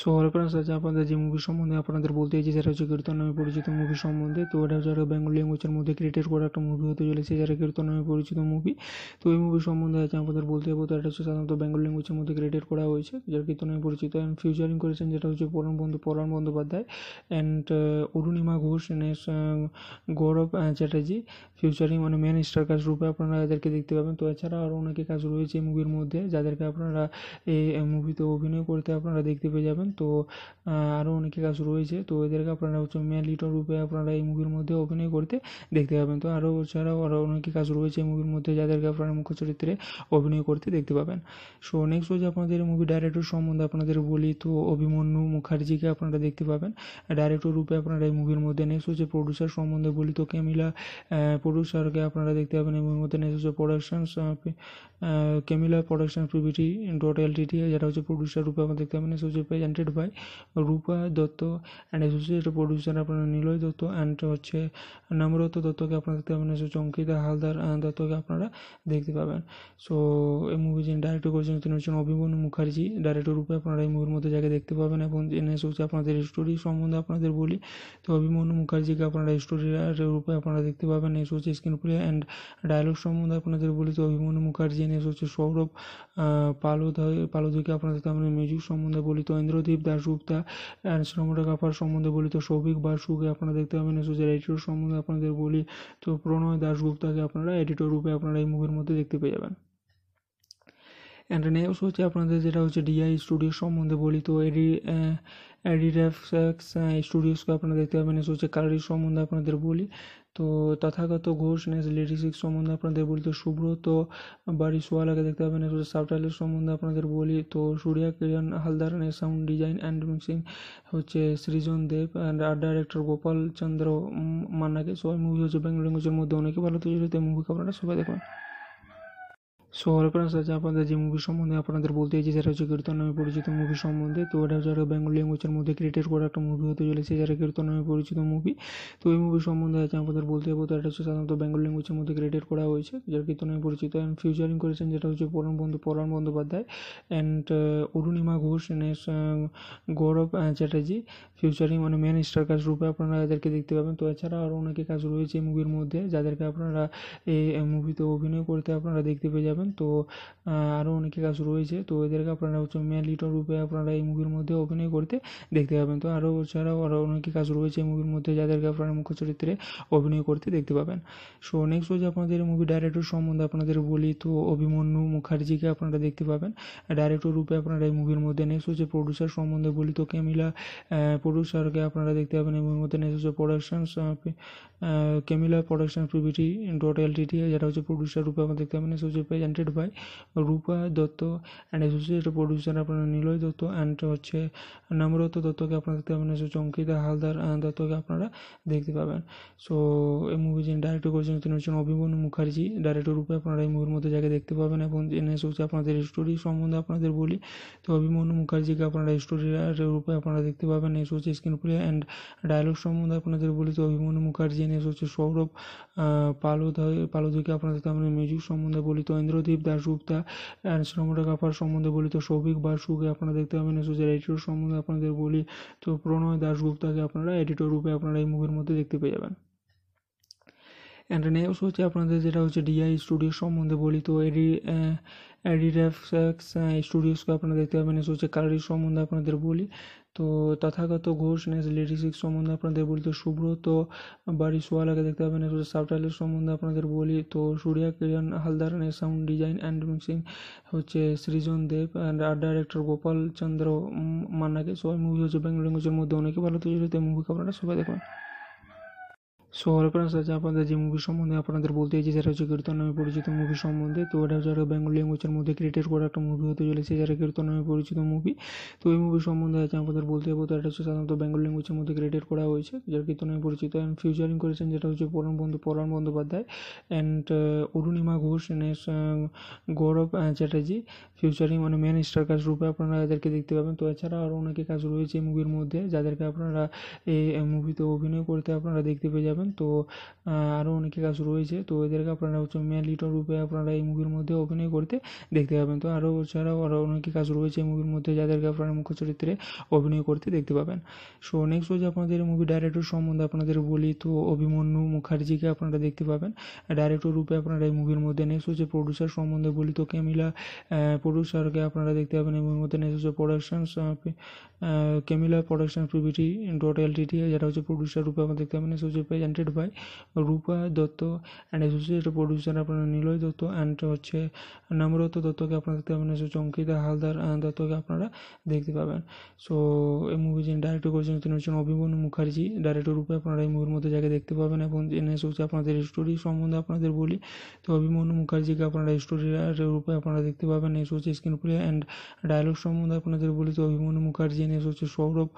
সোহর করার সাথে আপনাদের যে মুভি সম্বন্ধে আপনাদের বলতে চাইছি সেটা হচ্ছে কীর্তন নামে পরিচিত মুভি সম্বন্ধে তো এটা হচ্ছে একটা বেঙ্গল ল্যাঙ্গুয়েজের মধ্যে ক্রিয়েটেড করা একটা মুভি হতে চলেছে যারা কীর্তন নামে পরিচিত মুভি তো এই মুভি সম্বন্ধে আছে আপনাদের বলতে যাবো তো এটা হচ্ছে সাধারণত বেঙ্গল ল্যাঙ্গুয়েজের মধ্যে ক্রিয়েটেড করা হয়েছে যারা কীর্তন নামে পরিচিত অ্যান্ড ফিউচারিং করেছেন যেটা হচ্ছে পরম বন্ধু পরাণ বন্দ্যোপাধ্যায় অ্যান্ড uh, অরুণিমা ঘোষ এনএস গৌরব চ্যাটার্জি ফিউচারিং মানে মেন স্টার কাজ রূপে আপনারা এদেরকে দেখতে পাবেন তো এছাড়া আরও অনেকে কাজ রয়েছে এই মুভির মধ্যে যাদেরকে আপনারা এই মুভিতে অভিনয় করতে আপনারা দেখতে পেয়ে যাবেন পারবেন তো আরও অনেকে কাজ রয়েছে তো এদেরকে আপনারা হচ্ছে লিটন রূপে আপনারা এই মুভির মধ্যে অভিনয় করতে দেখতে পাবেন তো আরও ছাড়াও আরও অনেকে কাজ রয়েছে এই মুভির মধ্যে যাদেরকে আপনারা মুখ্য চরিত্রে অভিনয় করতে দেখতে পাবেন সো নেক্সট হচ্ছে আপনাদের মুভি ডাইরেক্টর সম্বন্ধে আপনাদের বলি তো অভিমন্যু মুখার্জিকে আপনারা দেখতে পাবেন ডাইরেক্টর রূপে আপনারা এই মুভির মধ্যে নেক্সট হচ্ছে প্রডিউসার সম্বন্ধে বলি তো ক্যামিলা প্রডিউসারকে আপনারা দেখতে পাবেন এই মুভির মধ্যে নেক্সট হচ্ছে productions Camilla production privity dot L যারা হচ্ছে প্রডিউসার রূপে আপনারা দেখতে পাবেন নেক্সট হচ্ছে presented by Rupa Dutta and associate producer আপনার নিলয় দত্ত অ্যান্ড হচ্ছে নম্রত দত্তকে আপনারা দেখতে পাবেন হচ্ছে চঙ্কিতা হালদার দত্তকে আপনারা দেখতে পাবেন সো এই মুভি যিনি ডাইরেক্ট করেছেন তিনি হচ্ছেন অভিমন্যু মুখার্জি ডাইরেক্ট রূপে আপনারা এই মুভির মধ্যে জায়গায় দেখতে পাবেন এবং এনে হচ্ছে আপনাদের স্টোরি সম্বন্ধে আপনাদের বলি তো অভিমন্যু মুখার্জিকে আপনারা স্টোরি রূপে আপনারা দেখতে পাবেন এস হচ্ছে স্ক্রিন প্লে অ্যান্ড ডায়লগ সম্বন্ধে আপনাদের বলি তো অভিমন্যু মুখার্জি এনে হচ্ছে সৌরভ পালোধ পালোধকে আপনাদের দেখতে আমরা মিউজিক সম্বন্ধে বলি তো ইন্দ্র সুদীপ দাশগুপ্তা অ্যান্ড কাপার সম্বন্ধে বলি তো সৌভিক সুখে আপনারা দেখতে পাবেন সুজের এডিটর সম্বন্ধে আপনাদের বলি তো প্রণয় দাশগুপ্তাকে আপনারা এডিটর রূপে আপনারা এই মুভির মধ্যে দেখতে পেয়ে যাবেন অ্যান্ড নেক্স হচ্ছে আপনাদের যেটা হচ্ছে ডিআই স্টুডিও সম্বন্ধে বলি তো এডি অ্যাডিডাফ্যাক্স স্টুডিওসকে আপনারা দেখতে পাবেন হচ্ছে কালারি সম্বন্ধে আপনাদের বলি তো তথাগত ঘোষ নেস লিরিক্স সম্বন্ধে আপনাদের বলি তো সুব্রত সোয়ালাকে দেখতে পাবেন সাবটাইলের সম্বন্ধে আপনাদের বলি তো Surya Kiran Haldar sound design and mixing হচ্ছে সৃজন দেব and R director Gopal Chandra মান্নাকে সবাই মুভি হচ্ছে বেঙ্গল ল্যাঙ্গুয়েজের মধ্যে অনেকে ভালো তৈরি হতে মুভি আপনারা সবাই দেখবেন সোহর করার সাথে আপনাদের যে মুভি সম্বন্ধে আপনাদের বলতে চাইছি সেটা হচ্ছে কীর্তন নামে পরিচিত মুভি সম্বন্ধে তো এটা হচ্ছে একটা বেঙ্গল ল্যাঙ্গুয়েজের মধ্যে ক্রিয়েটেড করা একটা মুভি হতে চলেছে যারা কীর্তন নামে পরিচিত মুভি তো এই মুভি সম্বন্ধে আছে আপনাদের বলতে যাবো তো এটা হচ্ছে সাধারণত বেঙ্গল ল্যাঙ্গুয়েজের মধ্যে ক্রিয়েটেড করা হয়েছে যারা কীর্তন নামে পরিচিত অ্যান্ড ফিউচারিং করেছেন যেটা হচ্ছে পরম বন্ধু পরাণ বন্দ্যোপাধ্যায় অ্যান্ড uh, অরুণিমা ঘোষ এনএস গৌরব চ্যাটার্জি ফিউচারিং মানে মেন স্টার কাজ রূপে আপনারা এদেরকে দেখতে পাবেন তো এছাড়া আরও অনেকে কাজ রয়েছে এই মুভির মধ্যে যাদেরকে আপনারা এই মুভিতে অভিনয় করতে আপনারা দেখতে পেয়ে যাবেন পারবেন তো আরও অনেকে কাজ রয়েছে তো এদেরকে আপনারা হচ্ছে লিটন রূপে আপনারা এই মুভির মধ্যে অভিনয় করতে দেখতে পাবেন তো আরও ছাড়াও আরও অনেকে কাজ রয়েছে এই মুভির মধ্যে যাদেরকে আপনারা মুখ্য চরিত্রে অভিনয় করতে দেখতে পাবেন সো নেক্সট হচ্ছে আপনাদের মুভি ডাইরেক্টর সম্বন্ধে আপনাদের বলি তো অভিমন্যু মুখার্জিকে আপনারা দেখতে পাবেন ডাইরেক্টর রূপে আপনারা এই মুভির মধ্যে নেক্সট হচ্ছে প্রডিউসার সম্বন্ধে বলি তো ক্যামিলা প্রডিউসারকে আপনারা দেখতে পাবেন এই মুভির মধ্যে নেক্সট হচ্ছে productions Camilla production privity dot L যারা হচ্ছে প্রডিউসার রূপে আপনারা দেখতে পাবেন নেক্সট হচ্ছে presented by Rupa Dutta and associate producer আপনার নিলয় দত্ত অ্যান্ড হচ্ছে নম্রত দত্তকে আপনারা দেখতে পাবেন হচ্ছে চঙ্কিতা হালদার দত্তকে আপনারা দেখতে পাবেন সো এই মুভি যিনি ডাইরেক্ট করেছেন তিনি হচ্ছেন অভিমন্যু মুখার্জি ডাইরেক্ট রূপে আপনারা এই মুভির মধ্যে জায়গায় দেখতে পাবেন এবং এনে হচ্ছে আপনাদের স্টোরি সম্বন্ধে আপনাদের বলি তো অভিমন্যু মুখার্জিকে আপনারা স্টোরি রূপে আপনারা দেখতে পাবেন এস হচ্ছে স্ক্রিন প্লে অ্যান্ড ডায়লগ সম্বন্ধে আপনাদের বলি তো অভিমন্যু মুখার্জি এনে হচ্ছে সৌরভ পালোধ পালোধকে আপনাদের দেখতে আমরা মিউজিক সম্বন্ধে বলি তো ইন্দ্র সুদীপ দাশগুপ্তা অ্যান্ড কাপার সম্বন্ধে বলি তো সৌভিক বাসুকে আপনারা দেখতে পাবেন সুজের এডিটর সম্বন্ধে আপনাদের বলি তো প্রণয় দাশগুপ্তাকে আপনারা এডিটর রূপে আপনারা এই মুভির মধ্যে দেখতে পেয়ে যাবেন অ্যান্ড নেক্স হচ্ছে আপনাদের যেটা হচ্ছে ডিআই স্টুডিও সম্বন্ধে বলি তো এডি অ্যাডিডাফ স্টুডিওসকে আপনারা দেখতে পাবেন হচ্ছে কালারি সম্বন্ধে আপনাদের বলি তো তথাগত ঘোষ নেস লিরিক্স সম্বন্ধে আপনাদের বলি তো সুব্রত সোয়ালাকে দেখতে পাবেন সাবটাইটেল সম্বন্ধে আপনাদের বলি তো Surya Kiran Haldar sound design and mixing হচ্ছে সৃজন দেব and R director Gopal Chandra মান্নাকে সবাই মুভি হচ্ছে বেঙ্গল ল্যাঙ্গুয়েজের মধ্যে অনেকে ভালো তৈরি হতে মুভি আপনারা সবাই দেখবেন সোহর করার সাথে আপনাদের যে মুভি সম্বন্ধে আপনাদের বলতে চাইছি সেটা হচ্ছে কীর্তন নামে পরিচিত মুভি সম্বন্ধে তো এটা হচ্ছে একটা বেঙ্গল ল্যাঙ্গুয়েজের মধ্যে ক্রিয়েটেড করা একটা মুভি হতে চলেছে যারা কীর্তন নামে পরিচিত মুভি তো এই মুভি সম্বন্ধে আছে আপনাদের বলতে যাবো তো এটা হচ্ছে সাধারণত বেঙ্গল ল্যাঙ্গুয়েজের মধ্যে ক্রিয়েটেড করা হয়েছে যারা কীর্তন নামে পরিচিত অ্যান্ড ফিউচারিং করেছেন যেটা হচ্ছে পরম বন্ধু পরাণ বন্দ্যোপাধ্যায় অ্যান্ড uh, অরুণিমা ঘোষ এনএস গৌরব চ্যাটার্জি ফিউচারিং মানে মেন স্টার কাজ রূপে আপনারা এদেরকে দেখতে পাবেন তো এছাড়া আরও অনেকে কাজ রয়েছে এই মুভির মধ্যে যাদেরকে আপনারা এই মুভিতে অভিনয় করতে আপনারা দেখতে পেয়ে যাবেন পারবেন তো আরও অনেকে কাজ রয়েছে তো এদেরকে আপনারা হচ্ছে মেন লিটন রূপে আপনারা এই মুভির মধ্যে অভিনয় করতে দেখতে পাবেন তো আরও ছাড়াও আরও অনেকে কাজ রয়েছে এই মুভির মধ্যে যাদেরকে আপনারা মুখ্য চরিত্রে অভিনয় করতে দেখতে পাবেন সো নেক্সট হচ্ছে আপনাদের মুভি ডাইরেক্টর সম্বন্ধে আপনাদের বলি তো অভিমন্যু মুখার্জিকে আপনারা দেখতে পাবেন ডাইরেক্টর রূপে আপনারা এই মুভির মধ্যে নেক্সট হচ্ছে প্রডিউসার সম্বন্ধে বলি তো ক্যামিলা প্রডিউসারকে আপনারা দেখতে পাবেন এই মুভির মধ্যে নেক্সট হচ্ছে productions Camilla production privity dot L যারা হচ্ছে প্রডিউসার রূপে আপনারা দেখতে পাবেন নেক্সট হচ্ছে presented by Rupa Dutta and associate producer আপনার নিলয় দত্ত অ্যান্ড হচ্ছে নম্রত দত্তকে আপনারা দেখতে পাবেন হচ্ছে চঙ্কিতা হালদার দত্তকে আপনারা দেখতে পাবেন সো এই মুভি যিনি ডাইরেক্ট করেছেন তিনি হচ্ছেন অভিমন্যু মুখার্জি ডাইরেক্ট রূপে আপনারা এই মুভির মধ্যে জায়গায় দেখতে পাবেন এবং এনে হচ্ছে আপনাদের স্টোরি সম্বন্ধে আপনাদের বলি তো অভিমন্যু মুখার্জিকে আপনারা স্টোরি রূপে আপনারা দেখতে পাবেন এস হচ্ছে স্ক্রিন প্লে অ্যান্ড ডায়লগ সম্বন্ধে আপনাদের বলি তো অভিমন্যু মুখার্জি এনে হচ্ছে সৌরভ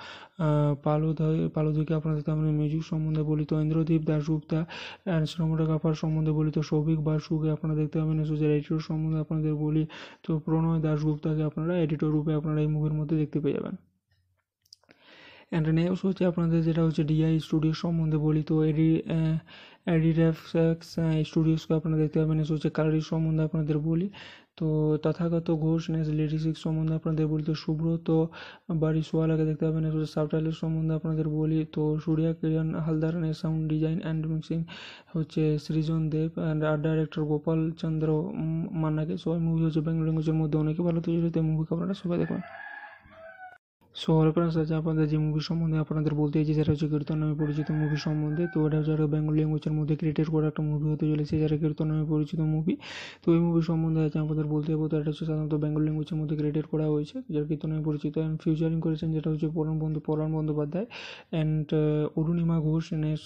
পালোধ পালোধকে আপনাদের দেখতে পাবেন মিউজিক সম্বন্ধে বলি তো ইন্দ্র সুদীপ দাশগুপ্তা অ্যান্ড কাপার সম্বন্ধে বলি তো সৌভিক বাসুকে আপনারা দেখতে পাবেন সুজের এডিটর সম্বন্ধে আপনাদের বলি তো প্রণয় দাশগুপ্তাকে আপনারা এডিটর রূপে আপনারা এই মুভির মধ্যে দেখতে পেয়ে যাবেন অ্যান্ড নেক্সট হচ্ছে আপনাদের যেটা হচ্ছে ডিআই স্টুডিও সম্বন্ধে বলি তো এডি অ্যাডিডাফ স্টুডিওসকে আপনারা দেখতে পাবেন হচ্ছে কালারি সম্বন্ধে আপনাদের বলি তো তথাগত ঘোষ নেস লিরিক্স সম্বন্ধে আপনাদের বলি তো সুব্রত সোয়ালাকে দেখতে পাবেন সাবটাইলের সম্বন্ধে আপনাদের বলি তো Surya Kiran Haldar sound design and mixing হচ্ছে সৃজন দেব and R director Gopal Chandra মান্নাকে সবাই মুভি হচ্ছে বেঙ্গল ল্যাঙ্গুয়েজের মধ্যে অনেকে ভালো তৈরি হতে মুভি আপনারা সবাই দেখবেন সোহর করার সাথে আপনাদের যে মুভি সম্বন্ধে আপনাদের বলতে চাইছি সেটা হচ্ছে কীর্তন নামে পরিচিত মুভি সম্বন্ধে তো এটা হচ্ছে একটা বেঙ্গল ল্যাঙ্গুয়েজের মধ্যে ক্রিয়েটেড করা একটা মুভি হতে চলেছে যারা কীর্তন নামে পরিচিত মুভি তো এই মুভি সম্বন্ধে আছে আমাদের বলতে যাবো তো এটা হচ্ছে সাধারণত বেঙ্গল ল্যাঙ্গুয়েজের মধ্যে ক্রিয়েটেড করা হয়েছে যারা কীর্তন নামে পরিচিত অ্যান্ড ফিউচারিং করেছেন যেটা হচ্ছে পরম বন্ধু পরাণ বন্দ্যোপাধ্যায় অ্যান্ড uh, অরুণিমা ঘোষ এনএস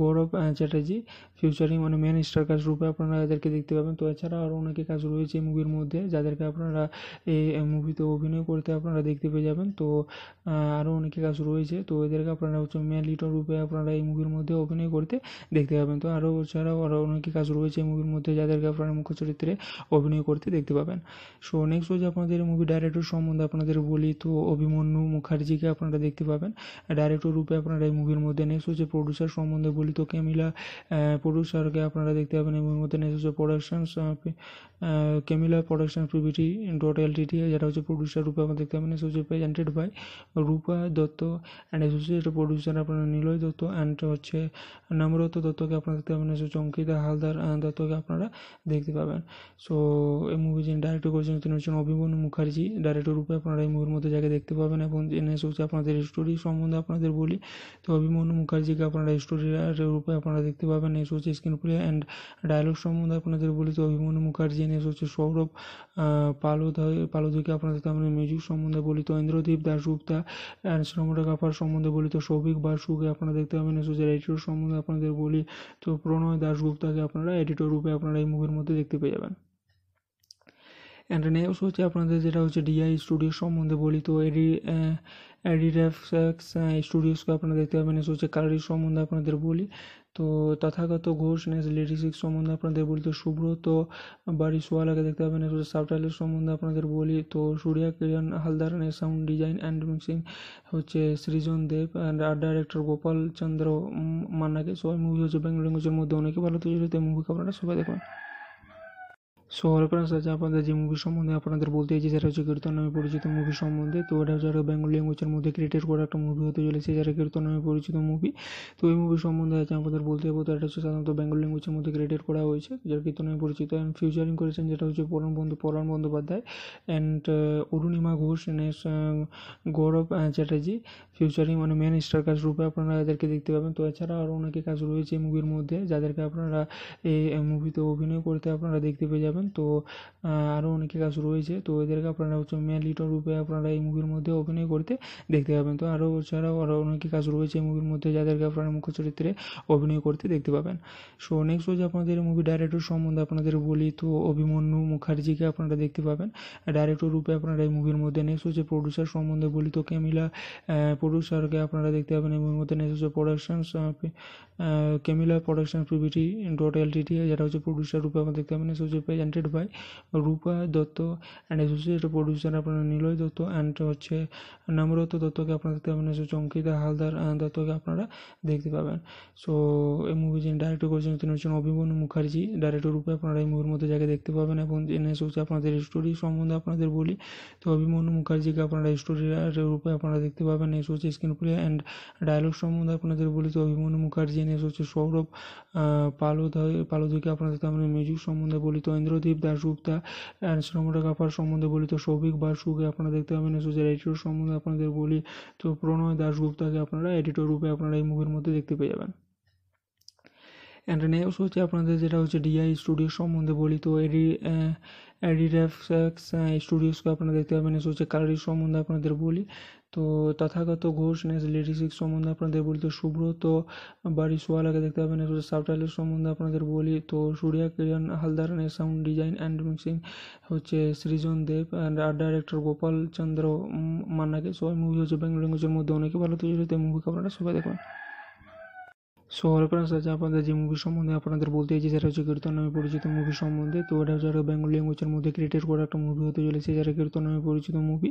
গৌরব চ্যাটার্জি ফিউচারিং মানে মেন স্টার কাজ রূপে আপনারা এদেরকে দেখতে পাবেন তো এছাড়া আরও অনেকে কাজ রয়েছে এই মুভির মধ্যে যাদেরকে আপনারা এই মুভিতে অভিনয় করতে আপনারা দেখতে পেয়ে যাবেন পারবেন তো আরও অনেকে কাজ রয়েছে তো এদেরকে আপনারা হচ্ছে লিটন রূপে আপনারা এই মুভির মধ্যে অভিনয় করতে দেখতে পাবেন তো আরও ছাড়াও আরও অনেকে কাজ রয়েছে এই মুভির মধ্যে যাদেরকে আপনারা মুখ্য চরিত্রে অভিনয় করতে দেখতে পাবেন সো নেক্সট হচ্ছে আপনাদের মুভি ডাইরেক্টর সম্বন্ধে আপনাদের বলি তো অভিমন্যু মুখার্জিকে আপনারা দেখতে পাবেন ডাইরেক্টর রূপে আপনারা এই মুভির মধ্যে নেক্সট হচ্ছে প্রডিউসার সম্বন্ধে বলি তো ক্যামিলা প্রডিউসারকে আপনারা দেখতে পাবেন এই মুভির মধ্যে নেক্সট হচ্ছে productions Camilla production privity dot L যারা হচ্ছে প্রডিউসার রূপে আপনারা দেখতে পাবেন নেক্সট হচ্ছে presented by Rupa Dutta and associate producer আপনার নিলয় দত্ত অ্যান্ড হচ্ছে নম্রত দত্তকে আপনারা দেখতে পাবেন হচ্ছে চঙ্কিতা হালদার দত্তকে আপনারা দেখতে পাবেন সো এই মুভি যিনি ডাইরেক্ট করেছেন তিনি হচ্ছেন অভিমন্যু মুখার্জি ডাইরেক্ট রূপে আপনারা এই মুভির মধ্যে জায়গায় দেখতে পাবেন এবং এনে হচ্ছে আপনাদের স্টোরি সম্বন্ধে আপনাদের বলি তো অভিমন্যু মুখার্জিকে আপনারা স্টোরি রূপে আপনারা দেখতে পাবেন এস হচ্ছে স্ক্রিন প্লে অ্যান্ড ডায়লগ সম্বন্ধে আপনাদের বলি তো অভিমন্যু মুখার্জি এনে হচ্ছে সৌরভ পালোধ পালোধকে আপনাদের দেখতে পাবেন মিউজিক সম্বন্ধে বলি তো ইন্দ্র ইন্দ্রদীপ দাশগুপ্তা অ্যান্ড কাপার সম্বন্ধে বলি তো সৌভিক সুখে আপনারা দেখতে পাবেন সুজের এডিটর সম্বন্ধে আপনাদের বলি তো প্রণয় দাশগুপ্তাকে আপনারা এডিটর রূপে আপনারা এই মুভির মধ্যে দেখতে পেয়ে যাবেন অ্যান্ড নেক্সট হচ্ছে আপনাদের যেটা হচ্ছে ডিআই স্টুডিও সম্বন্ধে বলি তো এডি অ্যাডিডাফ স্টুডিওসকে আপনারা দেখতে পাবেন হচ্ছে কালারি সম্বন্ধে আপনাদের বলি তো তথাগত ঘোষ নেস লিরিক্স সম্বন্ধে আপনাদের বলি তো সুব্রত সোয়ালাকে দেখতে পাবেন সাবটাইটেল সম্বন্ধে আপনাদের বলি তো Surya Kiran Haldar sound design and mixing হচ্ছে সৃজন দেব and R director Gopal Chandra মান্নাকে সবাই মুভি হচ্ছে বেঙ্গল ল্যাঙ্গুয়েজের মধ্যে অনেকে ভালো তৈরি হতে মুভি আপনারা সবাই দেখবেন সো হ্যালো ফ্রেন্ডস আজ আপনাদের যে মুভি সম্বন্ধে আপনাদের বলতে চাইছি সেটা হচ্ছে কীর্তন নামে পরিচিত মুভি সম্বন্ধে তো এটা হচ্ছে একটা বেঙ্গল ল্যাঙ্গুয়েজের মধ্যে ক্রিয়েটেড করা একটা মুভি হতে চলেছে যারা কীর্তন নামে পরিচিত মুভি তো এই মুভি সম্বন্ধে আজ আপনাদের বলতে যাবো তো এটা হচ্ছে সাধারণত বেঙ্গল ল্যাঙ্গুয়েজের মধ্যে ক্রিয়েটেড করা হয়েছে যারা কীর্তন নামে পরিচিত অ্যান্ড ফিউচারিং করেছেন যেটা হচ্ছে পরম বন্ধু পরাণ বন্দ্যোপাধ্যায় অ্যান্ড অরুণিমা ঘোষ নেশ গৌরব চ্যাটার্জি ফিউচারিং মানে মেন স্টার কাজ রূপে আপনারা এদেরকে দেখতে পাবেন তো এছাড়া আরও অনেকে কাজ রয়েছে এই মুভির মধ্যে যাদেরকে আপনারা এই মুভিতে অভিনয় করতে আপনারা দেখতে পেয়ে যাবেন পাবেন তো আরও অনেকে কাজ রয়েছে তো এদেরকে আপনারা হচ্ছে মেলিটো রূপে আপনারা এই মুভির মধ্যে অভিনয় করতে দেখতে পাবেন তো আরও ছাড়াও আরও অনেকে কাজ রয়েছে এই মুভির মধ্যে যাদেরকে আপনারা মুখ্য চরিত্রে অভিনয় করতে দেখতে পাবেন সো নেক্সট হচ্ছে আপনাদের মুভি ডাইরেক্টর সম্বন্ধে আপনাদের বলি তো অভিমন্যু মুখার্জিকে আপনারা দেখতে পাবেন ডাইরেক্টর রূপে আপনারা এই মুভির মধ্যে নেক্সট হচ্ছে প্রডিউসার সম্বন্ধে বলি তো ক্যামিলা প্রডিউসারকে আপনারা দেখতে পাবেন এই মুভির মধ্যে নেক্সট হচ্ছে productions Camilla production PVT dot L যেটা হচ্ছে প্রডিউসার রূপে আপনারা দেখতে পাবেন নেক্সট হচ্ছে presented by Rupa Dotto and associate producer আপনারা নিলয় দত্ত অ্যান্ড হচ্ছে নামরত দত্তকে আপনারা দেখতে পাবেন হচ্ছে চঙ্কিতা হালদার দত্তকে আপনারা দেখতে পাবেন সো এই মুভি যিনি ডাইরেক্টর করেছেন তিনি হচ্ছেন অভিমন্যু মুখার্জি ডাইরেক্টর রূপে আপনারা এই মুভির মধ্যে জায়গায় দেখতে পাবেন এবং এনএস হচ্ছে আপনাদের স্টোরি সম্বন্ধে আপনাদের বলি তো অভিমন্যু মুখার্জিকে আপনারা স্টোরি রূপে আপনারা দেখতে পাবেন এস হচ্ছে স্ক্রিন প্লে অ্যান্ড ডায়লগ সম্বন্ধে আপনাদের বলি তো অভিমন্যু মুখার্জি এনএস হচ্ছে সৌরভ পালোধ পালোধকে আপনাদের দেখতে পাবেন মিউজিক সম্বন্ধে বলি তো ইন্দ্র ইন্দ্রদীপ দাশগুপ্তা অ্যান্ড কাপার সম্বন্ধে বলি তো সৌভিক বাসুকে আপনারা দেখতে পাবেন সুজের এডিটর সম্বন্ধে আপনাদের বলি তো প্রণয় দাশগুপ্তাকে আপনারা এডিটর রূপে আপনারা এই মুভির মধ্যে দেখতে পেয়ে যাবেন অ্যান্ড নেক্সট হচ্ছে আপনাদের যেটা হচ্ছে ডিআই স্টুডিও সম্বন্ধে বলি তো এডি অ্যাডিডাফ স্টুডিওসকে আপনারা দেখতে পাবেন হচ্ছে কালারি সম্বন্ধে আপনাদের বলি তো তথাগত ঘোষ নেস লিরিক্স সম্বন্ধে আপনাদের বলি তো সুব্রত সোয়ালাকে দেখতে পাবেন সাবটাইটেল সম্বন্ধে আপনাদের বলি তো Surya Kiran Haldar sound design and mixing হচ্ছে সৃজন দেব and R director Gopal Chandra মান্নাকে সবাই মুভি হচ্ছে বেঙ্গল ল্যাঙ্গুয়েজের মধ্যে অনেকে ভালো তৈরি হতে মুভি আপনারা সবাই দেখবেন সো হ্যালো ফ্রেন্ডস আজ আপনাদের যে মুভি সম্বন্ধে আপনাদের বলতে চাইছি সেটা হচ্ছে কীর্তন নামে পরিচিত মুভি সম্বন্ধে তো এটা হচ্ছে একটা বেঙ্গল ল্যাঙ্গুয়েজের মধ্যে ক্রিয়েটেড করা একটা মুভি হতে চলেছে যারা কীর্তন নামে পরিচিত মুভি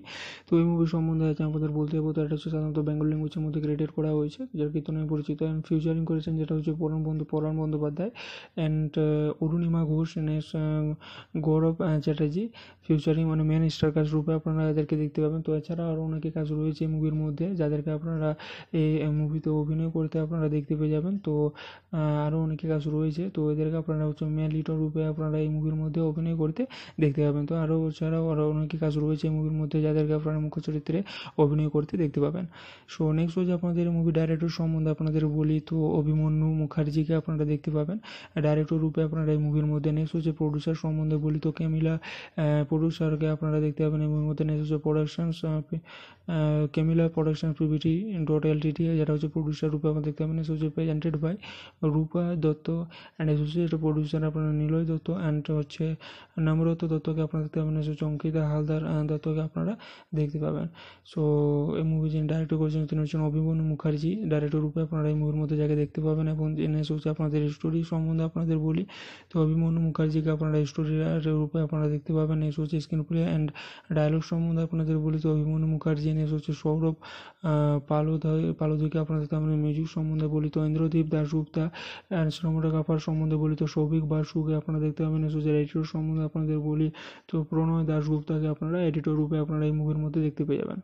তো এই মুভি সম্বন্ধে আছে আপনাদের বলতে যাবো তো এটা হচ্ছে সাধারণত বেঙ্গল ল্যাঙ্গুয়েজের মধ্যে ক্রিয়েটেড করা হয়েছে যারা কীর্তন নামে পরিচিত অ্যান্ড ফিউচারিং করেছেন যেটা হচ্ছে পরম বন্ধু পরাণ বন্দ্যোপাধ্যায় অ্যান্ড অরুণিমা ঘোষ নেস গৌরব চ্যাটার্জি ফিউচারিং মানে মেন স্টার কাজ রূপে আপনারা এদেরকে দেখতে পাবেন তো এছাড়া আরও অনেকে কাজ রয়েছে এই মুভির মধ্যে যাদেরকে আপনারা এই মুভিতে অভিনয় করতে আপনারা দেখতে পেয়ে যাবেন পাবেন তো আরও অনেকে কাজ রয়েছে তো এদেরকে আপনারা হচ্ছে মেলিটো রূপে আপনারা এই মুভির মধ্যে অভিনয় করতে দেখতে পাবেন তো আরও ছাড়াও আরও অনেকে কাজ রয়েছে এই মুভির মধ্যে যাদেরকে আপনারা মুখ্য চরিত্রে অভিনয় করতে দেখতে পাবেন সো নেক্সট হচ্ছে আপনাদের মুভি ডাইরেক্টর সম্বন্ধে আপনাদের বলি তো অভিমন্যু মুখার্জিকে আপনারা দেখতে পাবেন ডাইরেক্টর রূপে আপনারা এই মুভির মধ্যে নেক্সট হচ্ছে প্রডিউসার সম্বন্ধে বলি তো ক্যামিলা প্রডিউসারকে আপনারা দেখতে পাবেন এই মুভির মধ্যে নেক্সট হচ্ছে productions Camilla production PVT dot L যেটা হচ্ছে প্রডিউসার রূপে আপনারা দেখতে পাবেন নেক্সট হচ্ছে presented by Rupa Dotto and associate producer আপনারা নিলয় দত্ত অ্যান্ড হচ্ছে নামরত দত্তকে আপনারা দেখতে পাবেন হচ্ছে চঙ্কিতা হালদার দত্তকে আপনারা দেখতে পাবেন সো এই মুভি যিনি ডাইরেক্টর করেছেন তিনি হচ্ছেন অভিমন্যু মুখার্জি ডাইরেক্টর রূপে আপনারা এই মুভির মধ্যে জায়গায় দেখতে পাবেন এবং এনএস হচ্ছে আপনাদের স্টোরি সম্বন্ধে আপনাদের বলি তো অভিমন্যু মুখার্জিকে আপনারা স্টোরি রূপে আপনারা দেখতে পাবেন এস হচ্ছে স্ক্রিন প্লে অ্যান্ড ডায়লগ সম্বন্ধে আপনাদের বলি তো অভিমন্যু মুখার্জি এনএস হচ্ছে সৌরভ পালোধ পালোধকে আপনাদের দেখতে পাবেন মিউজিক সম্বন্ধে বলি তো ইন্দ্র ইন্দ্রদীপ দাশগুপ্তা অ্যান্ড কাপার সম্বন্ধে বলি তো সৌভিক বাসুকে আপনারা দেখতে পাবেন সুজের এডিটর সম্বন্ধে আপনাদের বলি তো প্রণয় দাশগুপ্তাকে আপনারা এডিটর রূপে আপনারা এই মুভির মধ্যে দেখতে পেয়ে যাবেন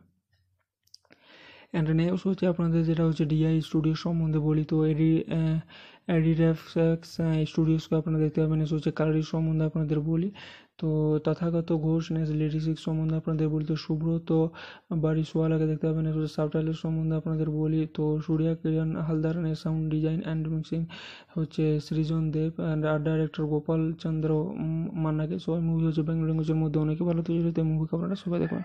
অ্যান্ড নেক্সট হচ্ছে আপনাদের যেটা হচ্ছে ডিআই স্টুডিও সম্বন্ধে বলি তো এডি অ্যাডিডাফ স্টুডিওসকে আপনারা দেখতে পাবেন হচ্ছে কালারি সম্বন্ধে আপনাদের বলি তো তথাগত ঘোষ নেস লিরিক্স সম্বন্ধে আপনাদের বলি তো সুব্রত সোয়ালাকে দেখতে পাবেন সাবটাইটেল সম্বন্ধে আপনাদের বলি তো Surya Kiran Haldar sound design and mixing হচ্ছে সৃজন দেব and R director Gopal Chandra মান্নাকে সবাই মুভি হচ্ছে বেঙ্গল ল্যাঙ্গুয়েজের মধ্যে অনেকে ভালো তৈরি হতে মুভি আপনারা সবাই দেখবেন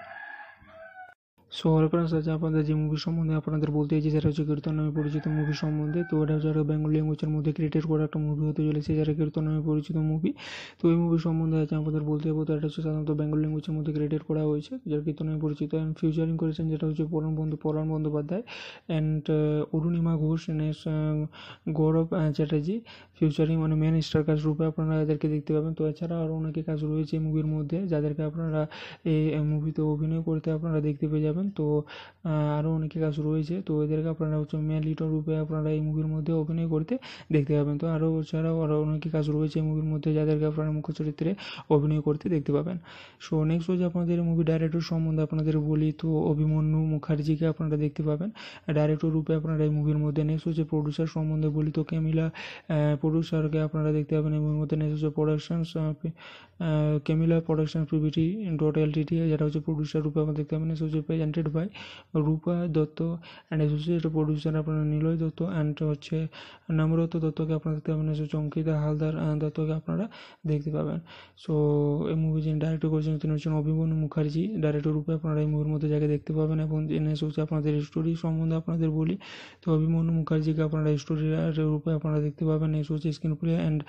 সো হ্যালো ফ্রেন্ডস আজ আপনাদের যে মুভি সম্বন্ধে আপনাদের বলতে চাইছি সেটা হচ্ছে কীর্তন নামে পরিচিত মুভি সম্বন্ধে তো এটা হচ্ছে একটা বেঙ্গল ল্যাঙ্গুয়েজের মধ্যে ক্রিয়েটেড করা একটা মুভি হতে চলেছে যারা কীর্তন নামে পরিচিত মুভি তো এই মুভি সম্বন্ধে আছে আপনাদের বলতে যাবো তো এটা হচ্ছে সাধারণত বেঙ্গল ল্যাঙ্গুয়েজের মধ্যে ক্রিয়েটেড করা হয়েছে যারা কীর্তন নামে পরিচিত অ্যান্ড ফিউচারিং করেছেন যেটা হচ্ছে পরম বন্ধু পরাণ বন্দ্যোপাধ্যায় অ্যান্ড অরুণিমা ঘোষ নেশ গৌরব চ্যাটার্জি ফিউচারিং মানে মেন স্টার কাজ রূপে আপনারা এদেরকে দেখতে পাবেন তো এছাড়া আরও অনেকে কাজ রয়েছে এই মুভির মধ্যে যাদেরকে আপনারা এই মুভিতে অভিনয় করতে আপনারা দেখতে পেয়ে যাবেন যাবেন তো আরও অনেকে কাজ রয়েছে তো এদেরকে আপনারা হচ্ছে মেলিটো রূপে আপনারা এই মুভির মধ্যে অভিনয় করতে দেখতে পাবেন তো আরও ছাড়াও আরও অনেকে কাজ রয়েছে এই মুভির মধ্যে যাদেরকে আপনারা মুখ্য চরিত্রে অভিনয় করতে দেখতে পাবেন সো নেক্সট হচ্ছে আপনাদের মুভি ডাইরেক্টর সম্বন্ধে আপনাদের বলি তো অভিমন্যু মুখার্জিকে আপনারা দেখতে পাবেন ডাইরেক্টর রূপে আপনারা এই মুভির মধ্যে নেক্সট হচ্ছে প্রডিউসার সম্বন্ধে বলি তো ক্যামিলা প্রডিউসারকে আপনারা দেখতে পাবেন এই মুভির মধ্যে নেক্সট হচ্ছে productions Camilla production privity dot L যেটা হচ্ছে প্রডিউসার রূপে আপনারা দেখতে পাবেন নেক্সট হচ্ছে presented by Rupa Dotto and associate producer আপনারা নিলয় দত্ত অ্যান্ড হচ্ছে নম্রত দত্তকে আপনারা দেখতে পাবেন হচ্ছে চঙ্কিতা হালদার দত্তকে আপনারা দেখতে পাবেন সো এই মুভি যিনি ডাইরেক্টর করেছেন তিনি হচ্ছেন অভিমন্যু মুখার্জি ডাইরেক্টর রূপে আপনারা এই মুভির মধ্যে জায়গায় দেখতে পাবেন এবং এনে হচ্ছে আপনাদের স্টোরি সম্বন্ধে আপনাদের বলি তো অভিমন্যু মুখার্জিকে আপনারা স্টোরি রূপে আপনারা দেখতে পাবেন এস হচ্ছে স্ক্রিন প্লে অ্যান্ড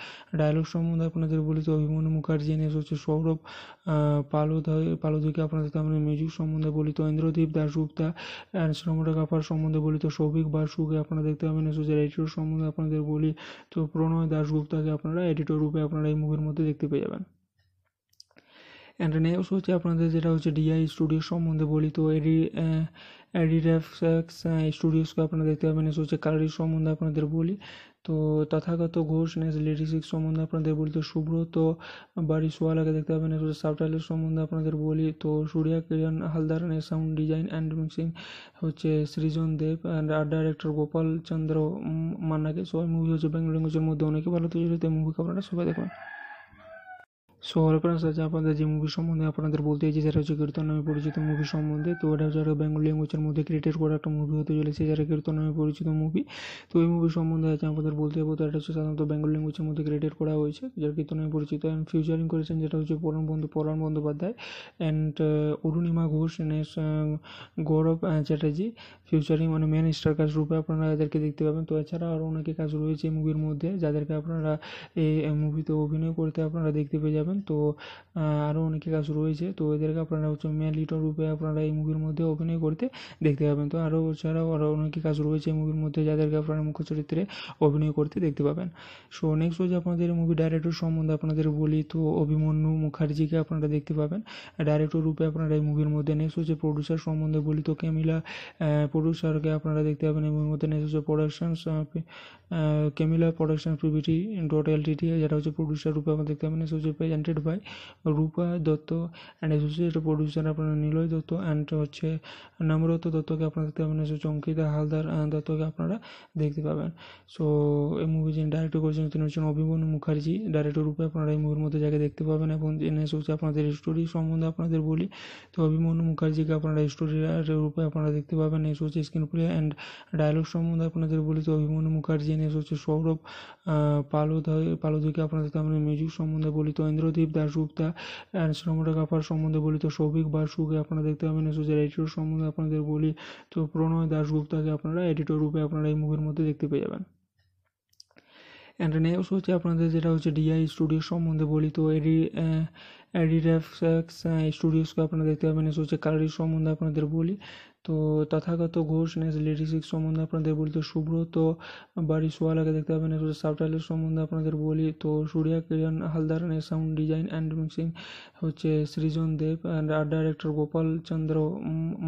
ডায়লগ সম্বন্ধে আপনাদের বলি তো অভিমন্যু মুখার্জি এনে হচ্ছে সৌরভ পালোধ পালোধকে আপনাদের দেখতে পাবেন মিউজিক সম্বন্ধে বলি তো ইন্দ্র ইন্দ্রদীপ দাশগুপ্তা অ্যান্ড কাপার সম্বন্ধে বলি তো সৌভিক বাসুকে আপনারা দেখতে পাবেন সুজের এডিটর সম্বন্ধে আপনাদের বলি তো প্রণয় দাশগুপ্তাকে আপনারা এডিটর রূপে আপনারা এই মুভির মধ্যে দেখতে পেয়ে যাবেন অ্যান্ড নেক্সট হচ্ছে আপনাদের যেটা হচ্ছে ডিআই স্টুডিও সম্বন্ধে বলি তো এডি অ্যাডিডাফ স্টুডিওসকে আপনারা দেখতে পাবেন হচ্ছে কালারি সম্বন্ধে আপনাদের বলি তো তথাগত ঘোষ নেস লিরিক্স সম্বন্ধে আপনাদের বলি তো সুব্রত সোয়ালাকে দেখতে পাবেন সাবটাইটেল সম্বন্ধে আপনাদের বলি তো Surya Kiran Haldar sound design and mixing হচ্ছে সৃজন দেব and R director Gopal Chandra মান্নাকে সবাই মুভি হচ্ছে বেঙ্গল ল্যাঙ্গুয়েজের মধ্যে অনেকে ভালো তৈরি হতে মুভি আপনারা সবাই দেখবেন সো হ্যালো ফ্রেন্ডস আজ আপনাদের যে মুভি সম্বন্ধে আপনাদের বলতে চাইছি সেটা হচ্ছে কীর্তন নামে পরিচিত মুভি সম্বন্ধে তো এটা হচ্ছে একটা বেঙ্গল ল্যাঙ্গুয়েজের মধ্যে ক্রিয়েটেড করা একটা মুভি হতে চলেছে যারা কীর্তন নামে পরিচিত মুভি তো এই মুভি সম্বন্ধে আছে আপনাদের বলতে যাবো তো এটা হচ্ছে সাধারণত বেঙ্গল ল্যাঙ্গুয়েজের মধ্যে ক্রিয়েটেড করা হয়েছে যারা কীর্তন নামে পরিচিত অ্যান্ড ফিউচারিং করেছেন যেটা হচ্ছে পরম বন্ধু পরাণ বন্দ্যোপাধ্যায় অ্যান্ড অরুণিমা ঘোষ নেস গৌরব চ্যাটার্জি ফিউচারিং মানে মেন স্টার কাজ রূপে আপনারা এদেরকে দেখতে পাবেন তো এছাড়া আরও অনেকে কাজ রয়েছে এই মুভির মধ্যে যাদেরকে আপনারা এই মুভিতে অভিনয় করতে আপনারা দেখতে পেয়ে যাবেন পাবেন তো আরও অনেকে কাজ রয়েছে তো এদেরকে আপনারা হচ্ছে মেলিটো রূপে আপনারা এই মুভির মধ্যে অভিনয় করতে দেখতে পাবেন তো আরও ছাড়াও আরও অনেকে কাজ রয়েছে এই মুভির মধ্যে যাদেরকে আপনারা মুখ্য চরিত্রে অভিনয় করতে দেখতে পাবেন সো নেক্সট হচ্ছে আপনাদের মুভি ডাইরেক্টর সম্বন্ধে আপনাদের বলি তো অভিমন্যু মুখার্জিকে আপনারা দেখতে পাবেন ডাইরেক্টর রূপে আপনারা এই মুভির মধ্যে নেক্সট হচ্ছে প্রডিউসার সম্বন্ধে বলি তো ক্যামিলা প্রডিউসারকে আপনারা দেখতে পাবেন এই মুভির মধ্যে নেক্সট হচ্ছে production Camilla production PVT dot LTD যেটা হচ্ছে প্রডিউসার রূপে আমরা দেখতে পাবেন হচ্ছে presented by Rupa Dutta and associate producer আপনার নীলয় দত্ত অ্যান্ড হচ্ছে নম্রত দত্তকে আপনারা দেখতে পাবেন হচ্ছে চঙ্কিতা হালদার দত্তকে আপনারা দেখতে পাবেন সো এই মুভি যিনি ডাইরেক্টর করেছেন তিনি হচ্ছেন অভিমন্যু মুখার্জি ডাইরেক্টর রূপে আপনারা এই মুভির মধ্যে জায়গায় দেখতে পাবেন এবং এনএস হচ্ছে আপনাদের স্টোরি সম্বন্ধে আপনাদের বলি তো অভিমন্যু মুখার্জিকে আপনারা স্টোরি রূপে আপনারা দেখতে পাবেন এস হচ্ছে স্ক্রিন প্লে অ্যান্ড ডায়লগ সম্বন্ধে আপনাদের বলি তো অভিমন্যু মুখার্জি এস হচ্ছে সৌরভ পালুধুকে আপনাদের তামিল মিউজিক সম্বন্ধে বলিত ইন্দ্রদীপ দাসগুপ্তা অ্যান্ড শ্রমটা শ্রমটাকাফার সম্বন্ধে বলিত সৌভিক বাসুকে আপনারা দেখতে পাবেন এস হচ্ছে এডিটর সম্বন্ধে আপনাদের বলি তো প্রণয় দাসগুপ্তাকে আপনারা এডিটর রূপে আপনারা এই মুভির মধ্যে দেখতে পেয়ে যাবেন অ্যান্ড নেক্সট হচ্ছে আপনাদের যেটা হচ্ছে ডিআই স্টুডিও সম্বন্ধে বলি তো এডি অ্যাডিডাফ স্টুডিওসকে আপনারা দেখতে পাবেন এসে হচ্ছে কালারির সম্বন্ধে আপনাদের বলি তো তথাগত ঘোষ নেস ঋষিক সম্বন্ধে আপনাদের বলি তো সুব্রত বাড়ি সোয়ালাকে দেখতে পাবেন সাবটাইটেল সম্বন্ধে আপনাদের বলি তো Surya Kiran Haldar sound design and mixing হচ্ছে সৃজন দেব and art director Gopal Chandra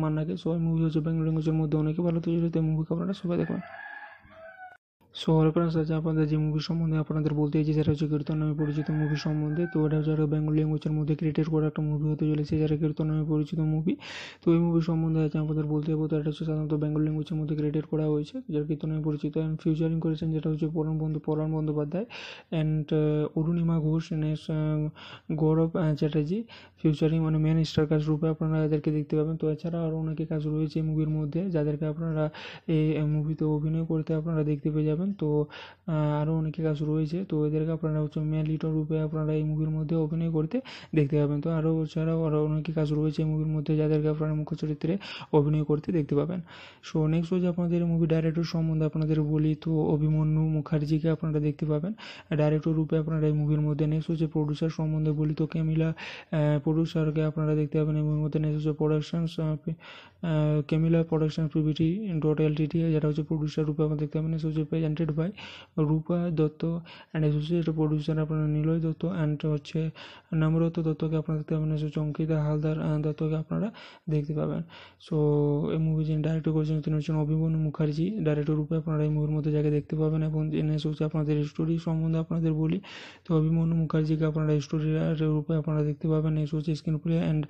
মান্নাকে সবাই মুভি হচ্ছে বেঙ্গল ল্যাঙ্গুয়েজের মধ্যে অনেকে ভালো তৈরি মুভি আপনারা সবাই দেখবেন সো হ্যালো ফ্রেন্ডস আজ আপনাদের যে মুভি সম্বন্ধে আপনাদের বলতে চাইছি সেটা হচ্ছে কীর্তন নামে পরিচিত মুভি সম্বন্ধে তো এটা হচ্ছে একটা বেঙ্গল ল্যাঙ্গুয়েজের মধ্যে ক্রিয়েটেড করা একটা মুভি হতে চলেছে যারা কীর্তন নামে পরিচিত মুভি তো এই মুভি সম্বন্ধে আছে আপনাদের বলতে যাবো তো এটা হচ্ছে সাধারণত বেঙ্গল ল্যাঙ্গুয়েজের মধ্যে ক্রিয়েটেড করা হয়েছে যারা কীর্তন নামে পরিচিত অ্যান্ড ফিউচারিং করেছেন যেটা হচ্ছে পরম বন্ধু পরাণ বন্দ্যোপাধ্যায় অ্যান্ড অরুণিমা ঘোষ নেস গৌরব চ্যাটার্জি ফিউচারিং মানে মেন স্টার কাজ রূপে আপনারা এদেরকে দেখতে পাবেন তো এছাড়া আরও অনেকে কাজ রয়েছে এই মুভির মধ্যে যাদেরকে আপনারা এই মুভিতে অভিনয় করতে আপনারা দেখতে পেয়ে যাবেন পাবেন তো আরও অনেকে কাজ রয়েছে তো এদেরকে আপনারা হচ্ছে মেলিটো রূপে আপনারা এই মুভির মধ্যে অভিনয় করতে দেখতে পাবেন তো আরও ছাড়াও আরও অনেকে কাজ রয়েছে এই মুভির মধ্যে যাদেরকে আপনারা মুখ্য চরিত্রে অভিনয় করতে দেখতে পাবেন সো নেক্সট হচ্ছে আপনাদের মুভি ডাইরেক্টর সম্বন্ধে আপনাদের বলি তো অভিমন্যু মুখার্জিকে আপনারা দেখতে পাবেন ডাইরেক্টর রূপে আপনারা এই মুভির মধ্যে নেক্সট হচ্ছে প্রডিউসার সম্বন্ধে বলি তো ক্যামিলা প্রডিউসারকে আপনারা দেখতে পাবেন এই মুভির মধ্যে নেক্সট হচ্ছে productions Camilla production PVT dot L যেটা হচ্ছে প্রডিউসার রূপে আপনারা দেখতে পাবেন নেক্সট হচ্ছে presented by Rupa Dotto and associate producer আপনারা নিলয় দত্ত অ্যান্ড হচ্ছে নম্রত দত্তকে আপনারা দেখতে পাবেন হচ্ছে চঙ্কিতা হালদার দত্তকে আপনারা দেখতে পাবেন সো এই মুভি যিনি ডাইরেক্ট করেছেন তিনি হচ্ছেন অভিমন্যু মুখার্জি ডাইরেক্টর রূপে আপনারা এই মুভির মধ্যে জায়গায় দেখতে পাবেন এবং এনে হচ্ছে আপনাদের স্টোরি সম্বন্ধে আপনাদের বলি তো অভিমন্যু মুখার্জিকে আপনারা স্টোরি রূপে আপনারা দেখতে পাবেন এস হচ্ছে স্ক্রিন প্লে অ্যান্ড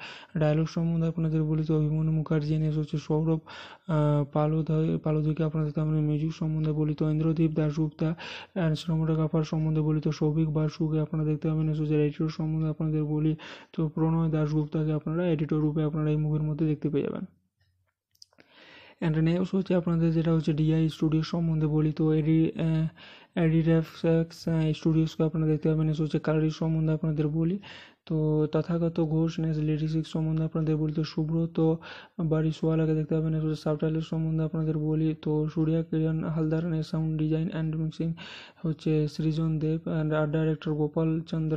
ডায়লগ সম্বন্ধে আপনাদের বলি তো অভিমন্যু মুখার্জি এনে হচ্ছে সৌরভ পালোধ পালোধকে আপনাদের দেখতে পাবেন মিউজিক সম্বন্ধে বলি তো ইন্দ্র ইন্দ্রদীপ দাশগুপ্তা অ্যান্ড কাপার সম্বন্ধে বলি তো সৌভিক বাসুকে আপনারা দেখতে পাবেন সুজের এডিটর সম্বন্ধে আপনাদের বলি তো প্রণয় দাশগুপ্তাকে আপনারা এডিটর রূপে আপনারা এই মুভির মধ্যে দেখতে পেয়ে যাবেন অ্যান্ড নেক্সট হচ্ছে আপনাদের যেটা হচ্ছে ডিআই স্টুডিও সম্বন্ধে বলি তো এডি অ্যাডিডাফ স্টুডিওসকে আপনারা দেখতে পাবেন হচ্ছে কালারি সম্বন্ধে আপনাদের বলি তো তথাগত ঘোষ নেস ঋষিক সম্বন্ধে আপনাদের বলি তো সুব্রত বাড়ি সোয়ালাকে দেখতে পাবেন সাবটাইলের সম্বন্ধে আপনাদের বলি তো Surya Kiran Haldar sound design and mixing হচ্ছে সৃজন দেব and art director Gopal Chandra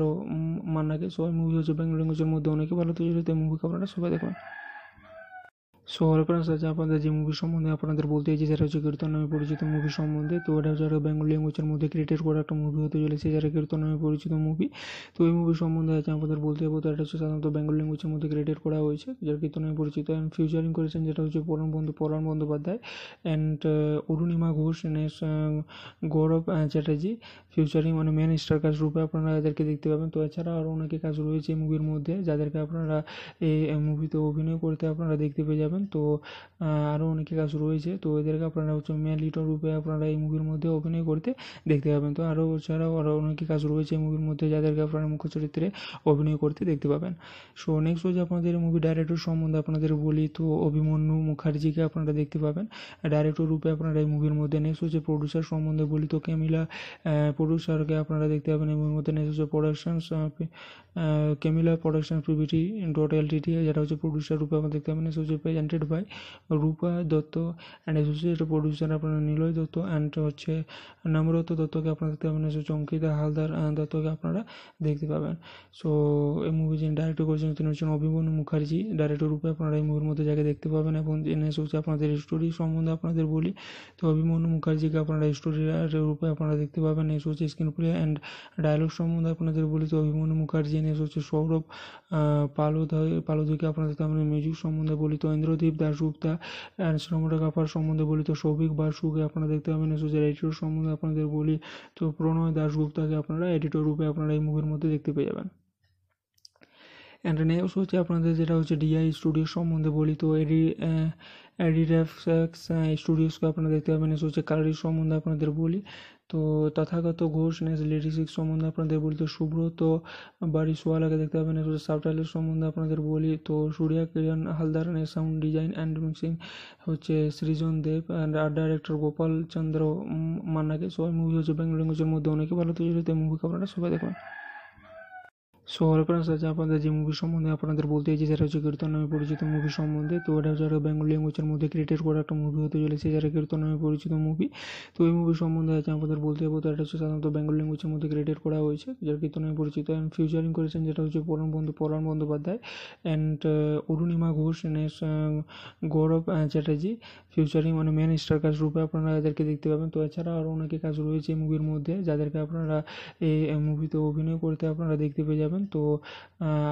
মান্নাকে সবাই মুভি হচ্ছে বেঙ্গল ল্যাঙ্গুয়েজের মধ্যে অনেকে ভালো তৈরি মুভি আপনারা সবাই দেখবেন সো হলো ফ্রেন্ডস আজ আপনাদের যে মুভি সম্বন্ধে আপনাদের বলতে চাইছি সেটা হচ্ছে কীর্তন নামে পরিচিত মুভি সম্বন্ধে তো এটা হচ্ছে একটা বেঙ্গল ল্যাঙ্গুয়েজের মধ্যে ক্রিয়েটেড করা একটা মুভি হতে চলেছে যারা কীর্তন নামে পরিচিত মুভি তো এই মুভি সম্বন্ধে আছে আপনাদের বলতে যাবো তো এটা হচ্ছে সাধারণত বেঙ্গল ল্যাঙ্গুয়েজের মধ্যে ক্রিয়েটেড করা হয়েছে যারা কীর্তন নামে পরিচিত অ্যান্ড ফিউচারিং করেছেন যেটা হচ্ছে পরম বন্ধু পরাণ বন্দ্যোপাধ্যায় অ্যান্ড অরুণিমা ঘোষ নেস গৌরব চ্যাটার্জি ফিউচারিং মানে মেন স্টার কাজ রূপে আপনারা এদেরকে দেখতে পাবেন তো এছাড়া আরও অনেকে কাজ রয়েছে এই মুভির মধ্যে যাদেরকে আপনারা এই মুভিতে অভিনয় করতে আপনারা দেখতে পেয়ে যাবেন পাবেন তো আরও অনেকে কাজ রয়েছে তো এদেরকে আপনারা হচ্ছে মেলিটো রূপে আপনারা এই মুভির মধ্যে অভিনয় করতে দেখতে পাবেন তো আরও ছাড়াও আরও অনেকে কাজ রয়েছে এই মুভির মধ্যে যাদেরকে আপনারা মুখ্য চরিত্রে অভিনয় করতে দেখতে পাবেন সো নেক্সট হচ্ছে আপনাদের মুভি ডাইরেক্টর সম্বন্ধে আপনাদের বলি তো অভিমন্যু মুখার্জিকে আপনারা দেখতে পাবেন ডাইরেক্টর রূপে আপনারা এই মুভির মধ্যে নেক্সট হচ্ছে প্রডিউসার সম্বন্ধে বলি তো ক্যামিলা প্রডিউসারকে আপনারা দেখতে পাবেন এই মুভির মধ্যে নেক্সট হচ্ছে productions Camilla production PVT dot L যেটা হচ্ছে প্রডিউসার রূপে আপনারা দেখতে পাবেন নেক্সট হচ্ছে presented by Rupa Dotto and associate producer আপনারা নিলয় দত্ত অ্যান্ড হচ্ছে নম্রত দত্তকে আপনারা দেখতে পাবেন চঙ্কিতা হালদার দত্তকে আপনারা দেখতে পাবেন সো এই মুভি যিনি ডাইরেক্টর করেছেন তিনি হচ্ছেন অভিমন্যু মুখার্জি ডাইরেক্টর রূপে আপনারা এই মুভির মধ্যে জায়গায় দেখতে পাবেন এবং এনে হচ্ছে আপনাদের স্টোরি সম্বন্ধে আপনাদের বলি তো অভিমন্যু মুখার্জিকে আপনারা স্টোরি রূপে আপনারা দেখতে পাবেন এস হচ্ছে স্ক্রিন প্লে অ্যান্ড ডায়লগ সম্বন্ধে আপনাদের বলি তো অভিমন্যু মুখার্জি এনে হচ্ছে সৌরভ পালোধ পালোধকে আপনাদের দেখতে আমরা মিউজিক সম্বন্ধে বলি তো ইন্দ্র চন্দ্রদীপ দাশগুপ্তা অ্যান্ড কাপার সম্বন্ধে বলি তো সৌভিক বাসুকে আপনারা দেখতে পাবেন সুজের এডিটর সম্বন্ধে আপনাদের বলি তো প্রণয় দাশগুপ্তাকে আপনারা এডিটর রূপে আপনারা এই মুভির মধ্যে দেখতে পেয়ে যাবেন অ্যান্ড নেক্সট হচ্ছে আপনাদের যেটা হচ্ছে ডিআই স্টুডিও সম্বন্ধে বলি তো এডি অ্যাডিডাফ স্টুডিওসকে আপনারা দেখতে পাবেন হচ্ছে কালারি সম্বন্ধে আপনাদের বলি তো তথাগত ঘোষ নেস ঋষিক সম্বন্ধে আপনাদের বলি তো সুব্রত বাড়ি সোয়ালাকে দেখতে পাবেন সাবটাইলের সম্বন্ধে আপনাদের বলি তো Surya Kiran Haldar sound design and mixing হচ্ছে সৃজন দেব and R director Gopal Chandra মান্নাকে সবাই মুভি হচ্ছে বেঙ্গল ল্যাঙ্গুয়েজের মধ্যে অনেকে ভালো তৈরি হতে মুভি আপনারা সবাই দেখবেন সো হলো ফ্রেন্ডস আজ আপনাদের যে মুভি সম্বন্ধে আপনাদের বলতে চাইছি সেটা হচ্ছে কীর্তন নামে পরিচিত মুভি সম্বন্ধে তো এটা হচ্ছে একটা বেঙ্গল ল্যাঙ্গুয়েজের মধ্যে ক্রিয়েটেড করা একটা মুভি হতে চলেছে যারা কীর্তন নামে পরিচিত মুভি তো এই মুভি সম্বন্ধে আছে আপনাদের বলতে যাবো তো এটা হচ্ছে সাধারণত বেঙ্গল ল্যাঙ্গুয়েজের মধ্যে ক্রিয়েটেড করা হয়েছে যারা কীর্তন নামে পরিচিত অ্যান্ড ফিউচারিং করেছেন যেটা হচ্ছে পরম বন্ধু পরাণ বন্দ্যোপাধ্যায় অ্যান্ড অরুণিমা ঘোষ নেস গৌরব চ্যাটার্জি ফিউচারিং মানে মেন স্টার কাজ রূপে আপনারা এদেরকে দেখতে পাবেন তো এছাড়া আরও অনেকে কাজ রয়েছে এই মুভির মধ্যে যাদেরকে আপনারা এই মুভিতে অভিনয় করতে আপনারা দেখতে পেয়ে যাবেন পাবেন তো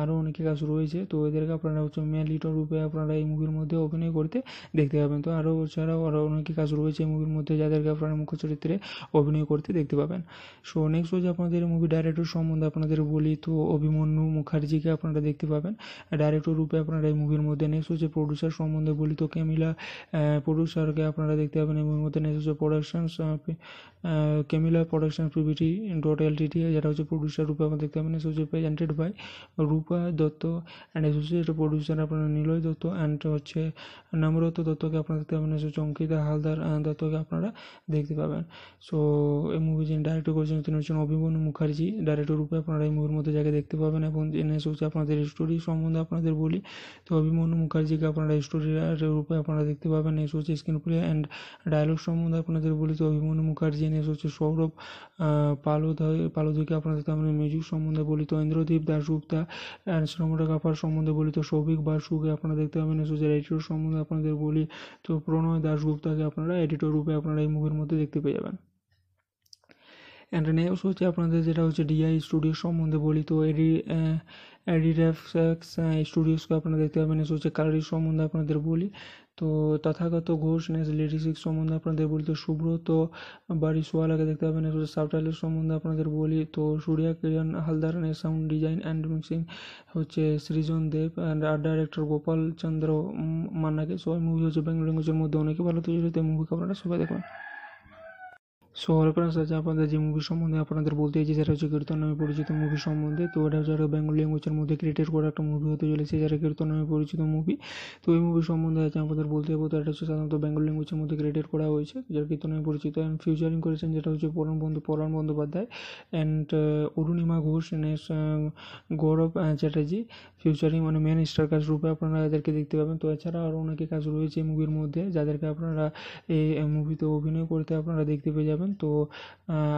আরও অনেকে কাজ রয়েছে তো এদেরকে আপনারা হচ্ছে মেলিটো রূপে আপনারা এই মুভির মধ্যে অভিনয় করতে দেখতে পাবেন তো আরও ছাড়াও আরও অনেকে কাজ রয়েছে এই মুভির মধ্যে যাদেরকে আপনারা মুখ্য চরিত্রে অভিনয় করতে দেখতে পাবেন সো নেক্সট হচ্ছে আপনাদের মুভি ডাইরেক্টর সম্বন্ধে আপনাদের বলি তো অভিমন্যু মুখার্জিকে আপনারা দেখতে পাবেন ডাইরেক্টর রূপে আপনারা এই মুভির মধ্যে নেক্সট হচ্ছে প্রডিউসার সম্বন্ধে বলি তো ক্যামিলা প্রডিউসারকে আপনারা দেখতে পাবেন এই মুভির মধ্যে নেক্সট হচ্ছে productions Camilla production privity dot L যেটা হচ্ছে প্রডিউসার রূপে আপনারা দেখতে পাবেন নেক্সট হচ্ছে presented by Rupa Dotto and associate producer আপনারা নিলয় দত্ত অ্যান্ড হচ্ছে নম্রত দত্তকে আপনারা দেখতে পাবেন চঙ্কিতা হালদার দত্তকে আপনারা দেখতে পাবেন সো এই মুভি যিনি ডাইরেক্টর করেছেন তিনি হচ্ছেন অভিমন্যু মুখার্জি ডাইরেক্টর রূপে আপনারা এই মুভির মধ্যে জায়গায় দেখতে পাবেন এবং এনে হচ্ছে আপনাদের স্টোরি সম্বন্ধে আপনাদের বলি তো অভিমন্যু মুখার্জিকে আপনারা স্টোরির রূপে আপনারা দেখতে পাবেন এস হচ্ছে স্ক্রিন প্লে অ্যান্ড ডায়লগ সম্বন্ধে আপনাদের বলি তো অভিমন্যু মুখার্জি এনে হচ্ছে সৌরভ পালোধ পালোধকে আপনারা দেখতে পাবেন মিউজিক সম্বন্ধে বলি তো ইন্দ্র চন্দ্রদীপ দাশগুপ্তা অ্যান্ড কাপার সম্বন্ধে বলি তো সৌভিক বাসুকে আপনারা দেখতে পাবেন সুজের এডিটর সম্বন্ধে আপনাদের বলি তো প্রণয় দাশগুপ্তাকে আপনারা এডিটর রূপে আপনারা এই মুভির মধ্যে দেখতে পেয়ে যাবেন অ্যান্ড নেক্সট হচ্ছে আপনাদের যেটা হচ্ছে ডিআই স্টুডিও সম্বন্ধে বলি তো এডি অ্যাডিডাফ স্টুডিওসকে আপনারা দেখতে পাবেন হচ্ছে কালারি সম্বন্ধে আপনাদের বলি তো তথাগত ঘোষ নেস ঋষিক সম্বন্ধে আপনাদের বলি তো সুব্রত সোয়ালাকে দেখতে পাবেন সাবটাইলের সম্বন্ধে আপনাদের বলি তো Surya Kiran Haldar sound design and mixing হচ্ছে সৃজন দেব and R director Gopal Chandra মান্নাকে সবাই মুভি হচ্ছে বেঙ্গল ল্যাঙ্গুয়েজের মধ্যে অনেকে ভালো তৈরি হতে মুভি আপনারা সবাই দেখবেন সো হ্যালো ফ্রেন্ডস আজ আপনাদের যে মুভি সম্বন্ধে আপনাদের বলতে চাইছি সেটা হচ্ছে কীর্তন নামে পরিচিত মুভি সম্বন্ধে তো এটা হচ্ছে একটা বেঙ্গল ল্যাঙ্গুয়েজের মধ্যে ক্রিয়েটেড করা একটা মুভি হতে চলেছে যারা কীর্তন নামে পরিচিত মুভি তো এই মুভি সম্বন্ধে আছে আপনাদের বলতে যাবো তো এটা হচ্ছে সাধারণত বেঙ্গল ল্যাঙ্গুয়েজের মধ্যে ক্রিয়েটেড করা হয়েছে যারা কীর্তন নামে পরিচিত অ্যান্ড ফিউচারিং করেছেন যেটা হচ্ছে পরম বন্ধু পরাণ বন্দ্যোপাধ্যায় অ্যান্ড অরুণিমা ঘোষ নেস গৌরব চ্যাটার্জি ফিউচারিং মানে মেন স্টার কাজ রূপে আপনারা এদেরকে দেখতে পাবেন তো এছাড়া আরও অনেকে কাজ রয়েছে এই মুভির মধ্যে যাদেরকে আপনারা এই মুভিতে অভিনয় করতে আপনারা দেখতে পেয়ে যাবেন পারেন তো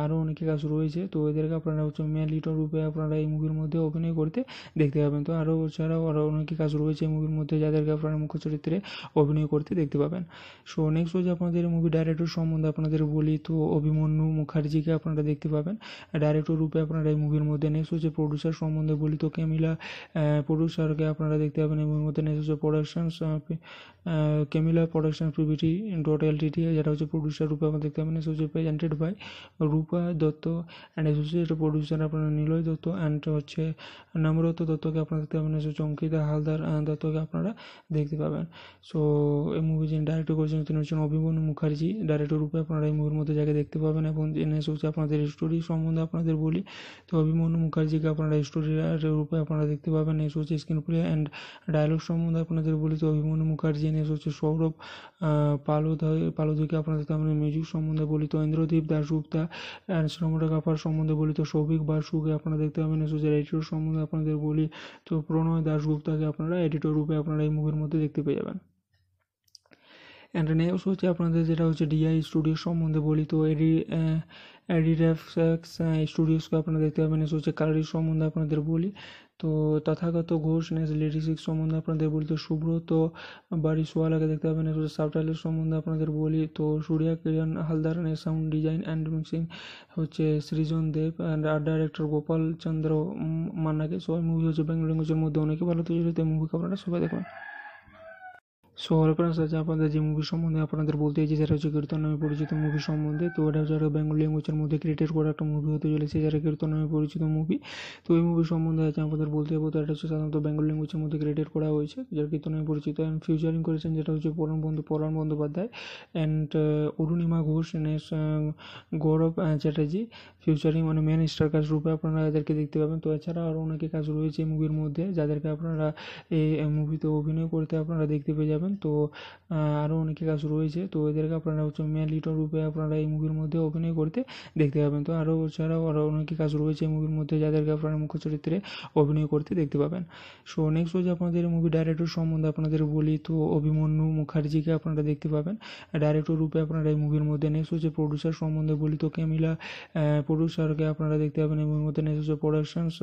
আরও অনেকে কাজ রয়েছে তো এদেরকে আপনারা হচ্ছে লিটন রূপে আপনারা এই মুভির মধ্যে অভিনয় করতে দেখতে পাবেন তো আরও ছাড়াও আরও অনেকে কাজ রয়েছে এই মুভির মধ্যে যাদেরকে আপনারা মুখ্য চরিত্রে অভিনয় করতে দেখতে পাবেন সো নেক্সট হচ্ছে আপনাদের মুভি ডাইরেক্টর সম্বন্ধে আপনাদের বলি তো অভিমন্যু মুখার্জিকে আপনারা দেখতে পাবেন ডাইরেক্টর রূপে আপনারা এই মুভির মধ্যে নেক্সট হচ্ছে প্রডিউসার সম্বন্ধে বলি তো ক্যামিলা প্রডিউসারকে আপনারা দেখতে পাবেন এই মুভির মধ্যে নেক্সট হচ্ছে production Camilla production PVT dot L যেটা হচ্ছে প্রডিউসার রূপে আমরা দেখতে পাবেন হচ্ছে presented by Rupa Dutta and associate producer আপনার নীলয় দত্ত অ্যান্ড হচ্ছে নামরত দত্তকে আপনারা দেখতে পাবেন হচ্ছে চঙ্কিদা হালদার দত্তকে আপনারা দেখতে পাবেন সো এই মুভি যিনি ডাইরেক্টর করেছেন তিনি হচ্ছেন অভিমন্যু মুখার্জি ডাইরেক্টর রূপে আপনারা এই মুভির মধ্যে জায়গায় দেখতে পাবেন এবং এনএস হচ্ছে আপনাদের স্টোরি সম্বন্ধে আপনাদের বলি তো অভিমন্যু মুখার্জিকে আপনারা স্টোরি রূপে আপনারা দেখতে পাবেন এস হচ্ছে স্ক্রিন প্লে অ্যান্ড ডায়লগ সম্বন্ধে আপনাদের বলি তো অভিমন্যু মুখার্জি এস হচ্ছে সৌরভ পালোধয় পালোধীকে আপনার সাথে আমরা মিউজিক সম্বন্ধে বলিত ইন্দ্রদীপ দাসগুপ্তা অ্যান্ড কাপার সম্বন্ধে বলিত সৌভিক বাসুকে আপনারা দেখতে পাবেন এস হচ্ছে এডিটর সম্বন্ধে আপনাদের বলি তো প্রণয় দাসগুপ্তাকে আপনারা এডিটর রূপে আপনারা এই মুভির মধ্যে দেখতে পেয়ে যাবেন অ্যান্ড নেক্সট হচ্ছে আপনাদের যেটা হচ্ছে ডিআই স্টুডিও সম্বন্ধে বলি তো এডি অ্যাডিডাফ স্টুডিওসকে আপনারা দেখতে পাবেন এসে হচ্ছে কালারি সম্বন্ধে আপনাদের বলি তো তথাগত ঘোষ নেস ডিস্ট্রিক্ট সম্বন্ধে আপনাদের বলি তো সুব্রত সোয়ালাকে দেখতে পাবেন সাবটাইটেল সম্বন্ধে আপনাদের বলি তো Surya Kiran Haldar sound design and mixing হচ্ছে সৃজন দেব and R director Gopal Chandra মান্নাকে সবাই মুভি হচ্ছে বেঙ্গল ল্যাঙ্গুয়েজের মধ্যে অনেকে ভালো তৈরি হতে মুভি আপনারা সবাই দেখবেন সো হলো ফ্রেন্ডস আজ আপনাদের যে মুভি সম্বন্ধে আপনাদের বলতে চাইছি সেটা হচ্ছে কীর্তন নামে পরিচিত মুভি সম্বন্ধে তো এটা হচ্ছে একটা বেঙ্গল ল্যাঙ্গুয়েজের মধ্যে ক্রিয়েটেড করা একটা মুভি হতে চলেছে যারা কীর্তন নামে পরিচিত মুভি তো এই মুভি সম্বন্ধে আছে আপনাদের বলতে যাবো তো এটা হচ্ছে সাধারণত বেঙ্গল ল্যাঙ্গুয়েজের মধ্যে ক্রিয়েটেড করা হয়েছে যারা কীর্তন নামে পরিচিত অ্যান্ড ফিউচারিং করেছেন যেটা হচ্ছে পরম বন্ধু পরাণ বন্দ্যোপাধ্যায় অ্যান্ড uh, অরুণিমা ঘোষ নেস গৌরব চ্যাটার্জি ফিউচারিং মানে মেন স্টার কাজ রূপে আপনারা এদেরকে দেখতে পাবেন তো এছাড়া আরও অনেকে কাজ রয়েছে এই মুভির মধ্যে যাদেরকে আপনারা এই মুভিতে অভিনয় করতে আপনারা দেখতে পেয়ে যাবেন পারেন তো আরও অনেকে কাজ রয়েছে তো এদেরকে আপনারা হচ্ছে লিটন রূপে আপনারা এই মুভির মধ্যে অভিনয় করতে দেখতে পাবেন তো আরও ছাড়াও আরও অনেকে কাজ রয়েছে এই মুভির মধ্যে যাদেরকে আপনারা মুখ্য চরিত্রে অভিনয় করতে দেখতে পাবেন সো নেক্সট হচ্ছে আপনাদের মুভি ডাইরেক্টর সম্বন্ধে আপনাদের বলি তো অভিমন্যু মুখার্জিকে আপনারা দেখতে পাবেন ডাইরেক্টর রূপে আপনারা এই মুভির মধ্যে নেক্সট হচ্ছে প্রডিউসার সম্বন্ধে বলি তো ক্যামিলা প্রডিউসারকে আপনারা দেখতে পাবেন এই মুভির মধ্যে নেক্সট হচ্ছে productions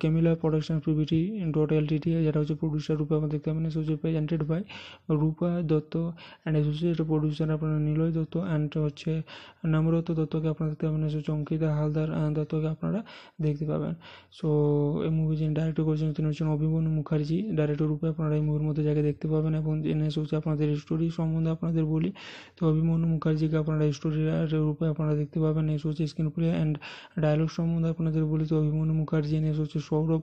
Camilla production privity dot L যেটা হচ্ছে প্রডিউসার রূপে আপনারা দেখতে পাবেন নেক্সট হচ্ছে presented by Rupa Dotto and associate producer আপনারা নিলয় দত্ত অ্যান্ড হচ্ছে নামরত দত্তকে আপনারা দেখতে পাবেন হচ্ছে অঙ্কিতা হালদার দত্তকে আপনারা দেখতে পাবেন সো এই মুভি যিনি ডাইরেক্টর করেছেন তিনি হচ্ছেন অভিমন্যু মুখার্জি ডাইরেক্টর রূপে আপনারা এই মুভির মধ্যে জায়গায় দেখতে পাবেন এবং এনে হচ্ছে আপনাদের স্টোরি সম্বন্ধে আপনাদের বলি তো অভিমন্যু মুখার্জিকে আপনারা স্টোরির রূপে আপনারা দেখতে পাবেন এস হচ্ছে স্ক্রিন প্লে অ্যান্ড ডায়লগ সম্বন্ধে আপনাদের বলি তো অভিমন্যু মুখার্জি এনে হচ্ছে সৌরভ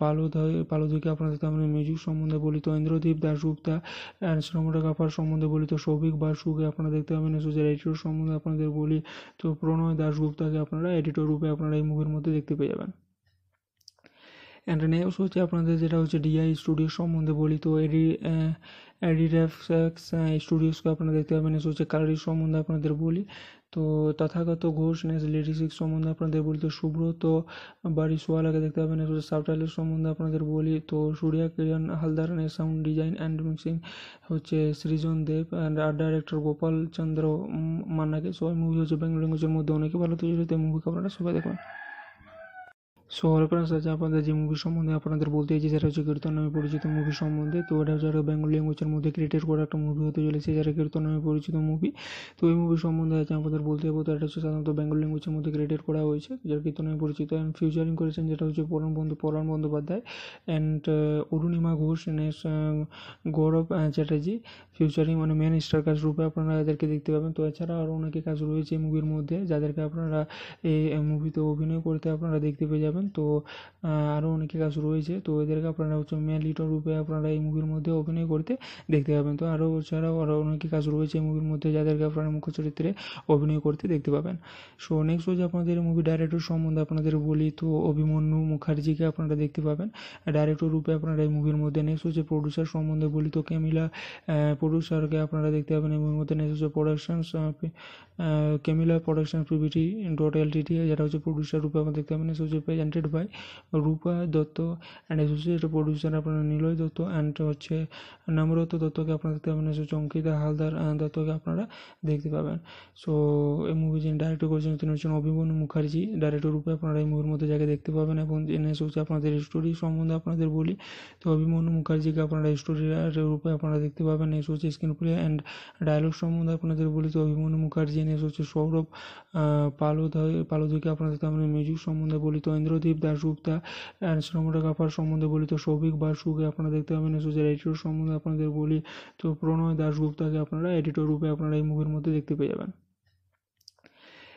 পালোধ পালোধকে আপনারা দেখতে মিউজিক সম্বন্ধে বলি তো ইন্দ্র চন্দ্রদীপ দাশগুপ্তা অ্যান্ড কাপার সম্বন্ধে বলি তো সৌভিক বাসুকে আপনারা দেখতে পাবেন সুজের এডিটর সম্বন্ধে আপনাদের বলি তো প্রণয় দাশগুপ্তাকে আপনারা এডিটর রূপে আপনারা এই মুভির মধ্যে দেখতে পেয়ে যাবেন অ্যান্ড নেক্সট হচ্ছে আপনাদের যেটা হচ্ছে ডিআই স্টুডিও সম্বন্ধে বলি তো এডি অ্যাডিডাফ স্টুডিওসকে আপনারা দেখতে পাবেন হচ্ছে কালারি সম্বন্ধে আপনাদের বলি তো তথাগত ঘোষ নেস ডিস্ট্রিক্ট সম্বন্ধে আপনাদের বলি তো সুব্রত সোয়ালাকে দেখতে পাবেন সাবটাইলের সম্বন্ধে আপনাদের বলি তো Surya Kiran Haldar sound design and mixing হচ্ছে সৃজন দেব and R director Gopal Chandra মান্নাকে সবাই মুভি হচ্ছে বেঙ্গল ল্যাঙ্গুয়েজের মধ্যে অনেকে ভালো তৈরি হতে মুভি আপনারা সবাই দেখবেন সো হলো ফ্রেন্ডস আজ আপনাদের যে মুভি সম্বন্ধে আপনাদের বলতে চাইছি সেটা হচ্ছে কীর্তন নামে পরিচিত মুভি সম্বন্ধে তো এটা হচ্ছে একটা বেঙ্গল ল্যাঙ্গুয়েজের মধ্যে ক্রিয়েটেড করা একটা মুভি হতে চলেছে যারা কীর্তন নামে পরিচিত মুভি তো এই মুভি সম্বন্ধে আছে আপনাদের বলতে যাবো তো এটা হচ্ছে সাধারণত বেঙ্গল ল্যাঙ্গুয়েজের মধ্যে ক্রিয়েটেড করা হয়েছে যারা কীর্তন নামে পরিচিত অ্যান্ড ফিউচারিং করেছেন যেটা হচ্ছে পরম বন্ধু পরাণ বন্দ্যোপাধ্যায় অ্যান্ড uh, অরুণিমা ঘোষ নেস গৌরব চ্যাটার্জি ফিউচারিং মানে মেন স্টার কাজ রূপে আপনারা এদেরকে দেখতে পাবেন তো এছাড়া আরও অনেকে কাজ রয়েছে এই মুভির মধ্যে যাদেরকে আপনারা এই মুভিতে অভিনয় করতে আপনারা দেখতে পেয়ে যাবেন পারেন তো আরও অনেকে কাজ রয়েছে তো এদেরকে আপনারা হচ্ছে লিটন রূপে আপনারা এই মুভির মধ্যে অভিনয় করতে দেখতে পাবেন তো আরও ছাড়াও আরও অনেকে কাজ রয়েছে এই মুভির মধ্যে যাদেরকে আপনারা মুখ্য চরিত্রে অভিনয় করতে দেখতে পাবেন সো নেক্সট হচ্ছে আপনাদের মুভি ডাইরেক্টর সম্বন্ধে আপনাদের বলি তো অভিমন্যু মুখার্জিকে আপনারা দেখতে পাবেন ডাইরেক্টর রূপে আপনারা এই মুভির মধ্যে নেক্সট হচ্ছে প্রডিউসার সম্বন্ধে বলি তো ক্যামিলা প্রডিউসারকে আপনারা দেখতে পাবেন এই মুভির মধ্যে নেক্সট হচ্ছে productions Camilla production privity dot L যেটা হচ্ছে প্রডিউসার রূপে আপনারা দেখতে পাবেন নেক্সট হচ্ছে presented by Rupa Dotto and associate producer আপনারা নিলয় দত্ত অ্যান্ড হচ্ছে নামরত দত্তকে আপনারা দেখতে পাবেন হচ্ছে অঙ্কিতা হালদার দত্তকে আপনারা দেখতে পাবেন সো এই মুভি যিনি ডাইরেক্টর করেছেন তিনি হচ্ছেন অভিমন্যু মুখার্জি ডাইরেক্টর রূপে আপনারা এই মুভির মধ্যে জায়গায় দেখতে পাবেন এবং এনে হচ্ছে আপনাদের স্টোরি সম্বন্ধে আপনাদের বলি তো অভিমন্যু মুখার্জিকে আপনারা স্টোরির রূপে আপনারা দেখতে পাবেন এস হচ্ছে স্ক্রিন প্লে অ্যান্ড ডায়লগ সম্বন্ধে আপনাদের বলি তো অভিমন্যু মুখার্জি এনে হচ্ছে সৌরভ পালোধ পালোধকে আপনারা দেখতে মিউজিক সম্বন্ধে বলি তো ইন্দ্র ইন্দ্রদীপ দাশগুপ্তা অ্যান্ড কাপার সম্বন্ধে বলি তো সৌভিক বাসুকে আপনারা দেখতে পাবেন সুজের এডিটর সম্বন্ধে আপনাদের বলি তো প্রণয় দাশগুপ্তাকে আপনারা এডিটর রূপে আপনারা এই মুভির মধ্যে দেখতে পেয়ে যাবেন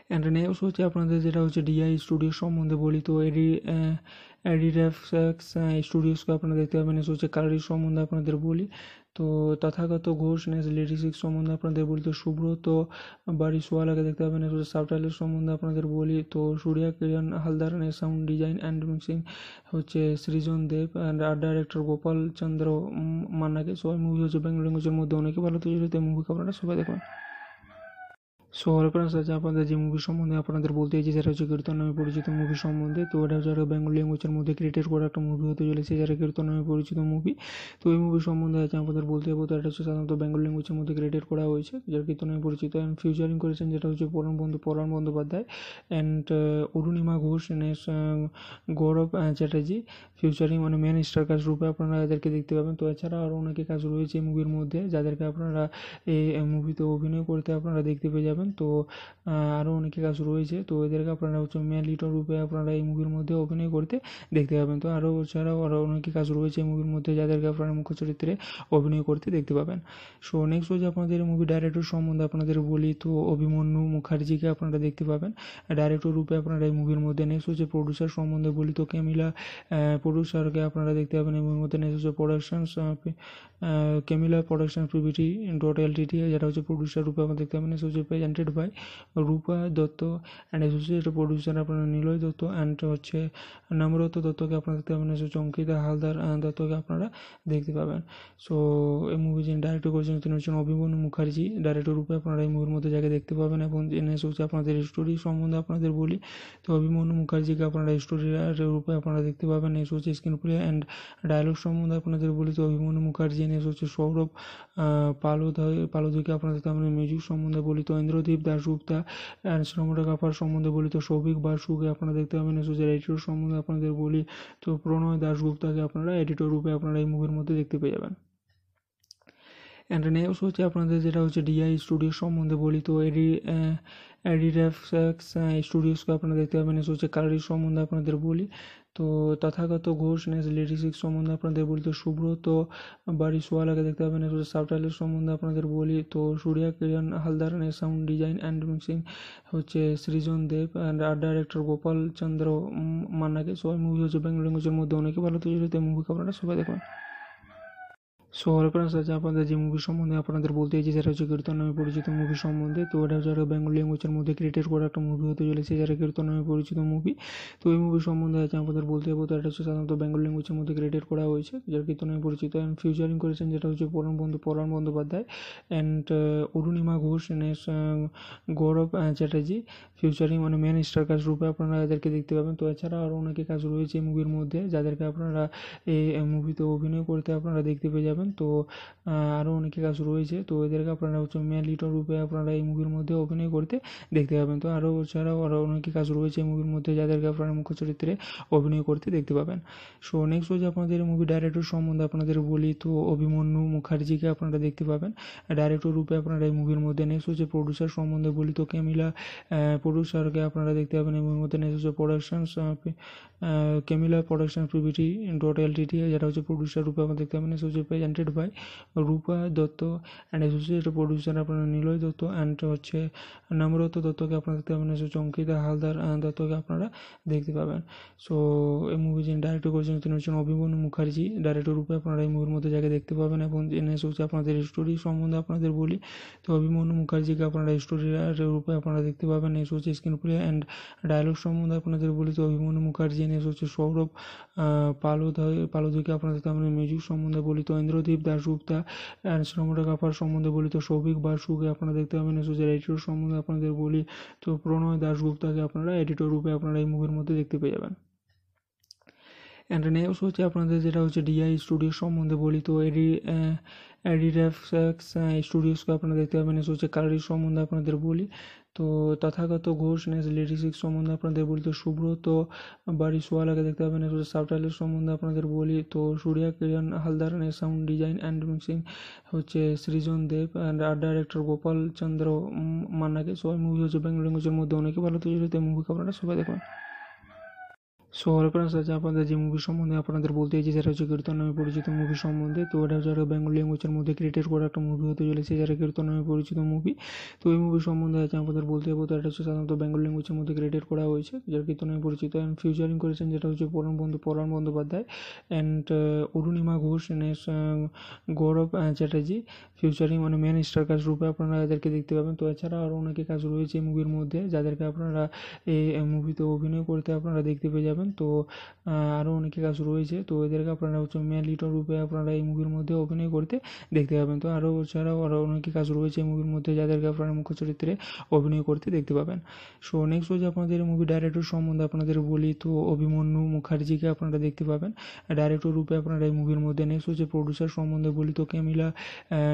অ্যান্ড নেক্সট হচ্ছে আপনাদের যেটা হচ্ছে ডিআই স্টুডিও সম্বন্ধে বলি তো এডি অ্যাডিডাফ স্টুডিওসকে আপনারা দেখতে পাবেন হচ্ছে কালারি সম্বন্ধে আপনাদের বলি তো তথাগত ঘোষ নেস ঋষিক সম্বন্ধে আপনাদের বলি তো সুব্রত বাড়ি সোয়ালাকে দেখতে পাবেন সাবটাইলের সম্বন্ধে আপনাদের বলি তো Surya Kiran Haldar sound design and mixing হচ্ছে সৃজন দেব and R director Gopal Chandra মান্নাকে সবাই মুভি হচ্ছে বেঙ্গল ল্যাঙ্গুয়েজের মধ্যে অনেকে ভালো তৈরি হতে মুভি আপনারা সবাই দেখবেন সো হলো ফ্রেন্ডস আজ আপনাদের যে মুভি সম্বন্ধে আপনাদের বলতে চাইছি সেটা হচ্ছে কীর্তন নামে পরিচিত মুভি সম্বন্ধে তো এটা হচ্ছে একটা বেঙ্গল ল্যাঙ্গুয়েজের মধ্যে ক্রিয়েটেড করা একটা মুভি হতে চলেছে যারা কীর্তন নামে পরিচিত মুভি তো এই মুভি সম্বন্ধে আছে আপনাদের বলতে যাবো তো এটা হচ্ছে সাধারণত বেঙ্গল ল্যাঙ্গুয়েজের মধ্যে ক্রিয়েটেড করা হয়েছে যারা কীর্তন নামে পরিচিত অ্যান্ড ফিউচারিং করেছেন যেটা হচ্ছে পরম বন্ধু পরাণ বন্দ্যোপাধ্যায় অ্যান্ড uh, অরুণিমা ঘোষ নেস গৌরব চ্যাটার্জি ফিউচারিং মানে মেন স্টার কাজ রূপে আপনারা এদেরকে দেখতে পাবেন তো এছাড়া আরও অনেকে কাজ রয়েছে এই মুভির মধ্যে যাদেরকে আপনারা এই মুভিতে অভিনয় করতে আপনারা দেখতে পেয়ে যাবেন পারবেন তো আরও অনেকে কাজ রয়েছে তো এদেরকে আপনারা হচ্ছে মেলিটো রূপে আপনারা এই মুভির মধ্যে অভিনয় করতে দেখতে পাবেন তো আরও ছাড়াও আরও অনেকে কাজ রয়েছে এই মুভির মধ্যে যাদেরকে আপনারা মুখ্য চরিত্রে অভিনয় করতে দেখতে পাবেন সো নেক্সট হচ্ছে আপনাদের মুভি ডাইরেক্টর সম্বন্ধে আপনাদের বলি তো অভিমন্যু মুখার্জিকে আপনারা দেখতে পাবেন ডাইরেক্টর রূপে আপনারা এই মুভির মধ্যে নেক্সট হচ্ছে প্রডিউসার সম্বন্ধে বলি তো ক্যামিলা প্রডিউসারকে আপনারা দেখতে পাবেন এই মুভির মধ্যে নেক্সট হচ্ছে productions Camilla production privity dot L যেটা হচ্ছে প্রডিউসার রূপে আপনারা দেখতে পাবেন নেক্সট হচ্ছে presented by Rupa Dotto and associate producer আপনারা নিলয় দত্ত অ্যান্ড হচ্ছে নামরত দত্তকে আপনারা দেখতে পাবেন হচ্ছে অঙ্কিতা হালদার দত্তকে আপনারা দেখতে পাবেন সো এই মুভি যিনি ডাইরেক্টর করেছেন তিনি হচ্ছেন অভিমন্যু মুখার্জি ডাইরেক্টর রূপে আপনারা এই মুভির মধ্যে জায়গায় দেখতে পাবেন এবং এনে হচ্ছে আপনাদের স্টোরি সম্বন্ধে আপনাদের বলি তো অভিমন্যু মুখার্জিকে আপনারা স্টোরির রূপে আপনারা দেখতে পাবেন এস হচ্ছে স্ক্রিন প্লে অ্যান্ড ডায়লগ সম্বন্ধে আপনাদের বলি তো অভিমন্যু মুখার্জি এনে হচ্ছে সৌরভ পালোধ পালোধকে আপনারা দেখতে মিউজিক সম্বন্ধে বলি তো ইন্দ্র চন্দ্রদীপ দাশগুপ্তা অ্যান্ড কাপার সম্বন্ধে বলি তো সৌভিক বাসুকে আপনারা দেখতে পাবেন সুজের এডিটর সম্বন্ধে আপনাদের বলি তো প্রণয় দাশগুপ্তাকে আপনারা এডিটর রূপে আপনারা এই মুভির মধ্যে দেখতে পেয়ে যাবেন অ্যান্ড নেক্সট হচ্ছে আপনাদের যেটা হচ্ছে ডিআই স্টুডিও সম্বন্ধে বলি তো এডি অ্যাডিডাফ স্টুডিওসকে আপনারা দেখতে পাবেন হচ্ছে কালারি সম্বন্ধে আপনাদের বলি তো তথাগত ঘোষ নেস ঋষিক সম্বন্ধে আপনাদের বলি তো সুব্রত সোয়ালাকে দেখতে পাবেন সাবটাইলের সম্বন্ধে আপনাদের বলি তো Surya Kiran Haldar sound design and mixing হচ্ছে সৃজন দেব and R director Gopal Chandra মান্নাকে সবাই মুভি হচ্ছে বেঙ্গল ল্যাঙ্গুয়েজের মধ্যে অনেকে ভালো তৈরি হতে মুভি আপনারা সবাই দেখবেন সো হ্যালো ফ্রেন্ডস আজ আপনাদের যে মুভি সম্বন্ধে আপনাদের বলতে চাইছি সেটা হচ্ছে কীর্তন নামে পরিচিত মুভি সম্বন্ধে তো এটা হচ্ছে একটা বেঙ্গল ল্যাঙ্গুয়েজের মধ্যে ক্রিয়েটেড করা একটা মুভি হতে চলেছে যারা কীর্তন নামে পরিচিত মুভি তো এই মুভি সম্বন্ধে আছে আপনাদের বলতে যাবো তো এটা হচ্ছে সাধারণত বেঙ্গল ল্যাঙ্গুয়েজের মধ্যে ক্রিয়েটেড করা হয়েছে যারা কীর্তন নামে পরিচিত অ্যান্ড ফিউচারিং করেছেন যেটা হচ্ছে পরম বন্ধু পরাণ বন্দ্যোপাধ্যায় অ্যান্ড uh, অরুণিমা ঘোষ নেস গৌরব চ্যাটার্জি ফিউচারিং মানে মেন স্টার কাজ রূপে আপনারা এদেরকে দেখতে পাবেন তো এছাড়া আরও অনেকে কাজ রয়েছে এই মুভির মধ্যে যাদেরকে আপনারা এই মুভিতে অভিনয় করতে আপনারা দেখতে পেয়ে যাবেন পারেন তো আরও অনেকে কাজ রয়েছে তো এদেরকে আপনারা হচ্ছে মেলিটর রূপে আপনারা এই মুভির মধ্যে অভিনয় করতে দেখতে পাবেন তো আরও ছাড়াও আরও অনেকে কাজ রয়েছে এই মুভির মধ্যে যাদেরকে আপনারা মুখ্য চরিত্রে অভিনয় করতে দেখতে পাবেন সো নেক্সট হচ্ছে আপনাদের মুভি ডাইরেক্টর সম্বন্ধে আপনাদের বলি তো অভিমন্যু মুখার্জিকে আপনারা দেখতে পাবেন ডাইরেক্টর রূপে আপনারা এই মুভির মধ্যে নেক্সট হচ্ছে প্রডিউসার সম্বন্ধে বলি তো ক্যামিলা প্রডিউসারকে আপনারা দেখতে পাবেন এই মুভির মধ্যে নেক্সট হচ্ছে productions Camilla production privity dot L যেটা হচ্ছে প্রডিউসার রূপে আপনারা দেখতে পাবেন নেক্সট হচ্ছে narrated by Rupa Dutto and associate producer আপনার নীলয় দত্ত অ্যান্ড হচ্ছে নামরত দত্তকে আপনারা দেখতে পাবেন হচ্ছে অঙ্কিতা হালদার দত্তকে আপনারা দেখতে পাবেন সো এই মুভি যিনি ডাইরেক্টর করেছেন তিনি হচ্ছেন অভিমন্যু মুখার্জি ডাইরেক্টর রূপে আপনারা এই মুভির মধ্যে জায়গায় দেখতে পাবেন এবং এনে হচ্ছে আপনাদের স্টোরি সম্বন্ধে আপনাদের বলি তো অভিমন্যু মুখার্জিকে আপনারা স্টোরির রূপে আপনারা দেখতে পাবেন এস হচ্ছে স্ক্রিন প্লে অ্যান্ড ডায়লগ সম্বন্ধে আপনাদের বলি তো অভিমন্যু মুখার্জি এনে হচ্ছে সৌরভ পালোধ পালোধকে আপনারা দেখতে পাবেন মিউজিক সম্বন্ধে বলি তো ইন্দ্র ইন্দ্রদীপ দাশগুপ্তা অ্যান্ড কাপার সম্বন্ধে বলি তো সৌভিক বাসুকে আপনারা দেখতে পাবেন সুজের এডিটর সম্বন্ধে আপনাদের বলি তো প্রণয় দাশগুপ্তাকে আপনারা এডিটর রূপে আপনারা এই মুভির মধ্যে দেখতে পেয়ে যাবেন অ্যান্ড নেক্সট হচ্ছে আপনাদের যেটা হচ্ছে ডিআই স্টুডিও সম্বন্ধে বলি তো এডি অ্যাডিডাফ স্টুডিওসকে আপনারা দেখতে পাবেন হচ্ছে কালারি সম্বন্ধে আপনাদের বলি তো তথাগত ঘোষ নেস ঋষিক সম্বন্ধে আপনাদের বলি তো সুব্রত সোয়ালাকে দেখতে পাবেন সাবটাইলের সম্বন্ধে আপনাদের বলি তো Surya Kiran Haldar sound design and mixing হচ্ছে সৃজন দেব and R director Gopal Chandra মান্নাকে সবাই মুভি হচ্ছে বেঙ্গল ল্যাঙ্গুয়েজের মধ্যে অনেকে ভালো তৈরি হতে মুভি আপনারা সবাই দেখবেন সো হলো ফ্রেন্ডস আজ আপনাদের যে মুভি সম্বন্ধে আপনাদের বলতে চাইছি সেটা হচ্ছে কীর্তন নামে পরিচিত মুভি সম্বন্ধে তো এটা হচ্ছে একটা বেঙ্গল ল্যাঙ্গুয়েজের মধ্যে ক্রিয়েটেড করা একটা মুভি হতে চলেছে যারা কীর্তন নামে পরিচিত মুভি তো এই মুভি সম্বন্ধে আছে আপনাদের বলতে যাবো তো এটা হচ্ছে সাধারণত বেঙ্গল ল্যাঙ্গুয়েজের মধ্যে ক্রিয়েটেড করা হয়েছে যারা কীর্তন নামে পরিচিত অ্যান্ড ফিউচারিং করেছেন যেটা হচ্ছে পরম বন্ধু পরাণ বন্দ্যোপাধ্যায় অ্যান্ড অরুণিমা ঘোষ নেস গৌরব চ্যাটার্জি ফিউচারিং মানে মেন স্টার কাজ রূপে আপনারা এদেরকে দেখতে পাবেন তো এছাড়া আরও অনেকে কাজ রয়েছে এই মুভির মধ্যে যাদেরকে আপনারা এই মুভিতে অভিনয় করতে আপনারা দেখতে পেয়ে যাবেন পারেন তো আরও অনেকে কাজ রয়েছে তো এদেরকে আপনারা হচ্ছে লিটন রূপে আপনারা এই মুভির মধ্যে অভিনয় করতে দেখতে পাবেন তো আরও ছাড়াও আরও অনেকে কাজ রয়েছে এই মুভির মধ্যে যাদেরকে আপনারা মুখ্য চরিত্রে অভিনয় করতে দেখতে পাবেন সো নেক্সট হচ্ছে আপনাদের মুভি ডাইরেক্টর সম্বন্ধে আপনাদের বলি তো অভিমন্যু মুখার্জিকে আপনারা দেখতে পাবেন ডাইরেক্টর রূপে আপনারা এই মুভির মধ্যে নেক্সট হচ্ছে প্রডিউসার সম্বন্ধে বলি তো ক্যামিলা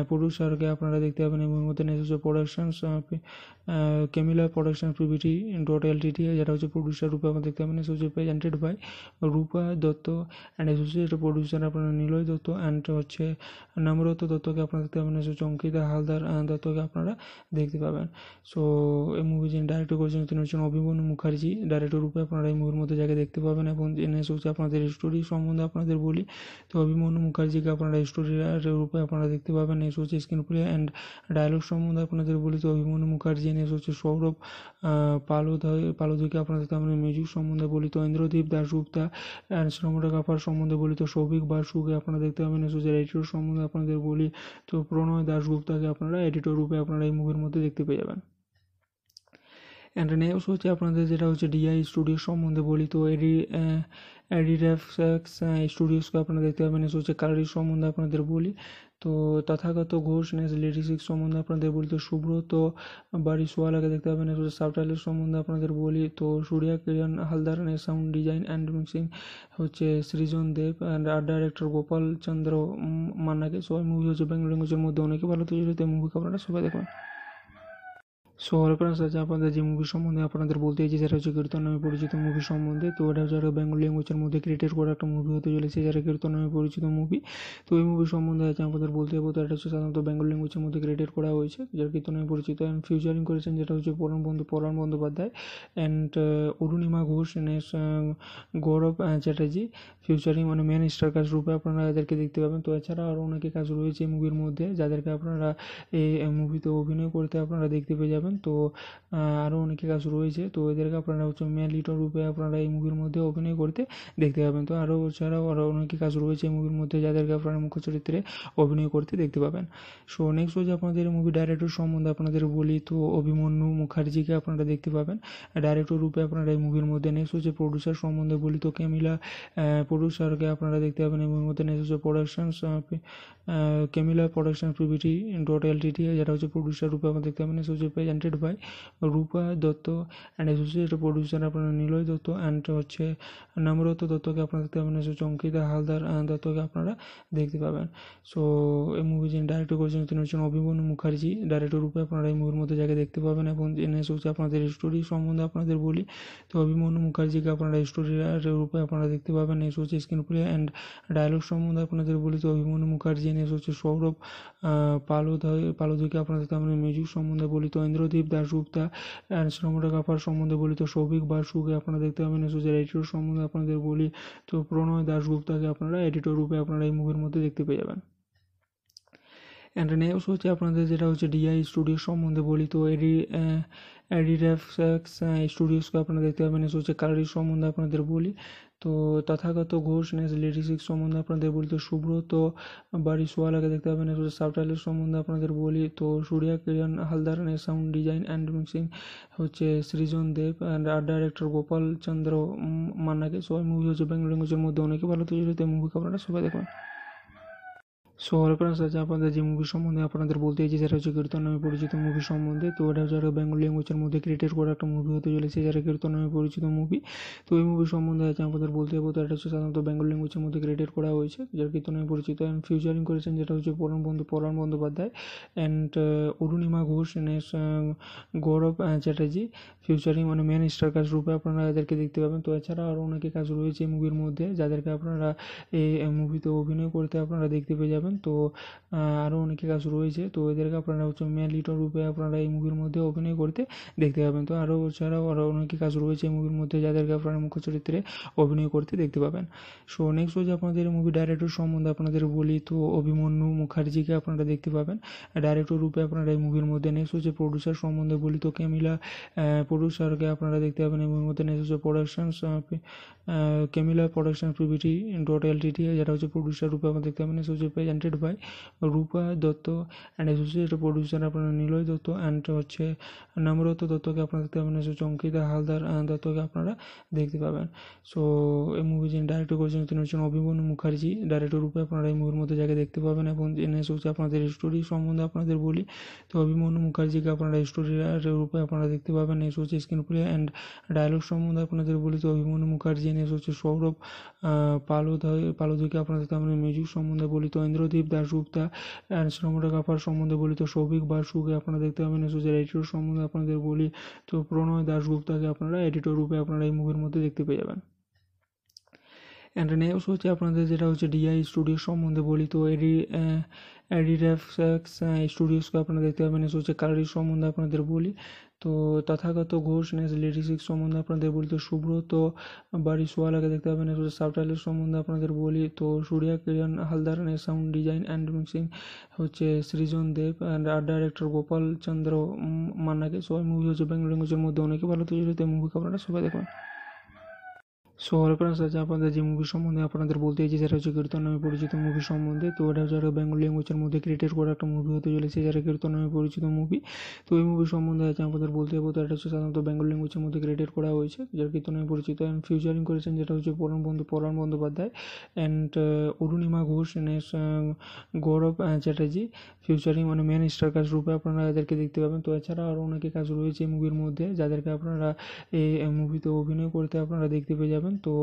প্রডিউসারকে আপনারা দেখতে পাবেন এই মুভির মধ্যে নেক্সট হচ্ছে productions Camilla production PVT dot L যেটা হচ্ছে প্রডিউসার রূপে আপনারা দেখতে পাবেন নেক্সট হচ্ছে presented by Rupa Dotto and associate producer আপনারা নিলয় দত্ত অ্যান্ড হচ্ছে নামরত দত্তকে আপনারা দেখতে পাবেন হচ্ছে হালদার দত্তকে আপনারা দেখতে পাবেন সো এই মুভি যিনি ডাইরেক্টর করেছেন তিনি হচ্ছেন অভিমন্যু মুখার্জি ডাইরেক্টর রূপে আপনারা এই মুভির মধ্যে জায়গায় দেখতে পাবেন এবং এনে হচ্ছে আপনাদের স্টোরি সম্বন্ধে আপনাদের বলি তো অভিমন্যু মুখার্জিকে আপনারা স্টোরির রূপে আপনারা দেখতে পাবেন এস হচ্ছে স্ক্রিন প্লে অ্যান্ড ডায়লগ সম্বন্ধে আপনাদের বলি তো অভিমন্যু মুখার্জি এনে হচ্ছে সৌরভ পালোধ পালোধকে আপনারা দেখতে মিউজিক সম্বন্ধে বলি তো ইন্দ্র ইন্দ্রদীপ দাশগুপ্তা অ্যান্ড কাপার সম্বন্ধে বলি তো সৌভিক বাসুকে আপনারা দেখতে পাবেন সুজের এডিটর সম্বন্ধে আপনাদের বলি তো প্রণয় দাশগুপ্তাকে আপনারা এডিটর রূপে আপনারা এই মুভির মধ্যে দেখতে পেয়ে যাবেন অ্যান্ড নেক্সট হচ্ছে আপনাদের যেটা হচ্ছে ডিআই স্টুডিও সম্বন্ধে বলি তো এডি অ্যাডিডাফ স্টুডিওসকে আপনারা দেখতে পাবেন হচ্ছে কালারি সম্বন্ধে আপনাদের বলি তো তথাগত ঘোষ নেস ডিস্ট্রিক্ট সম্বন্ধে আপনাদের বলি তো সুব্রত সোয়ালাকে দেখতে পাবেন সাবটাইলের সম্বন্ধে আপনাদের বলি তো Surya Kiran Haldar sound design and mixing হচ্ছে সৃজন দেব and R director Gopal Chandra মান্নাকে সবাই মুভি হচ্ছে বেঙ্গল ল্যাঙ্গুয়েজের মধ্যে অনেকে ভালো তৈরি হতে মুভি আপনারা সবাই দেখবেন সো হ্যালো ফ্রেন্ডস আজ আপনাদের যে মুভি সম্বন্ধে আপনাদের বলতে চাইছি সেটা হচ্ছে কীর্তন নামে পরিচিত মুভি সম্বন্ধে তো এটা হচ্ছে একটা বেঙ্গল ল্যাঙ্গুয়েজের মধ্যে ক্রিয়েটেড করা একটা মুভি হতে চলেছে যারা কীর্তন নামে পরিচিত মুভি তো এই মুভি সম্বন্ধে আছে আপনাদের বলতে যাবো তো এটা হচ্ছে সাধারণত বেঙ্গল ল্যাঙ্গুয়েজের মধ্যে ক্রিয়েটেড করা হয়েছে যারা কীর্তন নামে পরিচিত অ্যান্ড ফিউচারিং করেছেন যেটা হচ্ছে পরম বন্ধু পরাণ বন্দ্যোপাধ্যায় অ্যান্ড অরুণিমা ঘোষ নেস গৌরব চ্যাটার্জি ফিউচারিং মানে মেন স্টার কাজ রূপে আপনারা এদেরকে দেখতে পাবেন তো এছাড়া আরও অনেকে কাজ রয়েছে এই মুভির মধ্যে যাদেরকে আপনারা এই মুভিতে অভিনয় করতে আপনারা দেখতে পেয়ে যাবেন পারেন তো আরও অনেকে কাজ রয়েছে তো এদেরকে আপনারা হচ্ছে লিটন রূপে আপনারা এই মুভির মধ্যে অভিনয় করতে দেখতে পাবেন তো আরও ছাড়াও আরও অনেকে কাজ রয়েছে এই মুভির মধ্যে যাদেরকে আপনারা মুখ্য চরিত্রে অভিনয় করতে দেখতে পাবেন সো নেক্সট হচ্ছে আপনাদের মুভি ডাইরেক্টর সম্বন্ধে আপনাদের বলি তো অভিমন্যু মুখার্জিকে আপনারা দেখতে পাবেন ডাইরেক্টর রূপে আপনারা এই মুভির মধ্যে নেক্সট হচ্ছে প্রডিউসার সম্বন্ধে বলি তো ক্যামিলা প্রডিউসারকে আপনারা দেখতে পাবেন এই মুভির মধ্যে নেক্সট হচ্ছে productions Camilla production PVT dot L যেটা হচ্ছে প্রডিউসার রূপে আপনারা দেখতে পাবেন নেক্সট হচ্ছে presented by Rupa Dotto and associate producer আপনারা নিলয় দত্ত অ্যান্ড হচ্ছে নামরত দত্তকে আপনারা দেখতে পাবেন হচ্ছে অঙ্কিতা হালদার দত্তকে আপনারা দেখতে পাবেন সো এই মুভি যিনি ডাইরেক্টর করেছেন তিনি হচ্ছেন অভিমন্যু মুখার্জি ডাইরেক্টর রূপে আপনারা এই মুভির মধ্যে জায়গায় দেখতে পাবেন এবং এনে হচ্ছে আপনাদের স্টোরি সম্বন্ধে আপনাদের বলি তো অভিমন্যু মুখার্জিকে আপনারা স্টোরির রূপে আপনারা দেখতে পাবেন এস হচ্ছে স্ক্রিন প্লে অ্যান্ড ডায়লগ সম্বন্ধে আপনাদের বলি তো অভিমন্যু মুখার্জি এনে হচ্ছে সৌরভ পালোধ পালোধকে আপনারা দেখতে মিউজিক সম্বন্ধে বলি তো ইন্দ্র ইন্দ্রদীপ দাশগুপ্তা অ্যান্ড কাপার সম্বন্ধে বলি তো সৌভিক বাসুকে আপনারা দেখতে পাবেন সুজের এডিটর সম্বন্ধে আপনাদের বলি তো প্রণয় দাশগুপ্তাকে আপনারা এডিটর রূপে আপনারা এই মুভির মধ্যে দেখতে পেয়ে যাবেন অ্যান্ড নেক্সট হচ্ছে আপনাদের যেটা হচ্ছে ডিআই স্টুডিও সম্বন্ধে বলি তো এডি অ্যাডিডাফ স্টুডিওসকে আপনারা দেখতে পাবেন হচ্ছে কালারি সম্বন্ধে আপনাদের বলি তো তথাগত ঘোষ নেস ঋষিক সম্বন্ধে আপনাদের বলি তো সুব্রত সোয়ালাকে দেখতে পাবেন সাবটাইলের সম্বন্ধে আপনাদের বলি তো Surya Kiran Haldar sound design and mixing হচ্ছে সৃজন দেব and R director Gopal Chandra মান্নাকে সবাই মুভি হচ্ছে বেঙ্গল ল্যাঙ্গুয়েজের মধ্যে অনেকে ভালো তৈরি তো মুভি আপনারা সবাই দেখবেন সো হ্যালো ফ্রেন্ডস আজ আপনাদের যে মুভি সম্বন্ধে আপনাদের বলতে চাইছি সেটা হচ্ছে কীর্তন নামে পরিচিত মুভি সম্বন্ধে তো এটা হচ্ছে একটা বেঙ্গল ল্যাঙ্গুয়েজের মধ্যে ক্রিয়েটেড করা একটা মুভি হতে চলেছে যারা কীর্তন নামে পরিচিত মুভি তো এই মুভি সম্বন্ধে আছে আপনাদের বলতে যাবো তো এটা হচ্ছে সাধারণত বেঙ্গল ল্যাঙ্গুয়েজের মধ্যে ক্রিয়েটেড করা হয়েছে যারা কীর্তন নামে পরিচিত অ্যান্ড ফিউচারিং করেছেন যেটা হচ্ছে পরম বন্ধু পরাণ বন্দ্যোপাধ্যায় অ্যান্ড অরুণিমা ঘোষ নেস গৌরব চ্যাটার্জি ফিউচারিং মানে মেন স্টার কাজ রূপে আপনারা এদেরকে দেখতে পাবেন তো এছাড়া আরও অনেকে কাজ রয়েছে এই মুভির মধ্যে যাদেরকে আপনারা এই মুভিতে অভিনয় করতে আপনারা দেখতে পেয়ে যাবেন পারবেন তো আরও অনেকে কাজ রয়েছে তো এদেরকে আপনারা হচ্ছে মেলিটন রূপে আপনারা এই মুভির মধ্যে অভিনয় করতে দেখতে পাবেন তো আরও ছাড়াও আরও অনেকে কাজ রয়েছে এই মুভির মধ্যে যাদেরকে আপনারা মুখ্য চরিত্রে অভিনয় করতে দেখতে পাবেন সো নেক্সট হচ্ছে আপনাদের মুভি ডাইরেক্টর সম্বন্ধে আপনাদের বলি তো অভিমন্যু মুখার্জিকে আপনারা দেখতে পাবেন ডাইরেক্টর রূপে আপনারা এই মুভির মধ্যে নেক্সট হচ্ছে প্রডিউসার সম্বন্ধে বলি তো ক্যামিলা প্রডিউসারকে আপনারা দেখতে পাবেন এই মুভির মধ্যে নেক্সট হচ্ছে productions Camilla production privity dot L যেটা হচ্ছে প্রডিউসার রূপে আপনারা দেখতে পাবেন নেক্সট হচ্ছে presented by Rupa Dotto and associate producer আপনারা নিলয় দত্ত অ্যান্ড হচ্ছে নামরত দত্তকে আপনারা দেখতে পাবেন হচ্ছে অঙ্কিতা হালদার দত্তকে আপনারা দেখতে পাবেন সো এই মুভি যিনি ডাইরেক্টর করেছেন তিনি হচ্ছেন অভিমন্যু মুখার্জি ডাইরেক্টর রূপে আপনারা এই মুভির মধ্যে জায়গায় দেখতে পাবেন এবং এনে হচ্ছে আপনাদের স্টোরি সম্বন্ধে আপনাদের বলি তো অভিমন্যু মুখার্জিকে আপনারা স্টোরির রূপে আপনারা দেখতে পাবেন এস হচ্ছে স্ক্রিন প্লে অ্যান্ড ডায়লগ সম্বন্ধে আপনাদের বলি তো অভিমন্যু মুখার্জি এনে হচ্ছে সৌরভ পালোধ পালোধকে আপনারা দেখতে মিউজিক সম্বন্ধে বলি তো ইন্দ্র ইন্দ্রদীপ দাশগুপ্তা অ্যান্ড কাপার সম্বন্ধে বলি তো সৌভিক বাসুকে আপনারা দেখতে পাবেন সুজের এডিটর সম্বন্ধে আপনাদের বলি তো প্রণয় দাশগুপ্তাকে আপনারা এডিটর রূপে আপনারা এই মুভির মধ্যে দেখতে পেয়ে যাবেন অ্যান্ড নেক্সট হচ্ছে আপনাদের যেটা হচ্ছে ডিআই স্টুডিও সম্বন্ধে বলি তো এডি অ্যাডিডাফ স্টুডিওসকে আপনারা দেখতে পাবেন হচ্ছে কালারি সম্বন্ধে আপনাদের বলি তো তথাগত ঘোষ নেস ঋষিক সম্বন্ধে আপনাদের বলি তো সুব্রত সোয়ালাকে দেখতে পাবেন সাবটাইলের সম্বন্ধে আপনাদের বলি তো Surya Kiran Haldar sound design and mixing হচ্ছে সৃজন দেব and R director Gopal Chandra মান্নাকে সবাই মুভি হচ্ছে বেঙ্গল ল্যাঙ্গুয়েজের মধ্যে অনেকে ভালো তৈরি তো মুভি আপনারা সবাই দেখবেন সো হ্যালো ফ্রেন্ডস আজ আপনাদের যে মুভি সম্বন্ধে আপনাদের বলতে চাইছি সেটা হচ্ছে কীর্তন নামে পরিচিত মুভি সম্বন্ধে তো এটা হচ্ছে একটা বেঙ্গল ল্যাঙ্গুয়েজের মধ্যে ক্রিয়েটেড করা একটা মুভি হতে চলেছে যারা কীর্তন নামে পরিচিত মুভি তো এই মুভি সম্বন্ধে আছে আপনাদের বলতে যাবো তো এটা হচ্ছে সাধারণত বেঙ্গল ল্যাঙ্গুয়েজের মধ্যে ক্রিয়েটেড করা হয়েছে যারা কীর্তন নামে পরিচিত অ্যান্ড ফিউচারিং করেছেন যেটা হচ্ছে পরম বন্ধু পরাণ বন্দ্যোপাধ্যায় অ্যান্ড অরুণিমা ঘোষ নেস গৌরব চ্যাটার্জি ফিউচারিং মানে মেন স্টার কাজ রূপে আপনারা এদেরকে দেখতে পাবেন তো এছাড়া আরও অনেকে কাজ রয়েছে এই মুভির মধ্যে যাদেরকে আপনারা এই মুভিতে অভিনয় করতে আপনারা দেখতে পেয়ে যাবেন পারবেন তো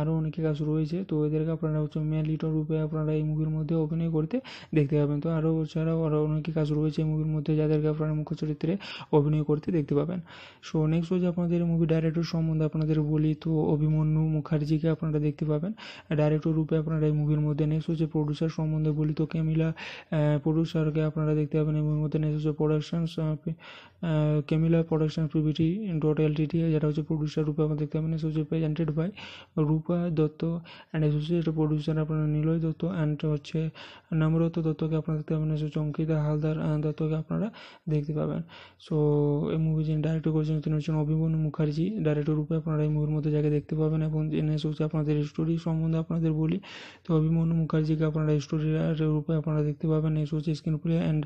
আরও অনেকে কাজ রয়েছে তো এদেরকে আপনারা হচ্ছে মেলিটন রূপে আপনারা এই মুভির মধ্যে অভিনয় করতে দেখতে পাবেন তো আরও ছাড়াও আরও অনেকে কাজ রয়েছে এই মুভির মধ্যে যাদেরকে আপনারা মুখ্য চরিত্রে অভিনয় করতে দেখতে পাবেন সো নেক্সট হচ্ছে আপনাদের মুভি ডাইরেক্টর সম্বন্ধে আপনাদের বলি তো অভিমন্যু মুখার্জিকে আপনারা দেখতে পাবেন ডাইরেক্টর রূপে আপনারা এই মুভির মধ্যে নেক্সট হচ্ছে প্রডিউসার সম্বন্ধে বলি তো ক্যামিলা প্রডিউসারকে আপনারা দেখতে পাবেন এই মুভির মধ্যে নেক্সট হচ্ছে productions Camilla production privity dot L যেটা হচ্ছে প্রডিউসার রূপে আপনারা দেখতে পাবেন নেক্সট হচ্ছে presented by Rupa Dotto and associate producer আপনারা নিলয় দত্ত অ্যান্ড হচ্ছে নামরত দত্তকে আপনারা দেখতে পাবেন চঙ্কিতা হালদার দত্তকে আপনারা দেখতে পাবেন সো এই মুভি যিনি ডাইরেক্টর করেছেন তিনি হচ্ছেন অভিমন্যু মুখার্জি ডাইরেক্টর রূপে আপনারা এই মুভির মধ্যে জায়গায় দেখতে পাবেন এবং এনে হচ্ছে আপনাদের স্টোরি সম্বন্ধে আপনাদের বলি তো অভিমন্যু মুখার্জিকে আপনারা স্টোরির রূপে আপনারা দেখতে পাবেন এস হচ্ছে স্ক্রিন প্লে অ্যান্ড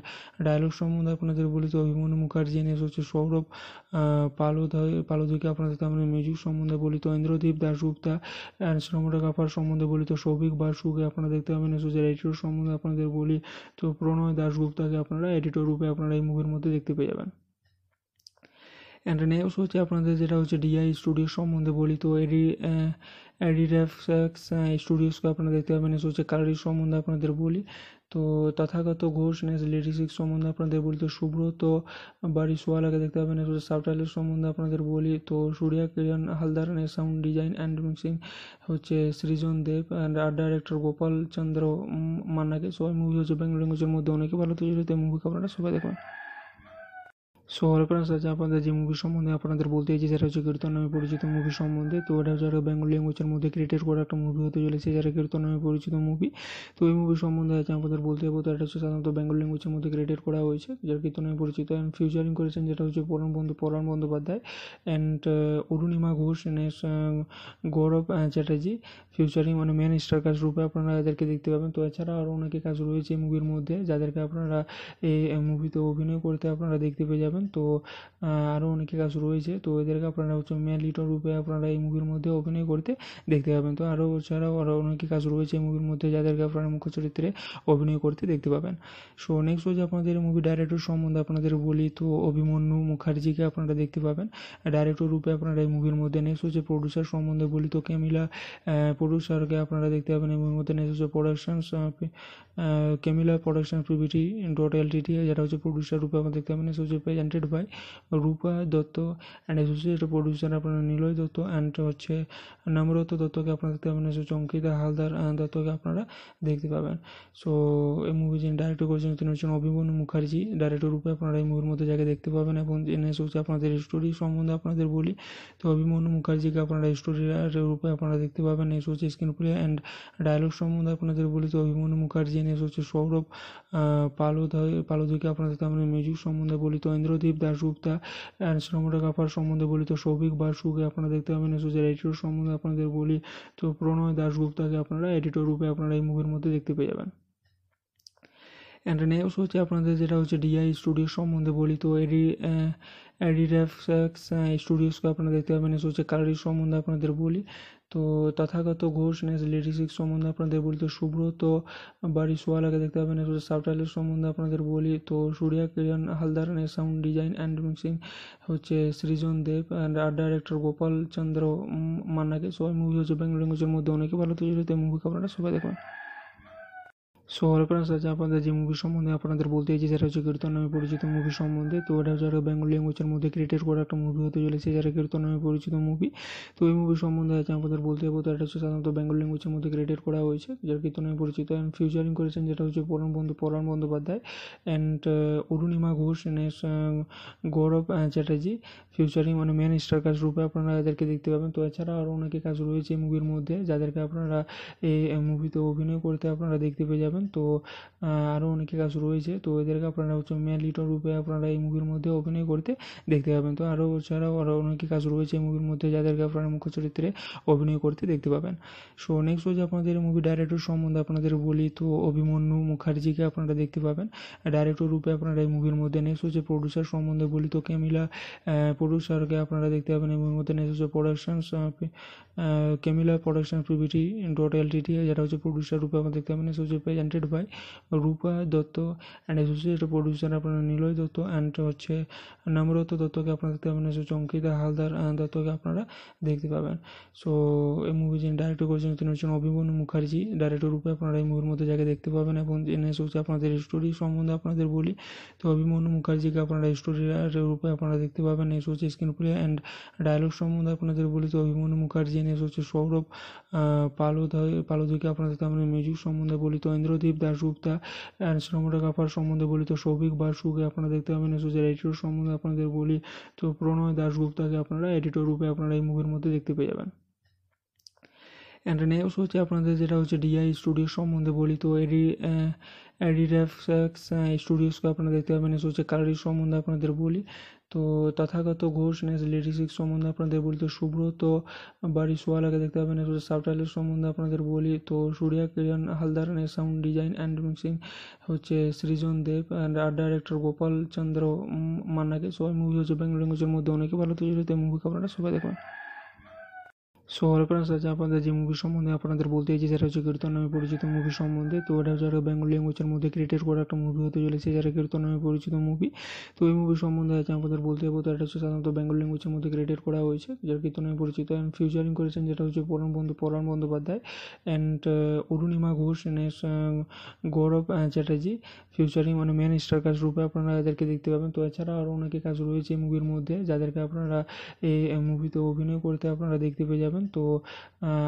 ডায়লগ সম্বন্ধে আপনাদের বলি তো অভিমন্যু মুখার্জি এনে হচ্ছে সৌরভ পালোধ পালোধকে আপনারা দেখতে মিউজিক সম্বন্ধে বলি তো ইন্দ্র ইন্দ্রদীপ দাশগুপ্তা অ্যান্ড কাপার সম্বন্ধে বলি তো সৌভিক বাসুকে আপনারা দেখতে পাবেন সুজের এডিটর সম্বন্ধে আপনাদের বলি তো প্রণয় দাশগুপ্তাকে আপনারা এডিটর রূপে আপনারা এই মুভির মধ্যে দেখতে পেয়ে যাবেন অ্যান্ড নেক্সট হচ্ছে আপনাদের যেটা হচ্ছে ডিআই স্টুডিও সম্বন্ধে বলি তো এডি অ্যাডিডাফ স্টুডিওসকে আপনারা দেখতে পাবেন হচ্ছে কালারি সম্বন্ধে আপনাদের বলি তো তথাগত ঘোষ নেস ঋষিক সম্বন্ধে আপনাদের বলি তো সুব্রত সোয়ালাকে দেখতে পাবেন সাবটাইলের সম্বন্ধে আপনাদের বলি তো Surya Kiran Haldar sound design and mixing হচ্ছে সৃজন দেব and R director Gopal Chandra মান্নাকে সবাই মুভি হচ্ছে বেঙ্গল ল্যাঙ্গুয়েজের মধ্যে অনেকে ভালো তৈরি মুভি আপনারা সবাই দেখবেন সো হ্যালো ফ্রেন্ডস আজ আপনাদের যে মুভি সম্বন্ধে আপনাদের বলতে চাইছি সেটা হচ্ছে কীর্তন নামে পরিচিত মুভি সম্বন্ধে তো এটা হচ্ছে একটা বেঙ্গল ল্যাঙ্গুয়েজের মধ্যে ক্রিয়েটেড করা একটা মুভি হতে চলেছে যারা কীর্তন নামে পরিচিত মুভি তো এই মুভি সম্বন্ধে আছে আপনাদের বলতে যাবো তো এটা হচ্ছে সাধারণত বেঙ্গল ল্যাঙ্গুয়েজের মধ্যে ক্রিয়েটেড করা হয়েছে যারা কীর্তন নামে পরিচিত অ্যান্ড ফিউচারিং করেছেন যেটা হচ্ছে পরম বন্ধু পরাণ বন্দ্যোপাধ্যায় অ্যান্ড অরুণিমা ঘোষ নেস গৌরব চ্যাটার্জি ফিউচারিং মানে মেন স্টার কাজ রূপে আপনারা এদেরকে দেখতে পাবেন তো এছাড়া আরও অনেকে কাজ রয়েছে এই মুভির মধ্যে যাদেরকে আপনারা এই মুভিতে অভিনয় করতে আপনারা দেখতে পেয়ে যাবেন পারেন তো আরও অনেকে কাজ রয়েছে তো এদেরকে আপনারা হচ্ছে লিটন রূপে আপনারা এই মুভির মধ্যে অভিনয় করতে দেখতে পাবেন তো আরও ছাড়াও আরও অনেকে কাজ রয়েছে এই মুভির মধ্যে যাদেরকে আপনারা মুখ্য চরিত্রে অভিনয় করতে দেখতে পাবেন সো নেক্সট হচ্ছে আপনাদের মুভি ডাইরেক্টর সম্বন্ধে আপনাদের বলি তো অভিমন্যু মুখার্জিকে আপনারা দেখতে পাবেন ডাইরেক্টর রূপে আপনারা এই মুভির মধ্যে নেক্সট হচ্ছে প্রডিউসার সম্বন্ধে বলি তো ক্যামিলা প্রডিউসারকে আপনারা দেখতে পাবেন এই মুভির মধ্যে নেক্সট হচ্ছে productions Camilla production privity dot L যেটা হচ্ছে প্রডিউসার রূপে আপনারা দেখতে পাবেন নেক্সট হচ্ছে presented by Rupa Dutta and associate producer আপনার নিলয় দত্ত অ্যান্ড হচ্ছে নামরত দত্তকে আপনারা দেখতে পাবেন হচ্ছে হালদার দত্তকে আপনারা দেখতে পাবেন সো এই মুভি যিনি ডাইরেক্টর করেছেন তিনি হচ্ছেন অভিমন্যু মুখার্জি ডাইরেক্টর রূপে আপনারা এই মুভির মধ্যে জায়গায় দেখতে পাবেন এবং এনে হচ্ছে আপনাদের স্টোরি সম্বন্ধে আপনাদের বলি তো অভিমন্যু মুখার্জিকে আপনারা স্টোরির রূপে আপনারা দেখতে পাবেন এস হচ্ছে স্ক্রিন প্লে অ্যান্ড ডায়লগ সম্বন্ধে আপনাদের বলি তো অভিমন্যু মুখার্জি এনে হচ্ছে সৌরভ পালোধ পালোধকে আপনারা দেখতে মিউজিক সম্বন্ধে বলি তো ইন্দ্র ইন্দ্রদীপ দাশগুপ্তা অ্যান্ড সিনেমাটোগ্রাফার সম্বন্ধে বলি তো সৌভিক বাসুকে আপনারা দেখতে পাবেন সুজের এডিটর সম্বন্ধে আপনাদের বলি তো প্রণয় দাশগুপ্তাকে আপনারা এডিটর রূপে আপনারা এই মুভির মধ্যে দেখতে পেয়ে যাবেন অ্যান্ড নেক্সট হচ্ছে আপনাদের যেটা হচ্ছে ডিআই স্টুডিও সম্বন্ধে বলি তো এডি অ্যাডিডাফ স্টুডিওসকে আপনারা দেখতে পাবেন হচ্ছে কালারি সম্বন্ধে আপনাদের বলি তো তথাগত ঘোষ নেস ঋষিক সম্বন্ধে আপনাদের বলি তো সুব্রত সোয়ালাকে দেখতে পাবেন সাবটাইলের সম্বন্ধে আপনাদের বলি তো Surya Kiran Haldar sound design and mixing হচ্ছে সৃজন দেব and R director Gopal Chandra মান্নাকে সবাই মুভি হচ্ছে বেঙ্গল ল্যাঙ্গুয়েজের মধ্যে অনেকে ভালো তৈরি তো মুভি আপনারা সবাই দেখবেন সো হ্যালো ফ্রেন্ডস আজ আপনাদের যে মুভি সম্বন্ধে আপনাদের বলতে চাইছি সেটা হচ্ছে কীর্তন নামে পরিচিত মুভি সম্বন্ধে তো এটা হচ্ছে একটা বেঙ্গল ল্যাঙ্গুয়েজের মধ্যে ক্রিয়েটেড করা একটা মুভি হতে চলেছে যারা কীর্তন নামে পরিচিত মুভি তো এই মুভি সম্বন্ধে আছে আপনাদের বলতে যাবো তো এটা হচ্ছে সাধারণত বেঙ্গল ল্যাঙ্গুয়েজের মধ্যে ক্রিয়েটেড করা হয়েছে যারা কীর্তন নামে পরিচিত অ্যান্ড ফিউচারিং করেছেন যেটা হচ্ছে পরম বন্ধু পরাণ বন্দ্যোপাধ্যায় অ্যান্ড অরুণিমা ঘোষ নেস গৌরব চ্যাটার্জি ফিউচারিং মানে মেন স্টার কাজ রূপে আপনারা এদেরকে দেখতে পাবেন তো এছাড়া আরও অনেকে কাজ রয়েছে এই মুভির মধ্যে যাদেরকে আপনারা এই মুভিতে অভিনয় করতে আপনারা দেখতে পেয়ে যাবেন পারেন তো আরও অনেকে কাজ রয়েছে তো এদেরকে আপনারা হচ্ছে লিটন রূপে আপনারা এই মুভির মধ্যে অভিনয় করতে দেখতে পাবেন তো আরও ছাড়াও আরও অনেকে কাজ রয়েছে এই মুভির মধ্যে যাদেরকে আপনারা মুখ্য চরিত্রে অভিনয় করতে দেখতে পাবেন সো নেক্সট হচ্ছে আপনাদের মুভি ডাইরেক্টর সম্বন্ধে আপনাদের বলি তো অভিমন্যু মুখার্জিকে আপনারা দেখতে পাবেন ডাইরেক্টর রূপে আপনারা এই মুভির মধ্যে নেক্সট হচ্ছে প্রডিউসার সম্বন্ধে বলি তো ক্যামিলা প্রডিউসারকে আপনারা দেখতে পাবেন এই মুভির মধ্যে নেক্সট হচ্ছে productions Camilla production privity dot L যেটা হচ্ছে প্রডিউসার রূপে আপনারা দেখতে পাবেন নেক্সট হচ্ছে presented by Rupa Dotto and associate producer আপনারা নিলয় দত্ত অ্যান্ড হচ্ছে নামরত দত্তকে আপনারা দেখতে পাবেন চঙ্কিতা হালদার দত্তকে আপনারা দেখতে পাবেন সো এই মুভি যিনি ডাইরেক্টর করেছেন তিনি হচ্ছেন অভিমন্যু মুখার্জি ডাইরেক্টর রূপে আপনারা এই মুভির মধ্যে জায়গায় দেখতে পাবেন এবং এনে হচ্ছে আপনাদের স্টোরি সম্বন্ধে আপনাদের বলি তো অভিমন্যু মুখার্জিকে আপনারা স্টোরির রূপে আপনারা দেখতে পাবেন এস হচ্ছে স্ক্রিন প্লে অ্যান্ড ডায়লগ সম্বন্ধে আপনাদের বলি তো অভিমন্যু মুখার্জি এনে হচ্ছে সৌরভ পালোধ পালোধকে আপনারা দেখতে মিউজিক সম্বন্ধে বলি তো ইন্দ্র ইন্দ্রদীপ দাশগুপ্তা অ্যান্ড কাপার সম্বন্ধে বলি তো সৌভিক বাসুকে আপনারা দেখতে পাবেন সুজের এডিটর সম্বন্ধে আপনাদের বলি তো প্রণয় দাশগুপ্তাকে আপনারা এডিটর রূপে আপনারা এই মুভির মধ্যে দেখতে পেয়ে যাবেন অ্যান্ড নেক্সট হচ্ছে আপনাদের যেটা হচ্ছে ডিআই স্টুডিও সম্বন্ধে বলি তো এডি অ্যাডিডাফ স্টুডিওসকে আপনারা দেখতে পাবেন হচ্ছে কালারি সম্বন্ধে আপনাদের বলি তো তথাগত ঘোষ নেস ঋষিক সম্বন্ধে আপনাদের বলি তো সুব্রত সোয়ালাকে দেখতে পাবেন সাবটাইলের সম্বন্ধে আপনাদের বলি তো Surya Kiran Haldar sound design and mixing হচ্ছে সৃজন দেব and R director Gopal Chandra মান্নাকে সবাই মুভি হচ্ছে বেঙ্গল ল্যাঙ্গুয়েজের মধ্যে অনেকে ভালো তৈরি তো মুভি আপনারা সবাই দেখবেন সো হ্যালো ফ্রেন্ডস আজ আপনাদের যে মুভি সম্বন্ধে আপনাদের বলতে চাইছি সেটা হচ্ছে কীর্তন নামে পরিচিত মুভি সম্বন্ধে তো এটা হচ্ছে একটা বেঙ্গল ল্যাঙ্গুয়েজের মধ্যে ক্রিয়েটেড করা একটা মুভি হতে চলেছে যারা কীর্তন নামে পরিচিত মুভি তো এই মুভি সম্বন্ধে আছে আমাদের বলতে যাবো তো এটা হচ্ছে সাধারণত বেঙ্গল ল্যাঙ্গুয়েজের মধ্যে ক্রিয়েটেড করা হয়েছে যারা কীর্তন নামে পরিচিত অ্যান্ড ফিউচারিং করেছেন যেটা হচ্ছে পরম বন্ধু পরাণ বন্দ্যোপাধ্যায় অ্যান্ড অরুণিমা ঘোষ নেস গৌরব চ্যাটার্জি ফিউচারিং মানে মেন স্টার কাজ রূপে আপনারা এদেরকে দেখতে পাবেন তো এছাড়া আরও অনেকে কাজ রয়েছে এই মুভির মধ্যে যাদেরকে আপনারা এই মুভিতে অভিনয় করতে আপনারা দেখতে পেয়ে যাবেন পারবেন তো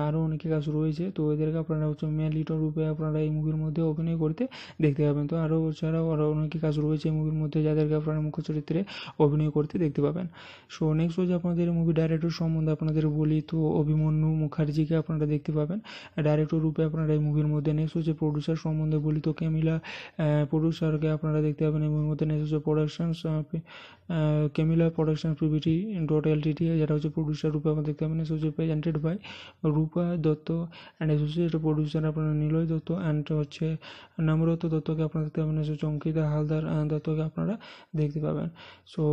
আরও অনেকে কাজ রয়েছে তো এদেরকে আপনারা হচ্ছে মেলিটন রূপে আপনারা এই মুভির মধ্যে অভিনয় করতে দেখতে পাবেন তো আরও ছাড়াও আরও অনেকে কাজ রয়েছে এই মুভির মধ্যে যাদেরকে আপনারা মুখ্য চরিত্রে অভিনয় করতে দেখতে পাবেন সো নেক্সট হচ্ছে আপনাদের মুভি ডাইরেক্টর সম্বন্ধে আপনাদের বলি তো অভিমন্যু মুখার্জিকে আপনারা দেখতে পাবেন ডাইরেক্টর রূপে আপনারা এই মুভির মধ্যে নেক্সট হচ্ছে প্রডিউসার সম্বন্ধে বলি তো ক্যামিলা প্রডিউসারকে আপনারা দেখতে পাবেন এই মুভির মধ্যে নেক্সট হচ্ছে productions Camilla production privity dot L যেটা হচ্ছে প্রডিউসার রূপে আপনারা দেখতে পাবেন নেক্সট হচ্ছে presented by Rupa Dutta and associate producer আপনার নিলয় দত্ত অ্যান্ড হচ্ছে নামরত দত্তকে আপনারা দেখতে পাবেন চঙ্কিতা হালদার দত্তকে আপনারা দেখতে পাবেন সো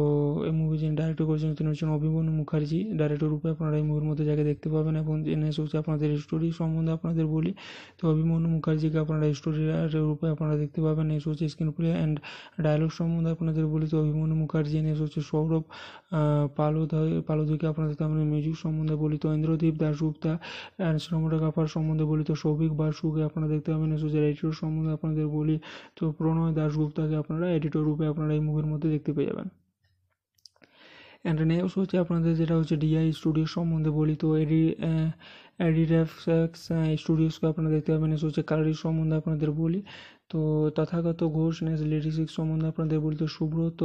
এই মুভি যিনি ডাইরেক্টর করেছেন তিনি হচ্ছেন অভিমন্যু মুখার্জি ডাইরেক্টর রূপে আপনারা এই মুভির মধ্যে জায়গায় দেখতে পাবেন এবং এনএস হচ্ছে আপনাদের স্টোরি সম্বন্ধে আপনাদের বলি তো অভিমন্যু মুখার্জিকে আপনারা স্টোরি রূপে আপনারা দেখতে পাবেন এস হচ্ছে স্ক্রিন প্লে অ্যান্ড ডায়লগ সম্বন্ধে আপনাদের বলি তো অভিমন্যু মুখার্জি এনএস হচ্ছে সৌরভ পালোধ পালোধকে আপনাদের দেখতে মিউজিক সম্বন্ধে বলি তো ইন্দ্র ইন্দ্রদীপ দাশগুপ্তা অ্যান্ড সিনেমাটোগ্রাফার সম্বন্ধে বলি তো সৌভিক বাসুকে আপনারা দেখতে পাবেন সুজের এডিটর সম্বন্ধে আপনাদের বলি তো প্রণয় দাশগুপ্তাকে আপনারা এডিটর রূপে আপনারা এই মুভির মধ্যে দেখতে পেয়ে যাবেন অ্যান্ড নেক্সট হচ্ছে আপনাদের যেটা হচ্ছে ডিআই স্টুডিও সম্বন্ধে বলি তো এডি অ্যাডিডাফ স্টুডিওসকে আপনারা দেখতে পাবেন হচ্ছে কালারির সম্বন্ধে আপনাদের বলি তো তথাগত ঘোষ নেস ঋষিক সম্বন্ধে আপনাদের বলি তো সুব্রত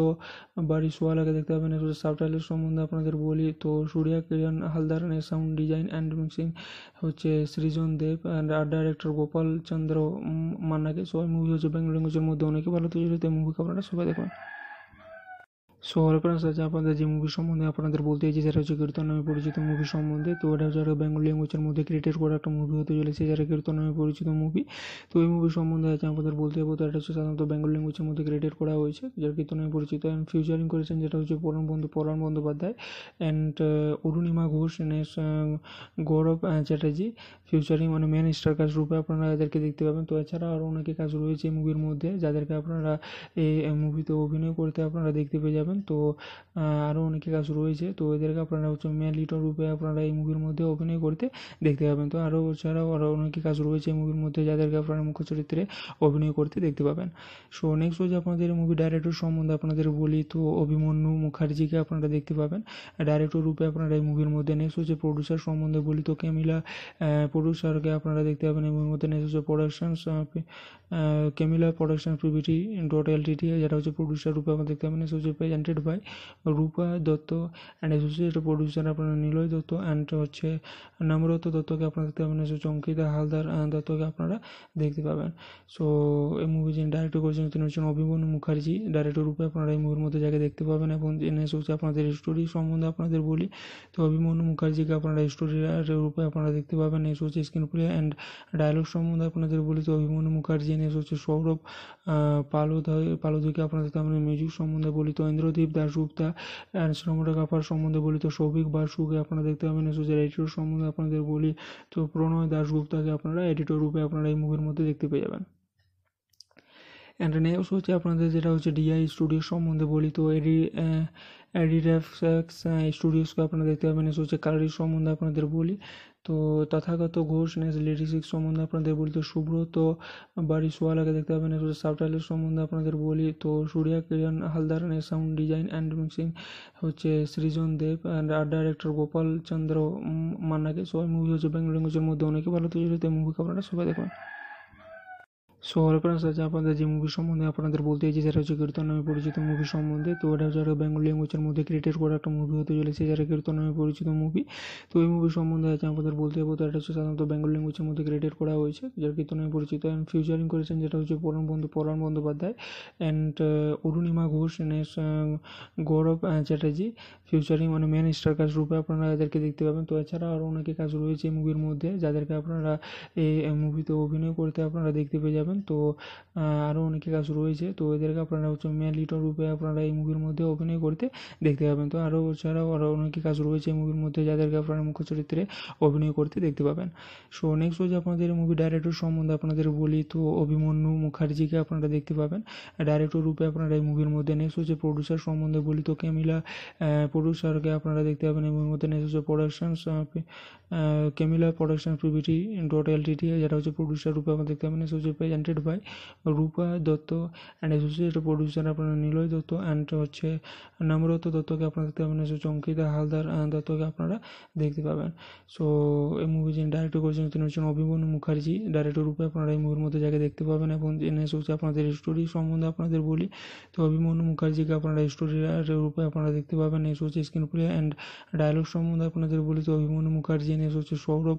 সোয়ালাকে দেখতে পাবেন সাবটাইলের সম্বন্ধে আপনাদের বলি তো Surya Kiran Haldar sound design and mixing হচ্ছে সৃজন দেব and R director Gopal Chandra মান্নাকে সবাই মুভি হচ্ছে বেঙ্গল ল্যাঙ্গুয়েজের মধ্যে অনেকে ভালো তৈরি তো মুভি আপনারা সবাই দেখবেন সো হ্যালো ফ্রেন্ডস আজ আপনাদের যে মুভি সম্বন্ধে আপনাদের বলতে চাইছি সেটা হচ্ছে কীর্তন নামে পরিচিত মুভি সম্বন্ধে তো এটা হচ্ছে একটা বেঙ্গল ল্যাঙ্গুয়েজের মধ্যে ক্রিয়েটেড করা একটা মুভি হতে চলেছে যারা কীর্তন নামে পরিচিত মুভি তো এই মুভি সম্বন্ধে আছে আমাদের বলতে যাবো তো এটা হচ্ছে সাধারণত বেঙ্গল ল্যাঙ্গুয়েজের মধ্যে ক্রিয়েটেড করা হয়েছে যারা কীর্তন নামে পরিচিত অ্যান্ড ফিউচারিং করেছেন যেটা হচ্ছে পরম বন্ধু পরাণ বন্দ্যোপাধ্যায় অ্যান্ড অরুণিমা ঘোষ নেস গৌরব চ্যাটার্জি ফিউচারিং মানে মেন স্টার কাজ রূপে আপনারা এদেরকে দেখতে পাবেন তো এছাড়া আরও অনেকে কাজ রয়েছে এই মুভির মধ্যে যাদেরকে আপনারা এই মুভিতে অভিনয় করতে আপনারা দেখতে পেয়ে যাবেন পারবেন তো আরও অনেকে কাজ রয়েছে তো এদেরকে আপনারা হচ্ছে মেলিটন রূপে আপনারা এই মুভির মধ্যে অভিনয় করতে দেখতে পাবেন তো আরও ছাড়াও আরও অনেকে কাজ রয়েছে এই মুভির মধ্যে যাদেরকে আপনারা মুখ্য চরিত্রে অভিনয় করতে দেখতে পাবেন সো নেক্সট হচ্ছে আপনাদের মুভি ডাইরেক্টর সম্বন্ধে আপনাদের বলি তো অভিমন্যু মুখার্জিকে আপনারা দেখতে পাবেন ডাইরেক্টর রূপে আপনারা এই মুভির মধ্যে নেক্সট হচ্ছে প্রডিউসার সম্বন্ধে বলি তো ক্যামিলা প্রডিউসারকে আপনারা দেখতে পাবেন এই মুভির মধ্যে নেক্সট হচ্ছে productions Camilla production privity dot L যেটা হচ্ছে প্রডিউসার রূপে আপনারা দেখতে পাবেন নেক্সট হচ্ছে presented by Rupa Dotto and associate producer আপনারা নিলয় দত্ত অ্যান্ড হচ্ছে নামরত দত্তকে আপনারা দেখতে পাবেন চঙ্কিতা হালদার দত্তকে আপনারা দেখতে পাবেন সো এই মুভি যিনি ডাইরেক্টর করেছেন তিনি হচ্ছেন অভিমন্যু মুখার্জি ডাইরেক্টর রূপে আপনারা এই মুভির মধ্যে জায়গায় দেখতে পাবেন এবং এনে হচ্ছে আপনাদের স্টোরি সম্বন্ধে আপনাদের বলি তো অভিমন্যু মুখার্জিকে আপনারা স্টোরি রূপে আপনারা দেখতে পাবেন এস হচ্ছে স্ক্রিন প্লে অ্যান্ড ডায়লগ সম্বন্ধে আপনাদের বলি তো অভিমন্যু মুখার্জি এনে হচ্ছে সৌরভ পালোধ পালোধকে আপনারা দেখতে মিউজিক সম্বন্ধে বলি তো ইন্দ্র ইন্দ্রদীপ দাশগুপ্তা অ্যান্ড সিনেমাটোগ্রাফার সম্বন্ধে বলি তো সৌভিক বাসুকে আপনারা দেখতে পাবেন সুজের এডিটর সম্বন্ধে আপনাদের বলি তো প্রণয় দাশগুপ্তাকে আপনারা এডিটর রূপে আপনারা এই মুভির মধ্যে দেখতে পেয়ে যাবেন অ্যান্ড নেক্সট হচ্ছে আপনাদের যেটা হচ্ছে ডিআই স্টুডিও সম্বন্ধে বলি তো এডি অ্যাডিডাফ স্টুডিওসকে আপনারা দেখতে পাবেন হচ্ছে কালারির সম্বন্ধে আপনাদের বলি তো তথাগত ঘোষ নেস ঋষিক সম্বন্ধে আপনাদের বলি তো সুব্রত সোয়ালাকে দেখতে পাবেন সাবটাইলের সম্বন্ধে আপনাদের বলি তো Surya Kiran Haldar sound design and mixing হচ্ছে সৃজন দেব and R director Gopal Chandra মান্নাকে সবাই মুভি হচ্ছে বেঙ্গল ল্যাঙ্গুয়েজের মধ্যে অনেকে ভালো তৈরি তো মুভি আপনারা সবাই দেখবেন সো হ্যালো ফ্রেন্ডস আজ আপনাদের যে মুভি সম্বন্ধে আপনাদের বলতে চাইছি সেটা হচ্ছে কীর্তন নামে পরিচিত মুভি সম্বন্ধে তো এটা হচ্ছে একটা বেঙ্গল ল্যাঙ্গুয়েজের মধ্যে ক্রিয়েটেড করা একটা মুভি হতে চলেছে যারা কীর্তন নামে পরিচিত মুভি তো এই মুভি সম্বন্ধে আছে আমাদের বলতে যাবো তো এটা হচ্ছে সাধারণত বেঙ্গল ল্যাঙ্গুয়েজের মধ্যে ক্রিয়েটেড করা হয়েছে যারা কীর্তন নামে পরিচিত অ্যান্ড ফিউচারিং করেছেন যেটা হচ্ছে পরম বন্ধু পরাণ বন্দ্যোপাধ্যায় অ্যান্ড অরুণিমা ঘোষ নেস গৌরব চ্যাটার্জি ফিউচারিং মানে মেন স্টার কাজ রূপে আপনারা এদেরকে দেখতে পাবেন তো এছাড়া আরও অনেকে কাজ রয়েছে এই মুভির মধ্যে যাদেরকে আপনারা এই মুভিতে অভিনয় করতে আপনারা দেখতে পেয়ে যাবেন পারেন তো আরও অনেকে কাজ রয়েছে তো এদেরকে আপনারা হচ্ছে মেলিটন রূপে আপনারা এই মুভির মধ্যে অভিনয় করতে দেখতে পাবেন তো আরও ছাড়াও আরও অনেকে কাজ রয়েছে এই মুভির মধ্যে যাদেরকে আপনারা মুখ্য চরিত্রে অভিনয় করতে দেখতে পাবেন সো নেক্সট হচ্ছে আপনাদের মুভি ডাইরেক্টর সম্বন্ধে আপনাদের বলি তো অভিমন্যু মুখার্জিকে আপনারা দেখতে পাবেন ডাইরেক্টর রূপে আপনারা এই মুভির মধ্যে নেক্সট হচ্ছে প্রডিউসার সম্বন্ধে বলি তো ক্যামিলা প্রডিউসারকে আপনারা দেখতে পাবেন এই মুভির মধ্যে নেক্সট হচ্ছে productions Camilla production privity dot L যেটা হচ্ছে প্রডিউসার রূপে আপনারা দেখতে পাবেন নেক্সট হচ্ছে presented by Rupa Dotto and associate producer আপনারা নিলয় দত্ত অ্যান্ড হচ্ছে নামরত দত্তকে আপনারা দেখতে পাবেন হচ্ছে চঙ্কিতা হালদার দত্তকে আপনারা দেখতে পাবেন সো এই মুভি যিনি ডাইরেক্টর করেছেন তিনি হচ্ছেন অভিমন্যু মুখার্জি ডাইরেক্টর রূপে আপনারা এই মুভির মধ্যে জায়গায় দেখতে পাবেন এবং এনে হচ্ছে আপনাদের স্টোরি সম্বন্ধে আপনাদের বলি তো অভিমন্যু মুখার্জিকে আপনারা স্টোরি রূপে আপনারা দেখতে পাবেন এস হচ্ছে স্ক্রিন প্লে অ্যান্ড ডায়লগ সম্বন্ধে আপনাদের বলি তো অভিমন্যু মুখার্জি এনে হচ্ছে সৌরভ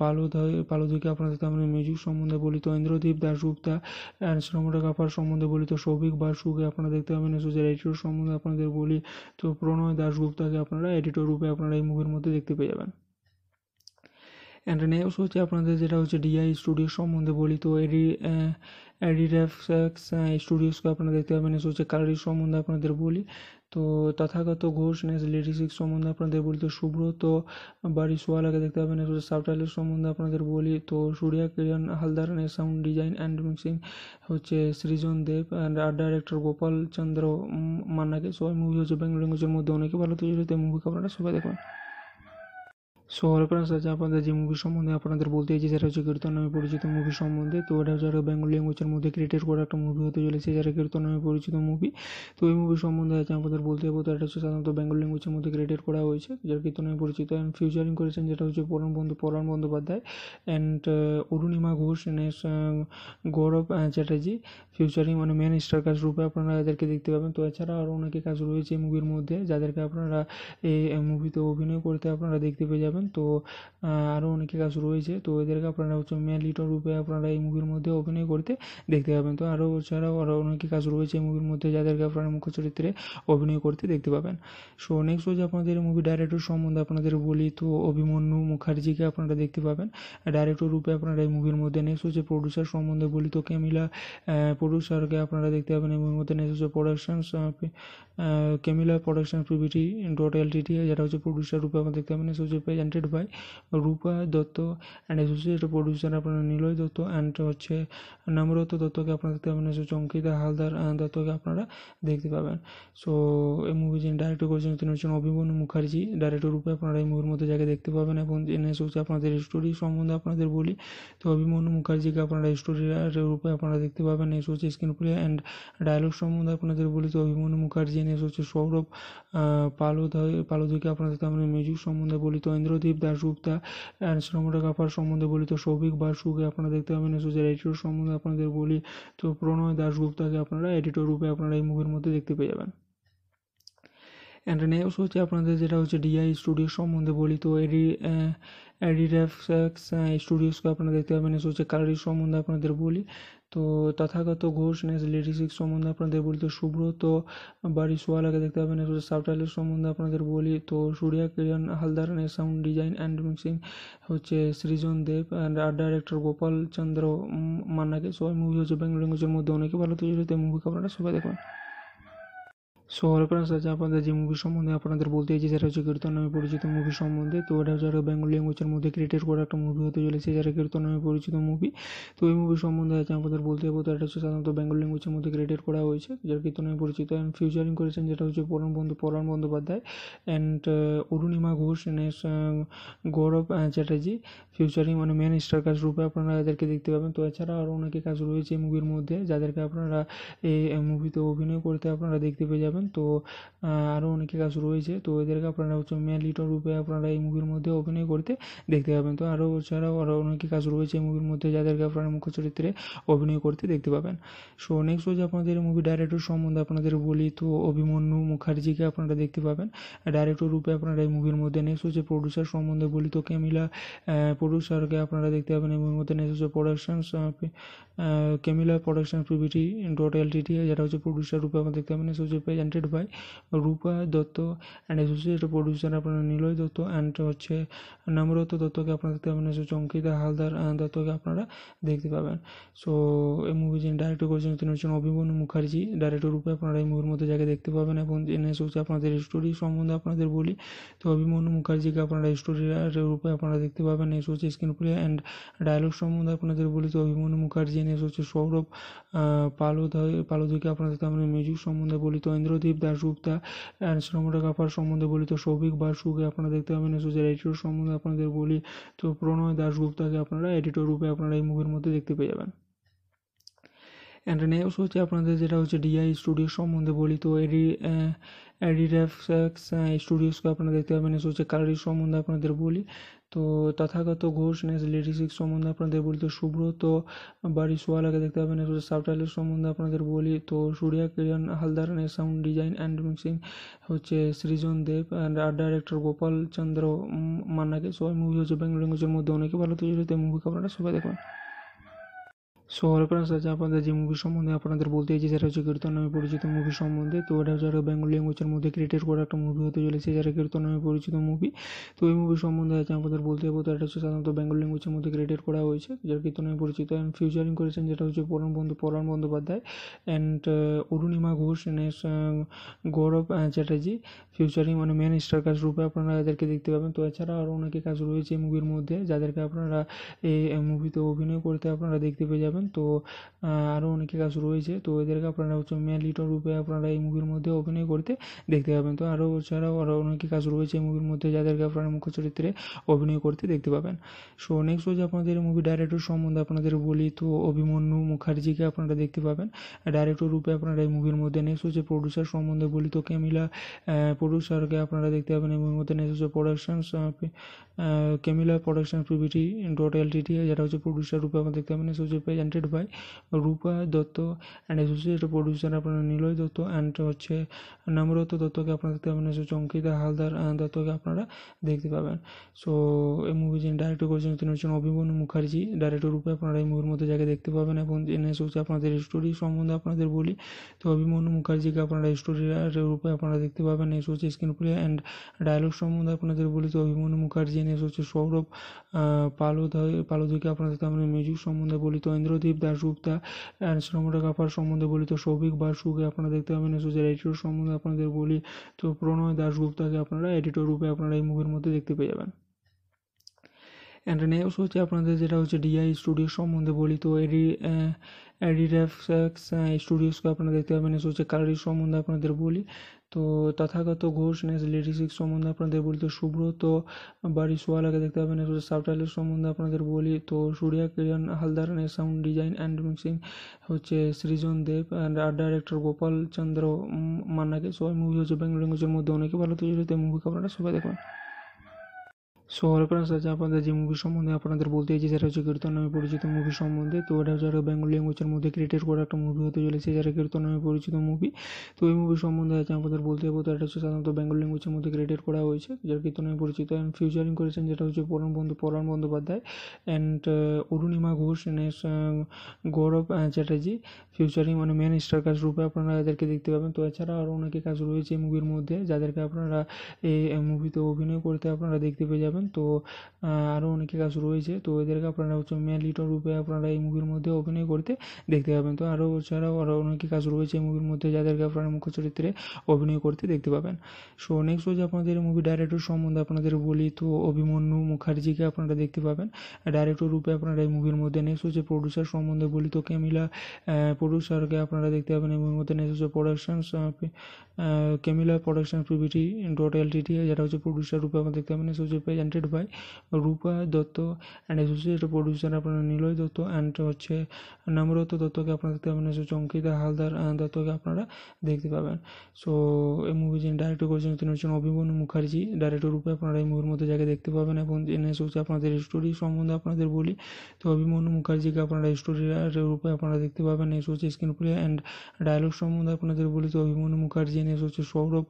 পালোধ পালোধকে আপনারা দেখতে মিউজিক সম্বন্ধে বলি তো ইন্দ্র ইন্দ্রদীপ দাশগুপ্তা অ্যান্ড সিনেমাটোগ্রাফার সম্বন্ধে বলি তো সৌভিক বাসুকে আপনারা দেখতে পাবেন সুজের এডিটর সম্বন্ধে আপনাদের বলি তো প্রণয় দাশগুপ্তাকে আপনারা এডিটর রূপে আপনারা এই মুভির মধ্যে দেখতে পেয়ে যাবেন অ্যান্ড নেক্সট হচ্ছে আপনাদের যেটা হচ্ছে ডিআই স্টুডিও সম্বন্ধে বলি তো এডি অ্যাডিডাফ স্টুডিওসকে আপনারা দেখতে পাবেন হচ্ছে কালারির সম্বন্ধে আপনাদের বলি তো তথাগত ঘোষ নেস ডিস্ট্রিক্ট সম্বন্ধে আপনাদের বলি তো সুব্রত সোয়ালাকে দেখতে পাবেন সাবটাইটেল সম্বন্ধে আপনাদের বলি তো Surya Kiran Haldar sound design and mixing হচ্ছে সৃজন দেব and R director Gopal Chandra মান্নাকে সবাই মুভি হচ্ছে বেঙ্গল ল্যাঙ্গুয়েজের মধ্যে অনেকে ভালো তৈরি তো মুভি আপনারা সবাই দেখবেন সো হ্যালো ফ্রেন্ডস আজ আপনাদের যে মুভি সম্বন্ধে আপনাদের বলতে চাইছি সেটা হচ্ছে কীর্তন নামে পরিচিত মুভি সম্বন্ধে তো এটা হচ্ছে একটা বেঙ্গল ল্যাঙ্গুয়েজের মধ্যে ক্রিয়েটেড করা একটা মুভি হতে চলেছে যারা কীর্তন নামে পরিচিত মুভি তো এই মুভি সম্বন্ধে আছে আমাদের বলতে যাবো তো এটা হচ্ছে সাধারণত বেঙ্গল ল্যাঙ্গুয়েজের মধ্যে ক্রিয়েটেড করা হয়েছে যারা কীর্তন নামে পরিচিত অ্যান্ড ফিউচারিং করেছেন যেটা হচ্ছে পরম বন্ধু পরাণ বন্দ্যোপাধ্যায় অ্যান্ড অরুণিমা ঘোষ নেস গৌরব চ্যাটার্জি ফিউচারিং মানে মেন স্টার কাজ রূপে আপনারা এদেরকে দেখতে পাবেন তো এছাড়া আরও অনেকে কাজ রয়েছে এই মুভির মধ্যে যাদেরকে আপনারা এই মুভিতে অভিনয় করতে আপনারা দেখতে পেয়ে যাবেন তো আরও অনেকে কাজ রয়েছে তো এদেরকে আপনারা হচ্ছে লিটন রূপে আপনারা এই মুভির মধ্যে অভিনয় করতে দেখতে পাবেন তো আরও ছাড়াও আরও অনেকে কাজ রয়েছে এই মুভির মধ্যে যাদেরকে আপনারা মুখ্য চরিত্রে অভিনয় করতে দেখতে পাবেন সো নেক্সট হচ্ছে আপনাদের মুভি ডাইরেক্টর সম্বন্ধে আপনাদের বলি তো অভিমন্যু মুখার্জিকে আপনারা দেখতে পাবেন ডাইরেক্টর রূপে আপনারা এই মুভির মধ্যে নেক্সট হচ্ছে প্রডিউসার সম্বন্ধে বলি তো ক্যামিলা প্রডিউসারকে আপনারা দেখতে পাবেন এই মুভির মধ্যে নেক্সট হচ্ছে productions Camilla production PVT dot LTD যেটা হচ্ছে প্রডিউসার রূপে আমাদের দেখতে পাবেন হচ্ছে presented by Rupa Dutta and associate producer আপনার নিলয় দত্ত অ্যান্ড হচ্ছে নামরত দত্তকে আপনারা দেখতে পাবেন হচ্ছে চঙ্কিতা হালদার দত্তকে আপনারা দেখতে পাবেন সো এই মুভি যিনি ডাইরেক্টর করেছেন তিনি হচ্ছেন অভিমন্যু মুখার্জি ডাইরেক্টর রূপে আপনারা এই মুভির মধ্যে জায়গায় দেখতে পাবেন এবং এনে হচ্ছে আপনাদের স্টোরি সম্বন্ধে আপনাদের বলি তো অভিমন্যু মুখার্জিকে আপনারা স্টোরি রূপে আপনারা দেখতে পাবেন এই হচ্ছে স্ক্রিন প্লে অ্যান্ড ডায়লগ সম্বন্ধে আপনাদের বলি তো অভিমন্যু মুখার্জি নেক্সট হচ্ছে সৌরভ পালোধা পালোধিকে আপনার সাথে মিউজিক সম্বন্ধে বলিত ইন্দ্রদীপ দাসগুপ্তা অ্যান্ড শ্রমটাকাফার সম্বন্ধে বলিত সৌভিক বাসুকে আপনারা দেখতে পাবেন নেক্সট হচ্ছে এডিটর সম্বন্ধে আপনাদের বলি তো প্রণয় দাসগুপ্তাকে আপনারা এডিটর রূপে আপনারা এই মুভির মধ্যে দেখতে পেয়ে যাবেন অ্যান্ড নেক্সট হচ্ছে আপনাদের যেটা হচ্ছে ডিআই স্টুডিও সম্বন্ধে বলি তো এডি অ্যাডিডাফ স্টুডিওসকে আপনারা দেখতে পাবেন হচ্ছে কালারির সম্বন্ধে আপনাদের বলি তো তথাগত ঘোষ নেস ঋষিক সম্বন্ধে আপনাদের বলি তো সুব্রত সোয়ালাকে দেখতে পাবেন সাবটাইলের সম্বন্ধে আপনাদের বলি তো Surya Kiran Haldar sound design and mixing হচ্ছে সৃজন দেব and R director Gopal Chandra মান্নাকে সবাই মুভি হচ্ছে বেঙ্গল ল্যাঙ্গুয়েজের মধ্যে অনেকে ভালো তৈরি তো মুভি আপনারা সবাই দেখবেন সো হ্যালো ফ্রেন্ডস আজ আপনাদের যে মুভি সম্বন্ধে আপনাদের বলতে চাইছি সেটা হচ্ছে কীর্তন নামে পরিচিত মুভি সম্বন্ধে তো এটা হচ্ছে একটা বেঙ্গল ল্যাঙ্গুয়েজের মধ্যে ক্রিয়েটেড করা একটা মুভি হতে চলেছে যারা কীর্তন নামে পরিচিত মুভি তো এই মুভি সম্বন্ধে আছে আমাদের বলতে যাবো তো এটা হচ্ছে সাধারণত বেঙ্গল ল্যাঙ্গুয়েজের মধ্যে ক্রিয়েটেড করা হয়েছে যারা কীর্তন নামে পরিচিত অ্যান্ড ফিউচারিং করেছেন যেটা হচ্ছে পরম বন্ধু পরাণ বন্দ্যোপাধ্যায় অ্যান্ড অরুণিমা ঘোষ নেস গৌরব চ্যাটার্জি ফিউচারিং মানে মেন স্টার কাজ রূপে আপনারা এদেরকে দেখতে পাবেন তো এছাড়া আরও অনেকে কাজ রয়েছে এই মুভির মধ্যে যাদেরকে আপনারা এই মুভিতে অভিনয় করতে আপনারা দেখতে পেয়ে যাবেন পারবেন তো আরও অনেকে কাজ রয়েছে তো এদেরকে আপনারা হচ্ছে মেলিটন রূপে আপনারা এই মুভির মধ্যে অভিনয় করতে দেখতে পাবেন তো আরও ছাড়াও আরও অনেকে কাজ রয়েছে এই মুভির মধ্যে যাদেরকে আপনারা মুখ্য চরিত্রে অভিনয় করতে দেখতে পাবেন সো নেক্সট হচ্ছে আপনাদের মুভি ডাইরেক্টর সম্বন্ধে আপনাদের বলি তো অভিমন্যু মুখার্জিকে আপনারা দেখতে পাবেন ডাইরেক্টর রূপে আপনারা এই মুভির মধ্যে নেক্সট হচ্ছে প্রডিউসার সম্বন্ধে বলি তো ক্যামিলা প্রডিউসারকে আপনারা দেখতে পাবেন এই মুভির মধ্যে নেক্সট হচ্ছে productions Camilla production PVT dot L যেটা হচ্ছে প্রডিউসার রূপে আপনারা দেখতে পাবেন নেক্সট হচ্ছে presented by Rupa Dotto and associate producer আপনারা নিলয় দত্ত অ্যান্ড হচ্ছে নামরত দত্তকে আপনারা দেখতে পাবেন হচ্ছে চঙ্কিতা হালদার দত্তকে আপনারা দেখতে পাবেন সো এই মুভি যিনি ডাইরেক্টর করেছেন তিনি হচ্ছেন অভিমন্যু মুখার্জি ডাইরেক্টর রূপে আপনারা এই মুভির মধ্যে জায়গায় দেখতে পাবেন এবং এনে হচ্ছে আপনাদের স্টোরি সম্বন্ধে আপনাদের বলি তো অভিমন্যু মুখার্জিকে আপনারা স্টোরি রূপে আপনারা দেখতে পাবেন এস হচ্ছে স্ক্রিন প্লে অ্যান্ড ডায়লগ সম্বন্ধে আপনাদের বলি তো অভিমন্যু মুখার্জি এনে হচ্ছে সৌরভ পালোধ পালোধকে আপনাদের দেখতে মিউজিক সম্বন্ধে বলি তো ইন্দ্র ইন্দ্রদীপ দাশগুপ্তা অ্যান্ড সিনেমাটোগ্রাফার সম্বন্ধে বলি তো সৌভিক বাসুকে আপনারা দেখতে পাবেন সুজের এডিটর সম্বন্ধে আপনাদের বলি তো প্রণয় দাশগুপ্তাকে আপনারা এডিটর রূপে আপনারা এই মুভির মধ্যে দেখতে পেয়ে যাবেন অ্যান্ড নেক্সট হচ্ছে আপনাদের যেটা হচ্ছে ডিআই স্টুডিও সম্বন্ধে বলি তো এডি অ্যাডিডাফ স্টুডিওসকে আপনারা দেখতে পাবেন হচ্ছে কালারির সম্বন্ধে আপনাদের বলি তো তথাগত ঘোষ নেস ডিস্ট্রিক্ট সম্বন্ধে আপনাদের বলি তো সুব্রত সোয়ালাকে দেখতে পাবেন সাবটাইটেল সম্বন্ধে আপনাদের বলি তো Surya Kiran Haldar sound design and mixing হচ্ছে সৃজন দেব and R director Gopal Chandra মান্নাকে সবাই মুভি হচ্ছে বেঙ্গল ল্যাঙ্গুয়েজের মধ্যে অনেকে ভালো তৈরি মুভি আপনারা সবাই দেখবেন সো হ্যালো ফ্রেন্ডস আজ আপনাদের যে মুভি সম্বন্ধে আপনাদের বলতে চাইছি সেটা হচ্ছে কীর্তন নামে পরিচিত মুভি সম্বন্ধে তো এটা হচ্ছে একটা বেঙ্গল ল্যাঙ্গুয়েজের মধ্যে ক্রিয়েটেড করা একটা মুভি হতে চলেছে যারা কীর্তন নামে পরিচিত মুভি তো এই মুভি সম্বন্ধে আছে আমাদের বলতে যাবো তো এটা হচ্ছে সাধারণত বেঙ্গল ল্যাঙ্গুয়েজের মধ্যে ক্রিয়েটেড করা হয়েছে যারা কীর্তন নামে পরিচিত অ্যান্ড ফিউচারিং করেছেন যেটা হচ্ছে পরম বন্ধু পরাণ বন্দ্যোপাধ্যায় অ্যান্ড অরুণিমা ঘোষ নেস গৌরব চ্যাটার্জি ফিউচারিং মানে মেন স্টার কাজ রূপে আপনারা এদেরকে দেখতে পাবেন তো এছাড়া আরও অনেকে কাজ রয়েছে এই মুভির মধ্যে যাদেরকে আপনারা এই মুভিতে অভিনয় করতে আপনারা দেখতে পেয়ে যাবেন পাবেন তো আরও অনেকে কাজ রয়েছে তো এদেরকে আপনারা হচ্ছে মেলিটন রূপে আপনারা এই মুভির মধ্যে অভিনয় করতে দেখতে পাবেন তো আরও ছাড়াও আরও অনেকে কাজ রয়েছে এই মুভির মধ্যে যাদেরকে আপনারা মুখ্য চরিত্রে অভিনয় করতে দেখতে পাবেন সো নেক্সট হচ্ছে আপনাদের মুভি ডাইরেক্টর সম্বন্ধে আপনাদের বলি তো অভিমন্যু মুখার্জিকে আপনারা দেখতে পাবেন ডাইরেক্টর রূপে আপনারা এই মুভির মধ্যে নেক্সট হচ্ছে প্রডিউসার সম্বন্ধে বলি তো ক্যামিলা প্রডিউসারকে আপনারা দেখতে পাবেন এই মুভির মধ্যে নেক্সট হচ্ছে productions Camilla production PVT dot L যেটা হচ্ছে প্রডিউসার রূপে আপনারা দেখতে পাবেন নেক্সট হচ্ছে presented by Rupa Dotto and associate producer আপনার নীলয় দত্ত অ্যান্ড হচ্ছে নামরত দত্তকে আপনারা দেখতে পাবেন হচ্ছে চঙ্কিতা হালদার দত্তকে আপনারা দেখতে পাবেন সো এই মুভি যিনি ডাইরেক্টর করেছেন তিনি হচ্ছেন অভিমন্যু মুখার্জি ডাইরেক্টর রূপে আপনারা এই মুভির মধ্যে জায়গায় দেখতে পাবেন এবং এনে হচ্ছে আপনাদের স্টোরি সম্বন্ধে আপনাদের বলি তো অভিমন্যু মুখার্জিকে আপনারা স্টোরি রূপে আপনারা দেখতে পাবেন এস হচ্ছে স্ক্রিন প্লে অ্যান্ড ডায়লগ সম্বন্ধে আপনাদের বলি তো অভিমন্যু মুখার্জি এনে হচ্ছে সৌরভ পালোধ পালোধকে আপনাদের দেখতে মিউজিক সম্বন্ধে বলি তো ইন্দ্র চন্দ্রদীপ দাশগুপ্তা অ্যান্ড সিনেমাটোগ্রাফার সম্বন্ধে বলি তো সৌভিক বাসুকে আপনারা দেখতে পাবেন সুজের এডিটর সম্বন্ধে আপনাদের বলি তো প্রণয় দাশগুপ্তাকে আপনারা এডিটর রূপে আপনারা এই মুভির মধ্যে দেখতে পেয়ে যাবেন অ্যান্ড নেক্সট হচ্ছে আপনাদের যেটা হচ্ছে ডিআই স্টুডিও সম্বন্ধে বলি তো এডি অ্যাডিডাফ স্টুডিওসকে আপনারা দেখতে পাবেন হচ্ছে কালারির সম্বন্ধে আপনাদের বলি তো তথাগত ঘোষ ন্যাশনাল ডিস্ট্রিক্ট সম্বন্ধে আপনাদের বলি তো সুব্রত সোয়ালাকে দেখতে পাবেন সাবটাইলের সম্বন্ধে আপনাদের বলি তো সূর্যা কিরণ হালদার নে সাউন্ড ডিজাইন অ্যান্ড মিক্সিং হচ্ছে সৃজন দেব and R director Gopal Chandra মান্নাকে সবাই মুভি হচ্ছে বেঙ্গল ল্যাঙ্গুয়েজের মধ্যে অনেকে ভালো তৈরি মুভি আপনারা সবাই দেখবেন সো হ্যালো ফ্রেন্ডস আজ আপনাদের যে মুভি সম্বন্ধে আপনাদের বলতে চাইছি সেটা হচ্ছে কীর্তন নামে পরিচিত মুভি সম্বন্ধে তো এটা হচ্ছে একটা বেঙ্গল ল্যাঙ্গুয়েজের মধ্যে ক্রিয়েটেড করা একটা মুভি হতে চলেছে যারা কীর্তন নামে পরিচিত মুভি তো এই মুভি সম্বন্ধে আছে আমাদের বলতে যাবো তো এটা হচ্ছে সাধারণত বেঙ্গল ল্যাঙ্গুয়েজের মধ্যে ক্রিয়েটেড করা হয়েছে যারা কীর্তন নামে পরিচিত অ্যান্ড ফিউচারিং করেছেন যেটা হচ্ছে পরম বন্ধু পরাণ বন্দ্যোপাধ্যায় অ্যান্ড অরুণিমা ঘোষ নেস গৌরব চ্যাটার্জি ফিউচারিং মানে মেন স্টার কাজ রূপে আপনারা এদেরকে দেখতে পাবেন তো এছাড়া আরও অনেকে কাজ রয়েছে এই মুভির মধ্যে যাদেরকে আপনারা এই মুভিতে অভিনয় করতে আপনারা দেখতে পেয়ে যাবেন তো আরও অনেকে কাজ রয়েছে তো এদেরকে আপনারা হচ্ছে লিটন রূপে আপনারা এই মুভির মধ্যে অভিনয় করতে দেখতে পাবেন তো আরও ছাড়াও আরও অনেকে কাজ রয়েছে এই মুভির মধ্যে যাদেরকে আপনারা মুখ্য চরিত্রে অভিনয় করতে দেখতে পাবেন সো নেক্সট হচ্ছে আপনাদের মুভি ডাইরেক্টর সম্বন্ধে আপনাদের বলি তো অভিমন্যু মুখার্জিকে আপনারা দেখতে পাবেন ডাইরেক্টর রূপে আপনারা এই মুভির মধ্যে নেক্সট হচ্ছে প্রডিউসার সম্বন্ধে বলি তো ক্যামিলা প্রডিউসারকে আপনারা দেখতে পাবেন এই মুভির মধ্যে নেক্সট হচ্ছে productions Camilla production PVT dot LTD যেটা হচ্ছে প্রডিউসার রূপে আমাদের দেখতে পাবেন হচ্ছে presented by Rupa Dutta and associate producer আপনার নিলয় দত্ত অ্যান্ড হচ্ছে নামরত দত্তকে আপনারা দেখতে পাবেন হচ্ছে চঙ্কিতা হালদার দত্তকে আপনারা দেখতে পাবেন সো এই মুভি যিনি ডাইরেক্টর করেছেন তিনি হচ্ছেন অভিমন্যু মুখার্জি ডাইরেক্টর রূপে আপনারা এই মুভির মধ্যে জায়গায় দেখতে পাবেন এবং এনে হচ্ছে আপনাদের স্টোরি সম্বন্ধে আপনাদের বলি তো অভিমন্যু মুখার্জিকে আপনারা স্টোরি রূপে আপনারা দেখতে পাবেন এই হচ্ছে স্ক্রিন প্লে অ্যান্ড ডায়লগ সম্বন্ধে আপনাদের বলি তো অভিমন্যু মুখার্জি নেক্সট হচ্ছে সৌরভ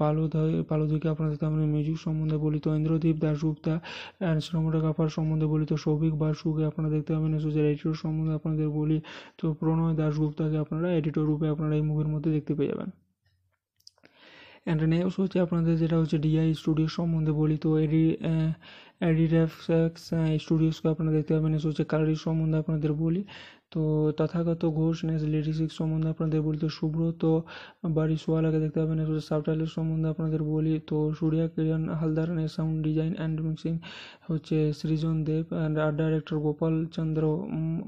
পালোধা পালোধিকে আপনার সাথে মিউজিক সম্বন্ধে বলিত ইন্দ্রদীপ দাসগুপ্তা অ্যান্ড শ্রমটাকাফার সম্বন্ধে বলিত সৌভিক বাসুকে আপনারা দেখতে পাবেন নেক্সট হচ্ছে এডিটর সম্বন্ধে আপনাদের বলি তো প্রণয় দাসগুপ্তাকে আপনারা এডিটর রূপে আপনারা এই মুভির মধ্যে দেখতে পেয়ে যাবেন অ্যান্ড নেক্সট হচ্ছে আপনাদের যেটা হচ্ছে ডিআই স্টুডিও সম্বন্ধে বলি তো এডি অ্যাডিডাফ স্টুডিওসকে আপনারা দেখতে পাবেন নেক্সট হচ্ছে কালারির সম্বন্ধে আপনাদের বলি তো তথাগত ঘোষ ন্যাশনাল ডিস্ট্রিক্ট সম্বন্ধে আপনাদের বলি তো সুব্রত সোয়ালাকে দেখতে পাবেন সাবটাইলের সম্বন্ধে আপনাদের বলি তো সূর্যা কিরণ হালদার নে সাউন্ড ডিজাইন অ্যান্ড মিক্সিং হচ্ছে সৃজন দেব and R director Gopal Chandra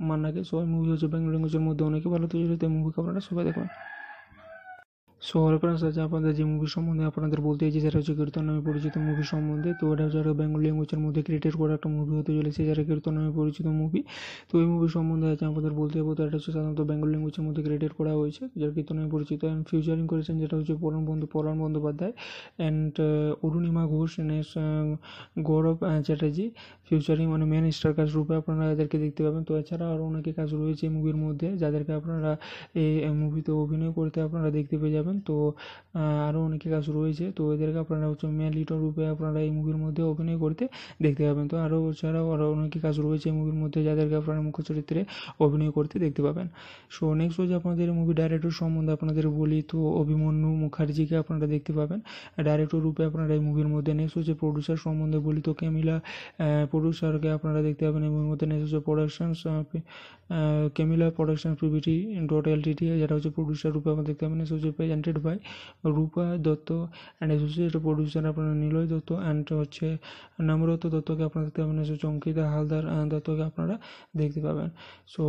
মান্নাকে সবাই মুভি হচ্ছে বেঙ্গল ল্যাঙ্গুয়েজের মধ্যে অনেকে ভালো তৈরি মুভি আপনারা সবাই দেখবেন সো হ্যালো ফ্রেন্ডস আজ আপনাদের যে মুভি সম্বন্ধে আপনাদের বলতে চাইছি সেটা হচ্ছে কীর্তন নামে পরিচিত মুভি সম্বন্ধে তো এটা হচ্ছে একটা বেঙ্গল ল্যাঙ্গুয়েজের মধ্যে ক্রিয়েটেড করা একটা মুভি হতে চলেছে যারা কীর্তন নামে পরিচিত মুভি তো এই মুভি সম্বন্ধে আছে আমাদের বলতে যাবো তো এটা হচ্ছে সাধারণত বেঙ্গল ল্যাঙ্গুয়েজের মধ্যে ক্রিয়েটেড করা হয়েছে যারা কীর্তন নামে পরিচিত অ্যান্ড ফিউচারিং করেছেন যেটা হচ্ছে পরম বন্ধু পরাণ বন্দ্যোপাধ্যায় অ্যান্ড অরুণিমা ঘোষ নেশ গৌরব চ্যাটার্জি ফিউচারিং মানে মেন স্টার কাজ রূপে আপনারা এদেরকে দেখতে পাবেন তো এছাড়া আরও অনেকে কাজ রয়েছে মুভির মধ্যে যাদেরকে আপনারা এই মুভিতে অভিনয় করতে আপনারা দেখতে পেয়ে যাবেন তো আরও অনেকে কাজ রয়েছে তো এদেরকে আপনারা হচ্ছে মেন লিডার রূপে আপনারা এই মুভির মধ্যে অভিনয় করতে দেখতে পাবেন তো আরও এছাড়াও আরও অনেকে কাজ রয়েছে মুভির মধ্যে যাদেরকে আপনারা মুখ্য চরিত্রে অভিনয় করতে দেখতে পাবেন সো নেক্সট হচ্ছে আপনাদের মুভি ডাইরেক্টর সম্বন্ধে আপনাদের বলি তো অভিমন্যু মুখার্জিকে আপনারা দেখতে পাবেন ডাইরেক্টর রূপে আপনারা এই মুভির মধ্যে নেক্সট হচ্ছে প্রডিউসার সম্বন্ধে বলি তো ক্যামিলা পুরুষ আর কি আপনারা দেখতে পাবেন এবং মধ্যে নিজস্ব productions Camilla production PVT dot LTT যেটা হচ্ছে প্রডিউসার রূপে আমাদের দেখতে পাবেন হচ্ছে presented by Rupa Dutta and associate producer আপনার নিলয় দত্ত অ্যান্ড হচ্ছে নামরত দত্তকে আপনারা দেখতে পাবেন হচ্ছে চঙ্কিতা হালদার দত্তকে আপনারা দেখতে পাবেন সো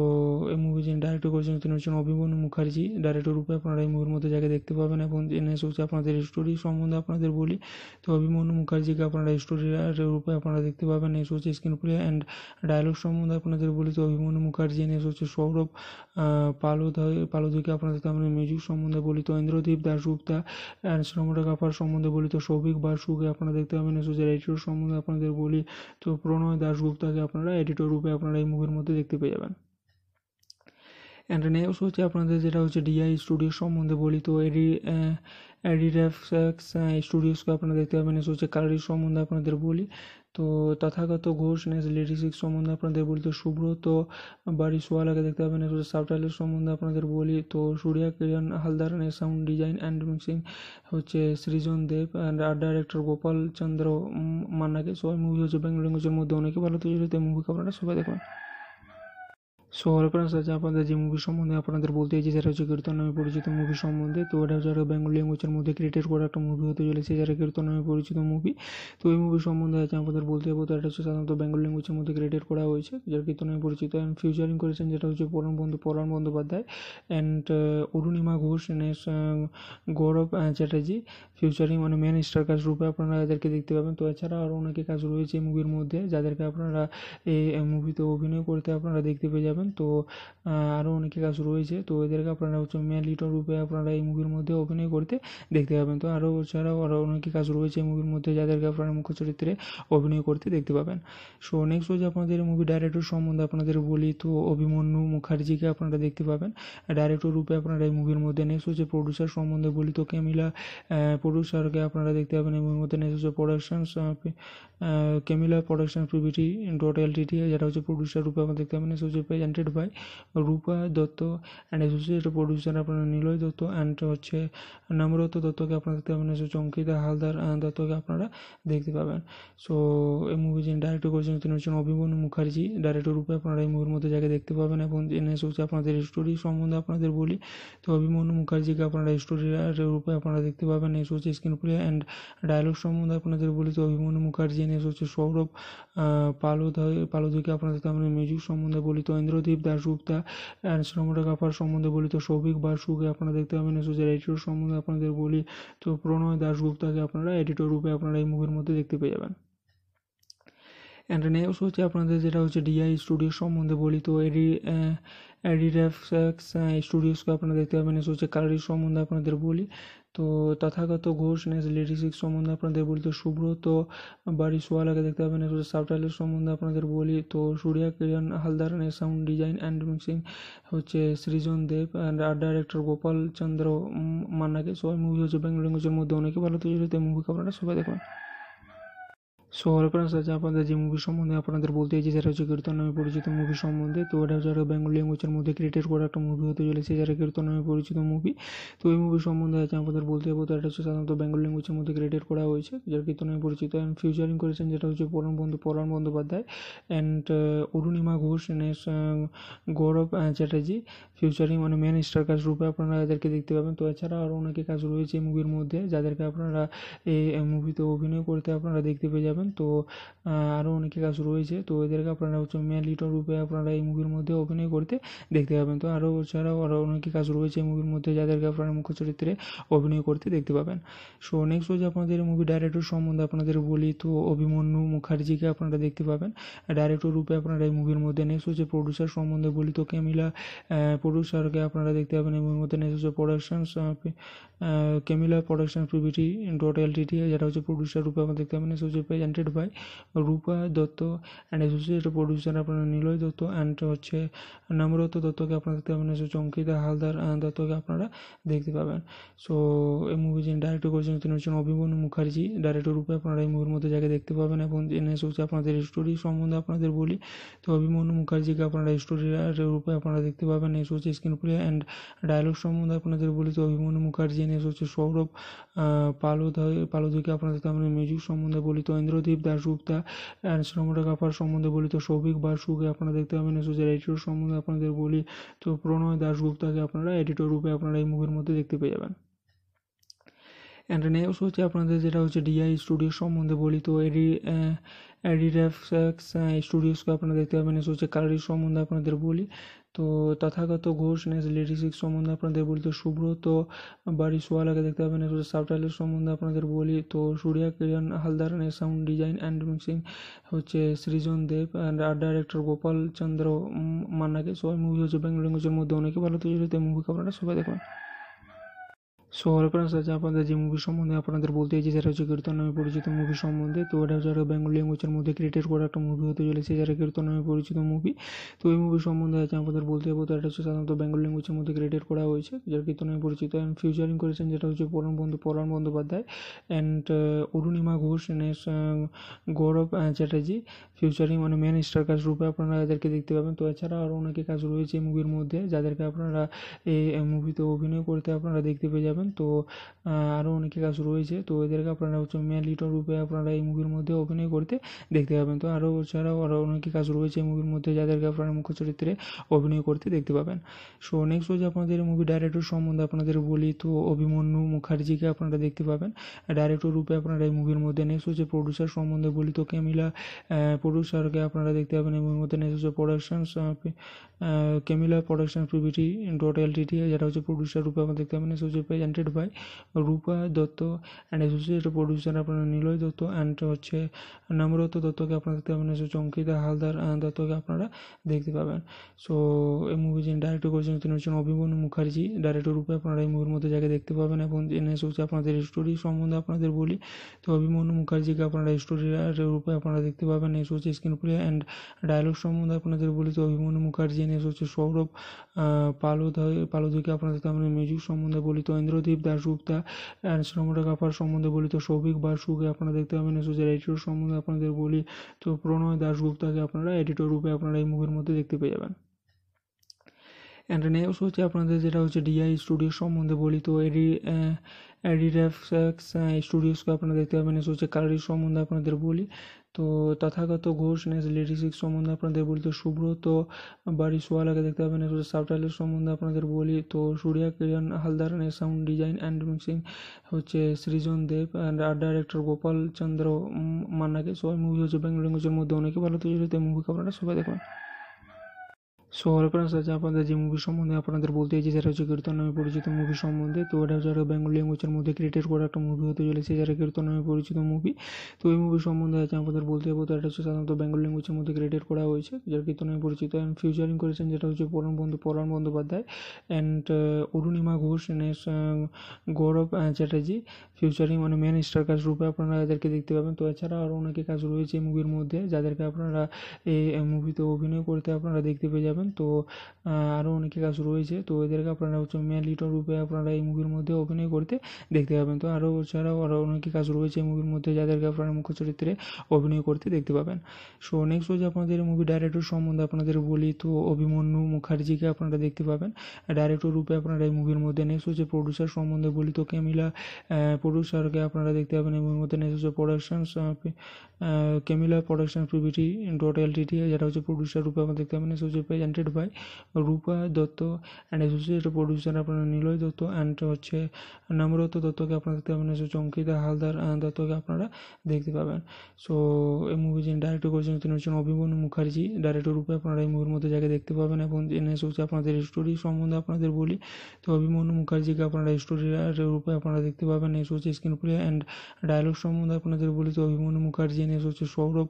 এই মুভি যিনি ডাইরেক্টর করেছেন তিনি হচ্ছেন অভিমন্যু মুখার্জি ডাইরেক্টর রূপে আপনারা এই মুভির মধ্যে জায়গায় দেখতে পাবেন এবং এনে হচ্ছে আপনাদের স্টোরি সম্বন্ধে আপনাদের বলি তো অভিমন্যু মুখার্জিকে আপনারা স্টোরি রূপে আপনারা দেখতে পাবেন এই হচ্ছে স্ক্রিন প্লে অ্যান্ড ডায়লগ সম্বন্ধে আপনাদের বলি তো অভিমন্যু মুখার্জি নেক্সট হচ্ছে সৌরভ পালোধা পালোধিকে আপনার সাথে মিউজিক সম্বন্ধে বলিত ইন্দ্রদীপ দাসগুপ্তা অ্যান্ড শ্রমটাকাফার সম্বন্ধে বলিত সৌভিক বাসুকে আপনারা দেখতে পাবেন নেক্সট হচ্ছে এডিটর সম্বন্ধে আপনাদের বলি তো প্রণয় দাসগুপ্তাকে আপনারা এডিটর রূপে আপনারা এই মুভির মধ্যে দেখতে পেয়ে যাবেন অ্যান্ড নেক্সট হচ্ছে আপনাদের যেটা হচ্ছে ডিআই স্টুডিও সম্বন্ধে বলি তো এডি অ্যাডিডাফ স্টুডিওসকে আপনারা দেখতে পাবেন নেক্সট হচ্ছে কালারির সম্বন্ধে আপনাদের বলি তো তথাগত ঘোষ ন্যাশনাল ঋষিক সম্বন্ধে আপনাদের বলি তো সুব্রত বাড়ি সোয়ালাকে দেখতে পাবেন সাবটাইলের সম্বন্ধে আপনাদের বলি তো Surya Kiran Haldar sound design and mixing হচ্ছে সৃজন দেব and R director Gopal Chandra মান্নাকে সবাই মুভি হচ্ছে বেঙ্গল ল্যাঙ্গুয়েজের মধ্যে অনেকে ভালো তৈরি মুভি আপনারা সবাই দেখবেন সো হ্যালো ফ্রেন্ডস আজ আপনাদের যে মুভি সম্বন্ধে আপনাদের বলতে চাইছি সেটা হচ্ছে কীর্তন নামে পরিচিত মুভি সম্বন্ধে তো এটা হচ্ছে একটা বেঙ্গল ল্যাঙ্গুয়েজের মধ্যে ক্রিয়েটেড করা একটা মুভি হতে চলেছে যারা কীর্তন নামে পরিচিত মুভি তো এই মুভি সম্বন্ধে আছে আমাদের বলতে যাবো তো এটা হচ্ছে সাধারণত বেঙ্গল ল্যাঙ্গুয়েজের মধ্যে ক্রিয়েটেড করা হয়েছে যারা কীর্তন নামে পরিচিত অ্যান্ড ফিউচারিং করেছেন যেটা হচ্ছে পরম বন্ধু পরাণ বন্দ্যোপাধ্যায় অ্যান্ড অরুণিমা ঘোষ নেস গৌরব চ্যাটার্জি ফিউচারিং মানে মেন স্টার কাজ রূপে আপনারা এদেরকে দেখতে পাবেন তো এছাড়া আরও অনেকে কাজ রয়েছে এই মুভির মধ্যে যাদেরকে আপনারা এই মুভিতে অভিনয় করতে আপনারা দেখতে পেয়ে যাবেন পাবেন তো আরও অনেকে কাজ রয়েছে তো এদেরকে আপনারা হচ্ছে মেলিটন রূপে আপনারা এই মুভির মধ্যে অভিনয় করতে দেখতে পাবেন তো আরও ছাড়াও আরও অনেকে কাজ রয়েছে এই মুভির মধ্যে যাদেরকে আপনারা মুখ্য চরিত্রে অভিনয় করতে দেখতে পাবেন সো নেক্সট হচ্ছে আপনাদের মুভি ডাইরেক্টর সম্বন্ধে আপনাদের বলি তো অভিমন্যু মুখার্জিকে আপনারা দেখতে পাবেন ডাইরেক্টর রূপে আপনারা এই মুভির মধ্যে নেক্সট হচ্ছে প্রডিউসার সম্বন্ধে বলি তো ক্যামিলা প্রডিউসারকে আপনারা দেখতে পাবেন এই মুভির মধ্যে নেক্সট হচ্ছে productions Camilla production privity dot L যেটা হচ্ছে প্রডিউসার রূপে আপনারা দেখতে পাবেন নেক্সট হচ্ছে presented by Rupa Dotto and associate producer আপনার নীলয় দত্ত অ্যান্ড হচ্ছে নামরত দত্তকে আপনারা দেখতে পাবেন চঙ্কিতা হালদার দত্তকে আপনারা দেখতে পাবেন সো এই মুভি যিনি ডাইরেক্টর করেছেন তিনি হচ্ছেন অভিমন্যু মুখার্জি ডাইরেক্টর রূপে আপনারা এই মুভির মধ্যে জায়গায় দেখতে পাবেন এবং এনে হচ্ছে আপনাদের স্টোরি সম্বন্ধে আপনাদের বলি তো অভিমন্যু মুখার্জিকে আপনারা স্টোরি রূপে আপনারা দেখতে পাবেন এস হচ্ছে স্ক্রিন প্লে অ্যান্ড ডায়লগ সম্বন্ধে আপনাদের বলি তো অভিমন্যু মুখার্জি এনে হচ্ছে সৌরভ পালোধ পালোধকে আপনারা দেখতে মিউজিক সম্বন্ধে বলি তো ইন্দ্র চন্দ্রদীপ দাশগুপ্তা অ্যান্ড কাপার সম্বন্ধে বলি তো সৌভিক বাসুকে আপনারা দেখতে পাবেন সুজের এডিটর সম্বন্ধে আপনাদের বলি তো প্রণয় দাশগুপ্তাকে আপনারা এডিটর রূপে আপনারা এই মুভির মধ্যে দেখতে পেয়ে যাবেন অ্যান্ড নেক্সট হচ্ছে আপনাদের যেটা হচ্ছে ডিআই স্টুডিও সম্বন্ধে বলি তো এডি অ্যাডিডাফ স্টুডিওসকে আপনারা দেখতে পাবেন হচ্ছে কালারির সম্বন্ধে আপনাদের বলি তো তথাগত ঘোষ নেস ডিস্ট্রিক্ট সম্বন্ধে আপনাদের বলি তো সুব্রত সোয়ালাকে দেখতে পাবেন সাবটাইটেল সম্বন্ধে আপনাদের বলি তো সূর্যা কিরণ হালদার নে সাউন্ড ডিজাইন অ্যান্ড মিক্সিং হচ্ছে সৃজন দেব and R director Gopal Chandra মান্নাকে সবাই মুভি হচ্ছে বেঙ্গল ল্যাঙ্গুয়েজের মধ্যে অনেকে ভালো তৈরি মুভি আপনারা সবাই দেখবেন সো প্রাণ ফ্রেন্ডস আজ আপনাদের যে মুভি সম্বন্ধে আপনাদের বলতে চাইছি সেটা হচ্ছে কীর্তন নামে পরিচিত মুভি সম্বন্ধে তো এটা হচ্ছে একটা বেঙ্গল ল্যাঙ্গুয়েজের মধ্যে ক্রিয়েটেড করা একটা মুভি হতে চলেছে যারা কীর্তন নামে পরিচিত মুভি তো এই মুভি সম্বন্ধে আছে আমাদের বলতে যাবো তো এটা হচ্ছে সাধারণত বেঙ্গল ল্যাঙ্গুয়েজের মধ্যে ক্রিয়েটেড করা হয়েছে যারা কীর্তন নামে পরিচিত অ্যান্ড ফিউচারিং করেছেন যেটা হচ্ছে পরম বন্ধু পরাণ বন্দ্যোপাধ্যায় অ্যান্ড অরুণিমা ঘোষ নেস গৌরব চ্যাটার্জি ফিউচারিং মানে মেন স্টার কাজ রূপে আপনারা এদেরকে দেখতে পাবেন তো এছাড়া আরও অনেকে কাজ রয়েছে এই মুভির মধ্যে যাদেরকে আপনারা এই মুভিতে অভিনয় করতে আপনারা দেখতে পেয়ে যাবেন পাবেন তো আরও অনেকে কাজ রয়েছে তো এদেরকে আপনারা হচ্ছে লিটন রূপে আপনারা এই মুভির মধ্যে অভিনয় করতে দেখতে পাবেন তো আরও ছাড়াও আরও অনেকে কাজ রয়েছে এই মুভির মধ্যে যাদেরকে আপনারা মুখ্য চরিত্রে অভিনয় করতে দেখতে পাবেন সো নেক্সট হচ্ছে আপনাদের মুভি ডাইরেক্টর সম্বন্ধে আপনাদের বলি তো অভিমন্যু মুখার্জিকে আপনারা দেখতে পাবেন ডাইরেক্টর রূপে আপনারা এই মুভির মধ্যে নেক্সট হচ্ছে প্রডিউসার সম্বন্ধে বলি তো ক্যামিলা প্রডিউসারকে আপনারা দেখতে পাবেন এই মুভির মধ্যে নেক্সট হচ্ছে productions Camilla production privity dot L যেটা হচ্ছে প্রডিউসার রূপে আপনারা দেখতে পাবেন নেক্সট হচ্ছে presented by Rupa Dotto and associate producer আপনার নীলয় দত্ত অ্যান্ড হচ্ছে নামরত দত্তকে আপনারা দেখতে পাবেন চঙ্কিতা হালদার দত্তকে আপনারা দেখতে পাবেন সো এই মুভি যিনি ডাইরেক্টর করেছেন তিনি হচ্ছেন অভিমন্যু মুখার্জি ডাইরেক্টর রূপে আপনারা এই মুভির মধ্যে জায়গায় দেখতে পাবেন এবং এনে হচ্ছে আপনাদের স্টোরি সম্বন্ধে আপনাদের বলি তো অভিমন্যু মুখার্জিকে আপনারা স্টোরি রূপে আপনারা দেখতে পাবেন এস হচ্ছে স্ক্রিন প্লে অ্যান্ড ডায়লগ সম্বন্ধে আপনাদের বলি তো অভিমন্যু মুখার্জি এনে হচ্ছে সৌরভ পালোধ পালোধকে আপনারা দেখতে মিউজিক সম্বন্ধে বলি তো ইন্দ্র চন্দ্রদীপ দাশগুপ্তা অ্যান্ড কাপার সম্বন্ধে বলি তো সৌভিক বাসুকে আপনারা দেখতে পাবেন সুজের এডিটর সম্বন্ধে আপনাদের বলি তো প্রণয় দাশগুপ্তাকে আপনারা এডিটর রূপে আপনারা এই মুভির মধ্যে দেখতে পেয়ে যাবেন অ্যান্ড নেক্সট হচ্ছে আপনাদের যেটা হচ্ছে ডিআই স্টুডিও সম্বন্ধে বলি তো এডি অ্যাডিডাফ স্টুডিওসকে আপনারা দেখতে পাবেন হচ্ছে কালারির সম্বন্ধে আপনাদের বলি তো তথাগত ঘোষ ন্যাশনাল ডিস্ট্রিক্ট সম্বন্ধে আপনাদের বলি তো সুব্রত সোয়ালাকে দেখতে পাবেন সাবটাইলের সম্বন্ধে আপনাদের বলি তো সূর্যা কিরণ হালদার নে সাউন্ড ডিজাইন অ্যান্ড মিক্সিং হচ্ছে সৃজন দেব and R director Gopal Chandra মান্নাকে সবাই মুভি হচ্ছে বেঙ্গল ল্যাঙ্গুয়েজের মধ্যে অনেকে ভালো তৈরি মুভি আপনারা সবাই দেখবেন সো হ্যালো ফ্রেন্ডস আজ আপনাদের যে মুভি সম্বন্ধে আপনাদের বলতে চাইছি সেটা হচ্ছে কীর্তন নামে পরিচিত মুভি সম্বন্ধে তো এটা হচ্ছে একটা বেঙ্গল ল্যাঙ্গুয়েজের মধ্যে ক্রিয়েটেড করা একটা মুভি হতে চলেছে যারা কীর্তন নামে পরিচিত মুভি তো এই মুভি সম্বন্ধে আছে আমাদের বলতে যাবো তো এটা হচ্ছে সাধারণত বেঙ্গল ল্যাঙ্গুয়েজের মধ্যে ক্রিয়েটেড করা হয়েছে যারা কীর্তন নামে পরিচিত অ্যান্ড ফিউচারিং করেছেন যেটা হচ্ছে পরম বন্ধু পরাণ বন্দ্যোপাধ্যায় অ্যান্ড অরুণিমা ঘোষ নেস গৌরব চ্যাটার্জি ফিউচারিং মানে মেন স্টার কাজ রূপে আপনারা এদেরকে দেখতে পাবেন তো এছাড়া আরও অনেকে কাজ রয়েছে এই মুভির মধ্যে যাদেরকে আপনারা এই মুভিতে অভিনয় করতে আপনারা দেখতে পেয়ে যাবেন তো আরও অনেকে কাজ রয়েছে তো এদেরকে আপনারা হচ্ছে লিটন রূপে আপনারা এই মুভির মধ্যে অভিনয় করতে দেখতে পাবেন তো আরও ছাড়াও আরও অনেকে কাজ রয়েছে এই মুভির মধ্যে যাদেরকে আপনারা মুখ্য চরিত্রে অভিনয় করতে দেখতে পাবেন সো নেক্সট হচ্ছে আপনাদের মুভি ডাইরেক্টর সম্বন্ধে আপনাদের বলি তো অভিমন্যু মুখার্জিকে আপনারা দেখতে পাবেন ডাইরেক্টর রূপে আপনারা এই মুভির মধ্যে নেক্সট হচ্ছে প্রডিউসার সম্বন্ধে বলি তো ক্যামিলা প্রডিউসারকে আপনারা দেখতে পাবেন এই মুভির মধ্যে নেক্সট হচ্ছে productions Camilla production PVT dot L T যেটা হচ্ছে প্রডিউসার রূপে আপনারা দেখতে পাবেন নেক্সট হচ্ছে presented by Rupa Dotto and associate producer আপনারা নিলয় দত্ত অ্যান্ড হচ্ছে নামরত দত্তকে আপনারা দেখতে পাবেন চঙ্কিতা হালদার দত্তকে আপনারা দেখতে পাবেন সো এই মুভি যিনি ডাইরেক্টর করেছেন তিনি হচ্ছেন অভিমন্যু মুখার্জি ডাইরেক্টর রূপে আপনারা এই মুভির মধ্যে জায়গায় দেখতে পাবেন এবং এনে হচ্ছে আপনাদের স্টোরি সম্বন্ধে আপনাদের বলি তো অভিমন্যু মুখার্জিকে আপনারা স্টোরি রূপে আপনারা দেখতে পাবেন এস হচ্ছে স্ক্রিন প্লে অ্যান্ড ডায়লগ সম্বন্ধে আপনাদের বলি তো অভিমন্যু মুখার্জি এনে হচ্ছে সৌরভ পালোধ পালোধকে আপনারা দেখতে মিউজিক সম্বন্ধে বলি তো ইন্দ্র চন্দ্রদীপ দাশগুপ্তা অ্যান্ড কাপার সম্বন্ধে বলি তো সৌভিক বাসুকে আপনারা দেখতে পাবেন সুজের এডিটর সম্বন্ধে আপনাদের বলি তো প্রণয় দাশগুপ্তাকে আপনারা এডিটর রূপে আপনারা এই মুভির মধ্যে দেখতে পেয়ে যাবেন অ্যান্ড নেক্সট হচ্ছে আপনাদের যেটা হচ্ছে ডিআই স্টুডিও সম্বন্ধে বলি তো এডি অ্যাডিডাফ স্টুডিওসকে আপনারা দেখতে পাবেন হচ্ছে কালারির সম্বন্ধে আপনাদের বলি তো তথাগত ঘোষ ন্যাশনাল ডিস্ট্রিক্ট সম্বন্ধে আপনাদের বলি তো সুব্রত সোয়ালাকে দেখতে পাবেন সাবটাইলের সম্বন্ধে আপনাদের বলি তো সূর্যা কিরণ হালদার নে সাউন্ড ডিজাইন অ্যান্ড মিক্সিং হচ্ছে সৃজন দেব and R director Gopal Chandra মান্নাকে সবাই মুভি হচ্ছে বেঙ্গল ল্যাঙ্গুয়েজের মধ্যে অনেকে ভালো তৈরি মুভি আপনারা সবাই দেখবেন সো প্রাণ ফ্রেন্ডস আজ আপনাদের যে মুভি সম্বন্ধে আপনাদের বলতে চাইছি সেটা হচ্ছে কীর্তন নামে পরিচিত মুভি সম্বন্ধে তো এটা হচ্ছে একটা বেঙ্গল ল্যাঙ্গুয়েজের মধ্যে ক্রিয়েটেড করা একটা মুভি হতে চলেছে যারা কীর্তন নামে পরিচিত মুভি তো এই মুভি সম্বন্ধে আছে আপনাদের বলতে যাবো তো এটা হচ্ছে সাধারণত বেঙ্গল ল্যাঙ্গুয়েজের মধ্যে ক্রিয়েটেড করা হয়েছে যারা কীর্তন নামে পরিচিত অ্যান্ড ফিউচারিং করেছেন যেটা হচ্ছে পরম বন্ধু পরাণ বন্দ্যোপাধ্যায় অ্যান্ড অরুণিমা ঘোষ নেস গৌরব চ্যাটার্জি ফিউচারিং মানে মেন স্টার কাজ রূপে আপনারা এদেরকে দেখতে পাবেন তো এছাড়া আরও অনেকে কাজ রয়েছে এই মুভির মধ্যে যাদেরকে আপনারা এই মুভিতে অভিনয় করতে আপনারা দেখতে পেয়ে যাবেন তো আরও অনেকে কাজ রয়েছে তো এদেরকে আপনারা হচ্ছে লিটন রূপে আপনারা এই মুভির মধ্যে অভিনয় করতে দেখতে পাবেন তো আরও ছাড়াও আরও অনেকে কাজ রয়েছে এই মুভির মধ্যে যাদেরকে আপনারা মুখ্য চরিত্রে অভিনয় করতে দেখতে পাবেন সো নেক্সট হচ্ছে আপনাদের মুভি ডাইরেক্টর সম্বন্ধে আপনাদের বলি তো অভিমন্যু মুখার্জিকে আপনারা দেখতে পাবেন ডাইরেক্টর রূপে আপনারা এই মুভির মধ্যে নেক্সট হচ্ছে প্রডিউসার সম্বন্ধে বলি তো ক্যামিলা প্রডিউসারকে আপনারা দেখতে পাবেন এই মুভির মধ্যে নেক্সট হচ্ছে productions Camilla production PVT dot L T যেটা হচ্ছে প্রডিউসার রূপে আপনারা দেখতে পাবেন নেক্সট হচ্ছে presented by Rupa Dotto and associate producer আপনার নীলয় দত্ত অ্যান্ড হচ্ছে নামরত দত্তকে আপনারা দেখতে পাবেন চঙ্কিতা হালদার দত্তকে আপনারা দেখতে পাবেন সো এই মুভি যিনি ডাইরেক্টর করেছেন তিনি হচ্ছেন অভিমন্যু মুখার্জি ডাইরেক্টর রূপে আপনারা এই মুভির মধ্যে জায়গায় দেখতে পাবেন এবং এনে হচ্ছে আপনাদের স্টোরি সম্বন্ধে আপনাদের বলি তো অভিমন্যু মুখার্জিকে আপনারা স্টোরি রূপে আপনারা দেখতে পাবেন এস হচ্ছে স্ক্রিন প্লে অ্যান্ড ডায়লগ সম্বন্ধে আপনাদের বলি তো অভিমন্যু মুখার্জি এনে হচ্ছে সৌরভ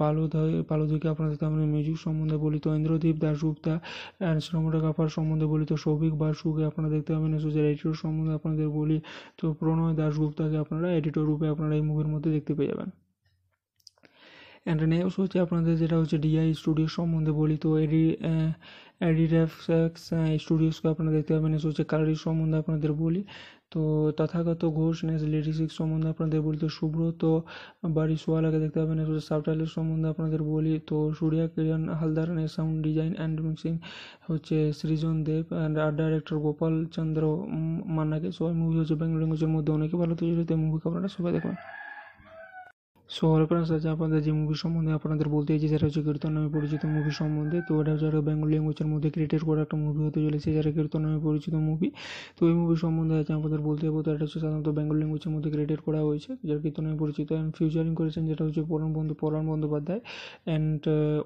পালোধ পালোধকে আপনারা দেখতে মিউজিক সম্বন্ধে বলি তো ইন্দ্র চন্দ্রদীপ দাশগুপ্তা অ্যান্ড কাপার সম্বন্ধে বলি তো সৌভিক বাসুকে আপনারা দেখতে পাবেন সুজের এডিটর সম্বন্ধে আপনাদের বলি তো প্রণয় দাশগুপ্তাকে আপনারা এডিটর রূপে আপনারা এই মুভির মধ্যে দেখতে পেয়ে যাবেন অ্যান্ড নেক্সট হচ্ছে আপনাদের যেটা হচ্ছে ডিআই স্টুডিও সম্বন্ধে বলি তো এডি অ্যাডিডাফ স্টুডিওসকে আপনারা দেখতে পাবেন হচ্ছে কালারির সম্বন্ধে আপনাদের বলি তো তথাগত ঘোষ ন্যাশনাল ডিস্ট্রিক্ট সম্বন্ধে আপনাদের বলি তো সুব্রত সোয়ালাকে দেখতে পাবেন সাবটাইলের সম্বন্ধে আপনাদের বলি তো সূর্যা কিরণ হালদার নে সাউন্ড ডিজাইন অ্যান্ড মিক্সিং হচ্ছে সৃজন দেব and R director Gopal Chandra মান্নাকে সবাই মুভি হচ্ছে বেঙ্গল ল্যাঙ্গুয়েজের মধ্যে অনেকে ভালো তৈরি মুভি আপনারা সবাই দেখবেন সো হ্যালো ফ্রেন্ডস আজ আপনাদের যে মুভি সম্বন্ধে আপনাদের বলতে চাইছি সেটা হচ্ছে কীর্তন নামে পরিচিত মুভি সম্বন্ধে তো এটা হচ্ছে একটা বেঙ্গল ল্যাঙ্গুয়েজের মধ্যে ক্রিয়েটেড করা একটা মুভি হতে চলেছে যারা কীর্তন নামে পরিচিত মুভি তো এই মুভি সম্বন্ধে আছে আমাদের বলতে যাবো তো এটা হচ্ছে সাধারণত বেঙ্গল ল্যাঙ্গুয়েজের মধ্যে ক্রিয়েটেড করা হয়েছে যারা কীর্তন নামে পরিচিত অ্যান্ড ফিউচারিং করেছেন যেটা হচ্ছে পরম বন্ধু পরাণ বন্দ্যোপাধ্যায় অ্যান্ড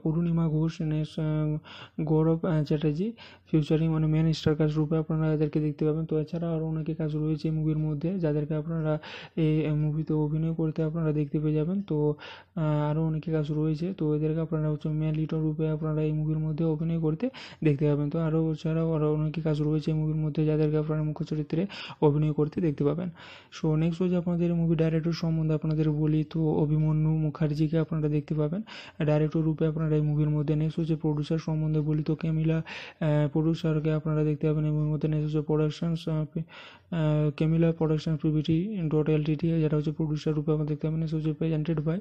অরুণিমা ঘোষ নেস গৌরব চ্যাটার্জি ফিউচারিং মানে মেন স্টার কাজ রূপে আপনারা এদেরকে দেখতে পাবেন তো এছাড়া আরও অনেকে কাজ রয়েছে এই মুভির মধ্যে যাদেরকে আপনারা এই মুভিতে অভিনয় করতে আপনারা দেখতে পেয়ে যাবেন পারবেন তো আরও অনেকে কাজ রয়েছে তো এদেরকে আপনারা হচ্ছে মেলিটো রূপে আপনারা এই মুভির মধ্যে অভিনয় করতে দেখতে পাবেন তো আরও ছাড়াও আরও অনেকে কাজ রয়েছে এই মুভির মধ্যে যাদেরকে আপনারা মুখ্য চরিত্রে অভিনয় করতে দেখতে পাবেন সো নেক্সট হচ্ছে আপনাদের মুভি ডাইরেক্টর সম্বন্ধে আপনাদের বলি তো অভিমন্যু মুখার্জিকে আপনারা দেখতে পাবেন ডাইরেক্টর রূপে আপনারা এই মুভির মধ্যে নেক্সট হচ্ছে প্রডিউসার সম্বন্ধে বলি তো ক্যামিলা প্রডিউসারকে আপনারা দেখতে পাবেন এই মুভির মধ্যে নেক্সট হচ্ছে productions Camilla production privity dot L যেটা হচ্ছে প্রডিউসার রূপে আপনারা দেখতে পাবেন নেক্সট হচ্ছে presented by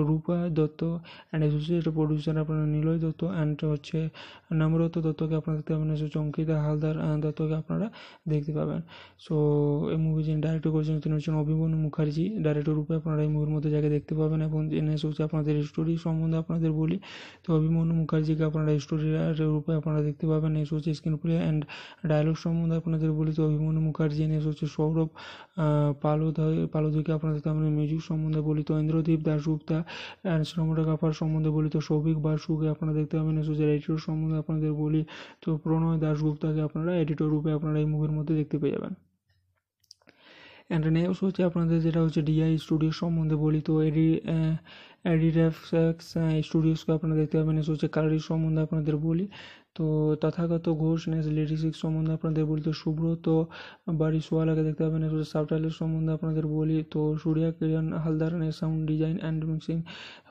Rupa Dotto and associate producer আপনার নীলয় দত্ত অ্যান্ড হচ্ছে নামরত দত্তকে আপনারা দেখতে পাবেন হচ্ছে অঙ্কিতা হালদার দত্তকে আপনারা দেখতে পাবেন সো এই মুভি যিনি ডাইরেক্টর করেছেন তিনি হচ্ছেন অভিমন্যু মুখার্জি ডাইরেক্টর রূপে আপনারা এই মুভির মধ্যে জায়গায় দেখতে পাবেন এবং এনে হচ্ছে আপনাদের স্টোরি সম্বন্ধে আপনাদের বলি তো অভিমন্যু মুখার্জিকে আপনারা স্টোরি রূপে আপনারা দেখতে পাবেন এস হচ্ছে স্ক্রিন প্লে অ্যান্ড ডায়লগ সম্বন্ধে আপনাদের বলি তো অভিমন্যু মুখার্জি এনে হচ্ছে সৌরভ পালোধ পালোধকে আপনারা দেখতে মিউজিক সম্বন্ধে বলি তো ইন্দ্র চন্দ্রদীপ দাশগুপ্তা অ্যান্ড কাপার সম্বন্ধে বলি তো সৌভিক বাসুকে আপনারা দেখতে পাবেন সুজের এডিটর সম্বন্ধে আপনাদের বলি তো প্রণয় দাশগুপ্তাকে আপনারা এডিটর রূপে আপনারা এই মুভির মধ্যে দেখতে পেয়ে যাবেন অ্যান্ড নেক্সট হচ্ছে আপনাদের যেটা হচ্ছে ডিআই স্টুডিও সম্বন্ধে বলি তো এডি রিডাক্স স্টুডিওসকে আপনারা দেখতে পাবেন এসে হচ্ছে কালারিং সম্বন্ধে আপনাদের বলি তো তথাগত ঘোষ নেস লিরিক্স সম্বন্ধে আপনাদের বলি তো সুব্রত সোয়ালাকে দেখতে পাবেন এসে সাবটাইলের সম্বন্ধে আপনাদের বলি তো Surya Kiran Haldar sound design and mixing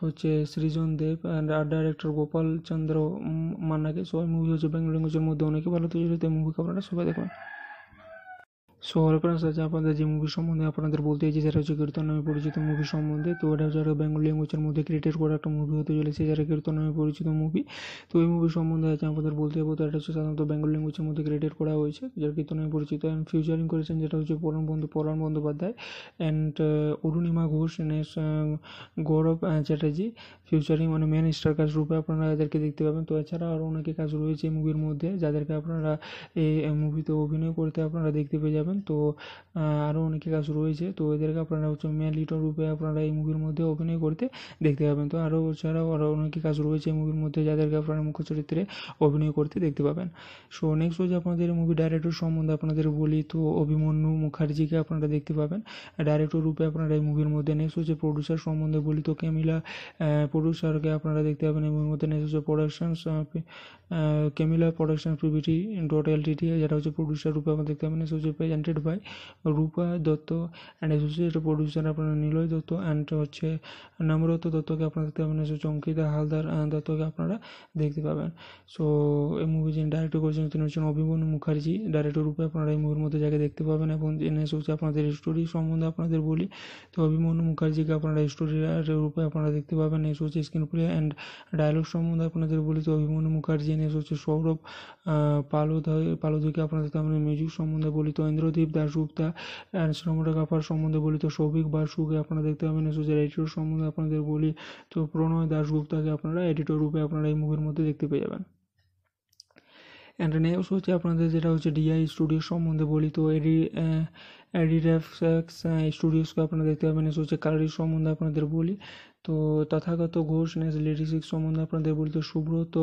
হচ্ছে সৃজন দেব and R director Gopal Chandra মান্নাকে সবাই মুভি হচ্ছে বেঙ্গল ল্যাঙ্গুয়েজের মধ্যে অনেকে ভালো তৈরি মুভি আপনারা সবাই দেখবেন সো হরে ফ্রেন্ডস আজ আপনাদের যে মুভি সম্বন্ধে আপনাদের বলতে চাইছি সেটা হচ্ছে কীর্তন নামে পরিচিত মুভি সম্বন্ধে তো এটা হচ্ছে একটা বেঙ্গল ল্যাঙ্গুয়েজের মধ্যে ক্রিয়েটেড করা একটা মুভি হতে চলেছে যারা কীর্তন নামে পরিচিত মুভি তো এই মুভি সম্বন্ধে আছে আপনাদের বলতে যাবো তো এটা হচ্ছে সাধারণত বেঙ্গল ল্যাঙ্গুয়েজের মধ্যে ক্রিয়েটেড করা হয়েছে যারা কীর্তন নামে পরিচিত অ্যান্ড ফিউচারিং করেছেন যেটা হচ্ছে পরম বন্ধু পরাণ বন্দ্যোপাধ্যায় অ্যান্ড অরুণিমা ঘোষ নেস গৌরব চ্যাটার্জি ফিউচারিং মানে মেন স্টার কাজ রূপে আপনারা এদেরকে দেখতে পাবেন তো এছাড়া আরও অনেকে কাজ রয়েছে এই মুভির মধ্যে যাদেরকে আপনারা এই মুভিতে অভিনয় করতে আপনারা দেখতে পেয়ে যাবেন পারবেন তো আরও অনেকে কাজ রয়েছে তো এদেরকে আপনারা হচ্ছে মেলিটো রূপে আপনারা এই মুভির মধ্যে অভিনয় করতে দেখতে পাবেন তো আরও ছাড়াও আরও অনেকে কাজ রয়েছে এই মুভির মধ্যে যাদেরকে আপনারা মুখ্য চরিত্রে অভিনয় করতে দেখতে পাবেন সো নেক্সট হচ্ছে আপনাদের মুভি ডাইরেক্টর সম্বন্ধে আপনাদের বলি তো অভিমন্যু মুখার্জিকে আপনারা দেখতে পাবেন ডাইরেক্টর রূপে আপনারা এই মুভির মধ্যে নেক্সট হচ্ছে প্রডিউসার সম্বন্ধে বলি তো ক্যামিলা প্রডিউসারকে আপনারা দেখতে পাবেন এই মুভির মধ্যে নেক্সট হচ্ছে productions Camilla production privity dot L T যেটা হচ্ছে প্রডিউসার রূপে আপনারা দেখতে পাবেন নেক্সট হচ্ছে presented by Rupa Dotto and associate producer আপনার নীলয় দত্ত অ্যান্ড হচ্ছে নামরত দত্তকে আপনারা দেখতে পাবেন হচ্ছে অঙ্কিতা হালদার দত্তকে আপনারা দেখতে পাবেন সো এই মুভি যিনি ডাইরেক্টর করেছেন তিনি হচ্ছেন অভিমন্যু মুখার্জি ডাইরেক্টর রূপে আপনারা এই মুভির মধ্যে জায়গায় দেখতে পাবেন এবং এনে হচ্ছে আপনাদের স্টোরি সম্বন্ধে আপনাদের বলি তো অভিমন্যু মুখার্জিকে আপনারা স্টোরি রূপে আপনারা দেখতে পাবেন এস হচ্ছে স্ক্রিন প্লে অ্যান্ড ডায়লগ সম্বন্ধে আপনাদের বলি তো অভিমন্যু মুখার্জি এনে হচ্ছে সৌরভ পালোধ পালোধকে আপনারা দেখতে মিউজিক সম্বন্ধে বলি তো ইন্দ্র ইন্দ্রদীপ দাশগুপ্তা অ্যান্ড কাপার সম্বন্ধে বলি তো সৌভিক বাসুকে আপনারা দেখতে পাবেন সুজের এডিটর সম্বন্ধে আপনাদের বলি তো প্রণয় দাশগুপ্তাকে আপনারা এডিটর রূপে আপনারা এই মুভির মধ্যে দেখতে পেয়ে যাবেন অ্যান্ড নেক্সট হচ্ছে আপনাদের যেটা হচ্ছে ডিআই স্টুডিও সম্বন্ধে বলি তো এডি অ্যাডিডাফ স্টুডিওসকে আপনারা দেখতে পাবেন হচ্ছে কালারির সম্বন্ধে আপনাদের বলি তো তথাগত ঘোষ ন্যাশনাল ডিস্ট্রিক্ট সম্বন্ধে আপনাদের বলি তো সুব্রত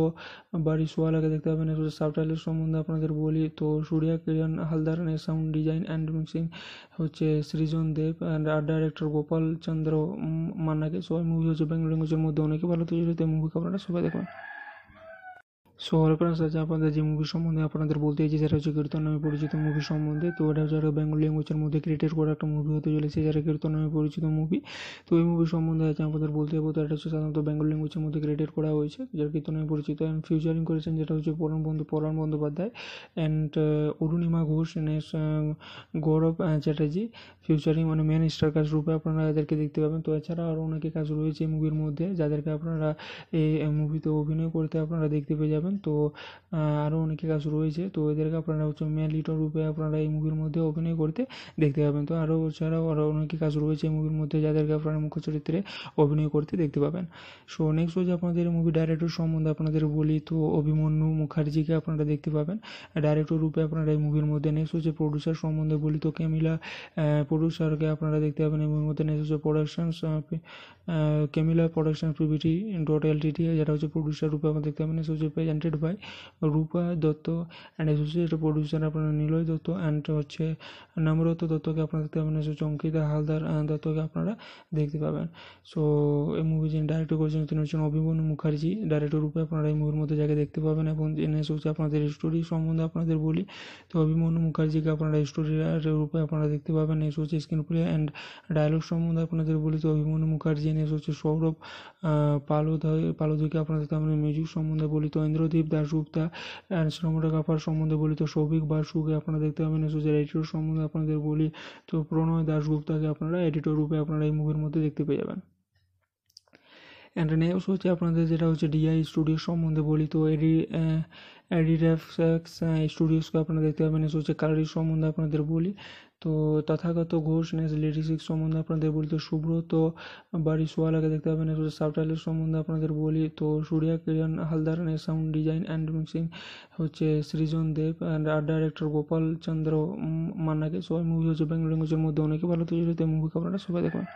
সোয়ালাকে দেখতে পাবেন সাবটাইলের সম্বন্ধে আপনাদের বলি তো সূর্যা কিরণ হালদার নে সাউন্ড ডিজাইন অ্যান্ড মিক্সিং হচ্ছে সৃজন দেব and R director Gopal Chandra মান্নাকে সবাই মুভি হচ্ছে বেঙ্গল ল্যাঙ্গুয়েজের মধ্যে অনেকে ভালো তৈরি মুভি আপনারা সবাই দেখবেন সো হ্যালো ফ্রেন্ডস আজ আপনাদের যে মুভি সম্বন্ধে আপনাদের বলতে চাইছি সেটা হচ্ছে কীর্তন নামে পরিচিত মুভি সম্বন্ধে তো এটা হচ্ছে একটা বেঙ্গল ল্যাঙ্গুয়েজের মধ্যে ক্রিয়েটেড করা একটা মুভি হতে চলেছে যারা কীর্তন নামে পরিচিত মুভি তো এই মুভি সম্বন্ধে আছে আমাদের বলতে যাবো তো এটা হচ্ছে সাধারণত বেঙ্গল ল্যাঙ্গুয়েজের মধ্যে ক্রিয়েটেড করা হয়েছে যারা কীর্তন নামে পরিচিত অ্যান্ড ফিউচারিং করেছেন যেটা হচ্ছে পরম বন্ধু পরাণ বন্দ্যোপাধ্যায় অ্যান্ড অরুণিমা ঘোষ নেস গৌরব চ্যাটার্জি ফিউচারিং মানে মেন স্টার কাজ রূপে আপনারা এদেরকে দেখতে পাবেন তো এছাড়া আরও অনেকে কাজ রয়েছে এই মুভির মধ্যে যাদেরকে আপনারা এই মুভিতে অভিনয় করতে আপনারা দেখতে পেয়ে যাবেন পারবেন তো আরও অনেকে কাজ রয়েছে তো এদেরকে আপনারা হচ্ছে মেলিটো রূপে আপনারা এই মুভির মধ্যে অভিনয় করতে দেখতে পাবেন তো আরও ছাড়াও আরও অনেকে কাজ রয়েছে এই মুভির মধ্যে যাদেরকে আপনারা মুখ্য চরিত্রে অভিনয় করতে দেখতে পাবেন সো নেক্সট হচ্ছে আপনাদের মুভি ডাইরেক্টর সম্বন্ধে আপনাদের বলি তো অভিমন্যু মুখার্জিকে আপনারা দেখতে পাবেন ডাইরেক্টর রূপে আপনারা এই মুভির মধ্যে নেক্সট হচ্ছে প্রডিউসার সম্বন্ধে বলি তো ক্যামিলা প্রডিউসারকে আপনারা দেখতে পাবেন এই মুভির মধ্যে নেক্সট হচ্ছে productions Camilla production privity dot L T যেটা হচ্ছে প্রডিউসার রূপে আপনারা দেখতে পাবেন নেক্সট হচ্ছে presented by Rupa Dotto and associate producer আপনার নীলয় দত্ত অ্যান্ড হচ্ছে নামরত দত্তকে আপনারা দেখতে পাবেন হচ্ছে অঙ্কিতা হালদার দত্তকে আপনারা দেখতে পাবেন সো এই মুভি যিনি ডাইরেক্টর করেছেন তিনি হচ্ছেন অভিমন্যু মুখার্জি ডাইরেক্টর রূপে আপনারা এই মুভির মধ্যে জায়গায় দেখতে পাবেন এবং এনে হচ্ছে আপনাদের স্টোরি সম্বন্ধে আপনাদের বলি তো অভিমন্যু মুখার্জিকে আপনারা স্টোরি রূপে আপনারা দেখতে পাবেন এস হচ্ছে স্ক্রিন প্লে অ্যান্ড ডায়লগ সম্বন্ধে আপনাদের বলি তো অভিমন্যু মুখার্জি এনে হচ্ছে সৌরভ পালোধ পালোধকে আপনারা দেখতে মিউজিক সম্বন্ধে বলি তো ইন্দ্র ইন্দ্রদীপ দাশগুপ্তা অ্যান্ড কাপার সম্বন্ধে বলি তো সৌভিক বাসুকে আপনারা দেখতে পাবেন সুজের এডিটর সম্বন্ধে আপনাদের বলি তো প্রণয় দাশগুপ্তাকে আপনারা এডিটর রূপে আপনারা এই মুভির মধ্যে দেখতে পেয়ে যাবেন অ্যান্ড নেক্সট হচ্ছে আপনাদের যেটা হচ্ছে ডিআই স্টুডিও সম্বন্ধে বলি তো এডি অ্যাডিডাফ স্টুডিওসকে আপনারা দেখতে পাবেন হচ্ছে কালারির সম্বন্ধে আপনাদের বলি তো তথাগত ঘোষ ন্যাশনাল ডিস্ট্রিক্ট সম্বন্ধে আপনাদের বলি তো সুব্রত সোয়ালাকে দেখতে পাবেন সাবটাইলের সম্বন্ধে আপনাদের বলি তো সূর্যা কিরণ হালদার নে সাউন্ড ডিজাইন অ্যান্ড মিক্সিং হচ্ছে সৃজন দেব and R director Gopal Chandra মান্নাকে সবাই মুভি হচ্ছে বেঙ্গল ল্যাঙ্গুয়েজের মধ্যে অনেকে ভালো তৈরি মুভি আপনারা সবাই দেখবেন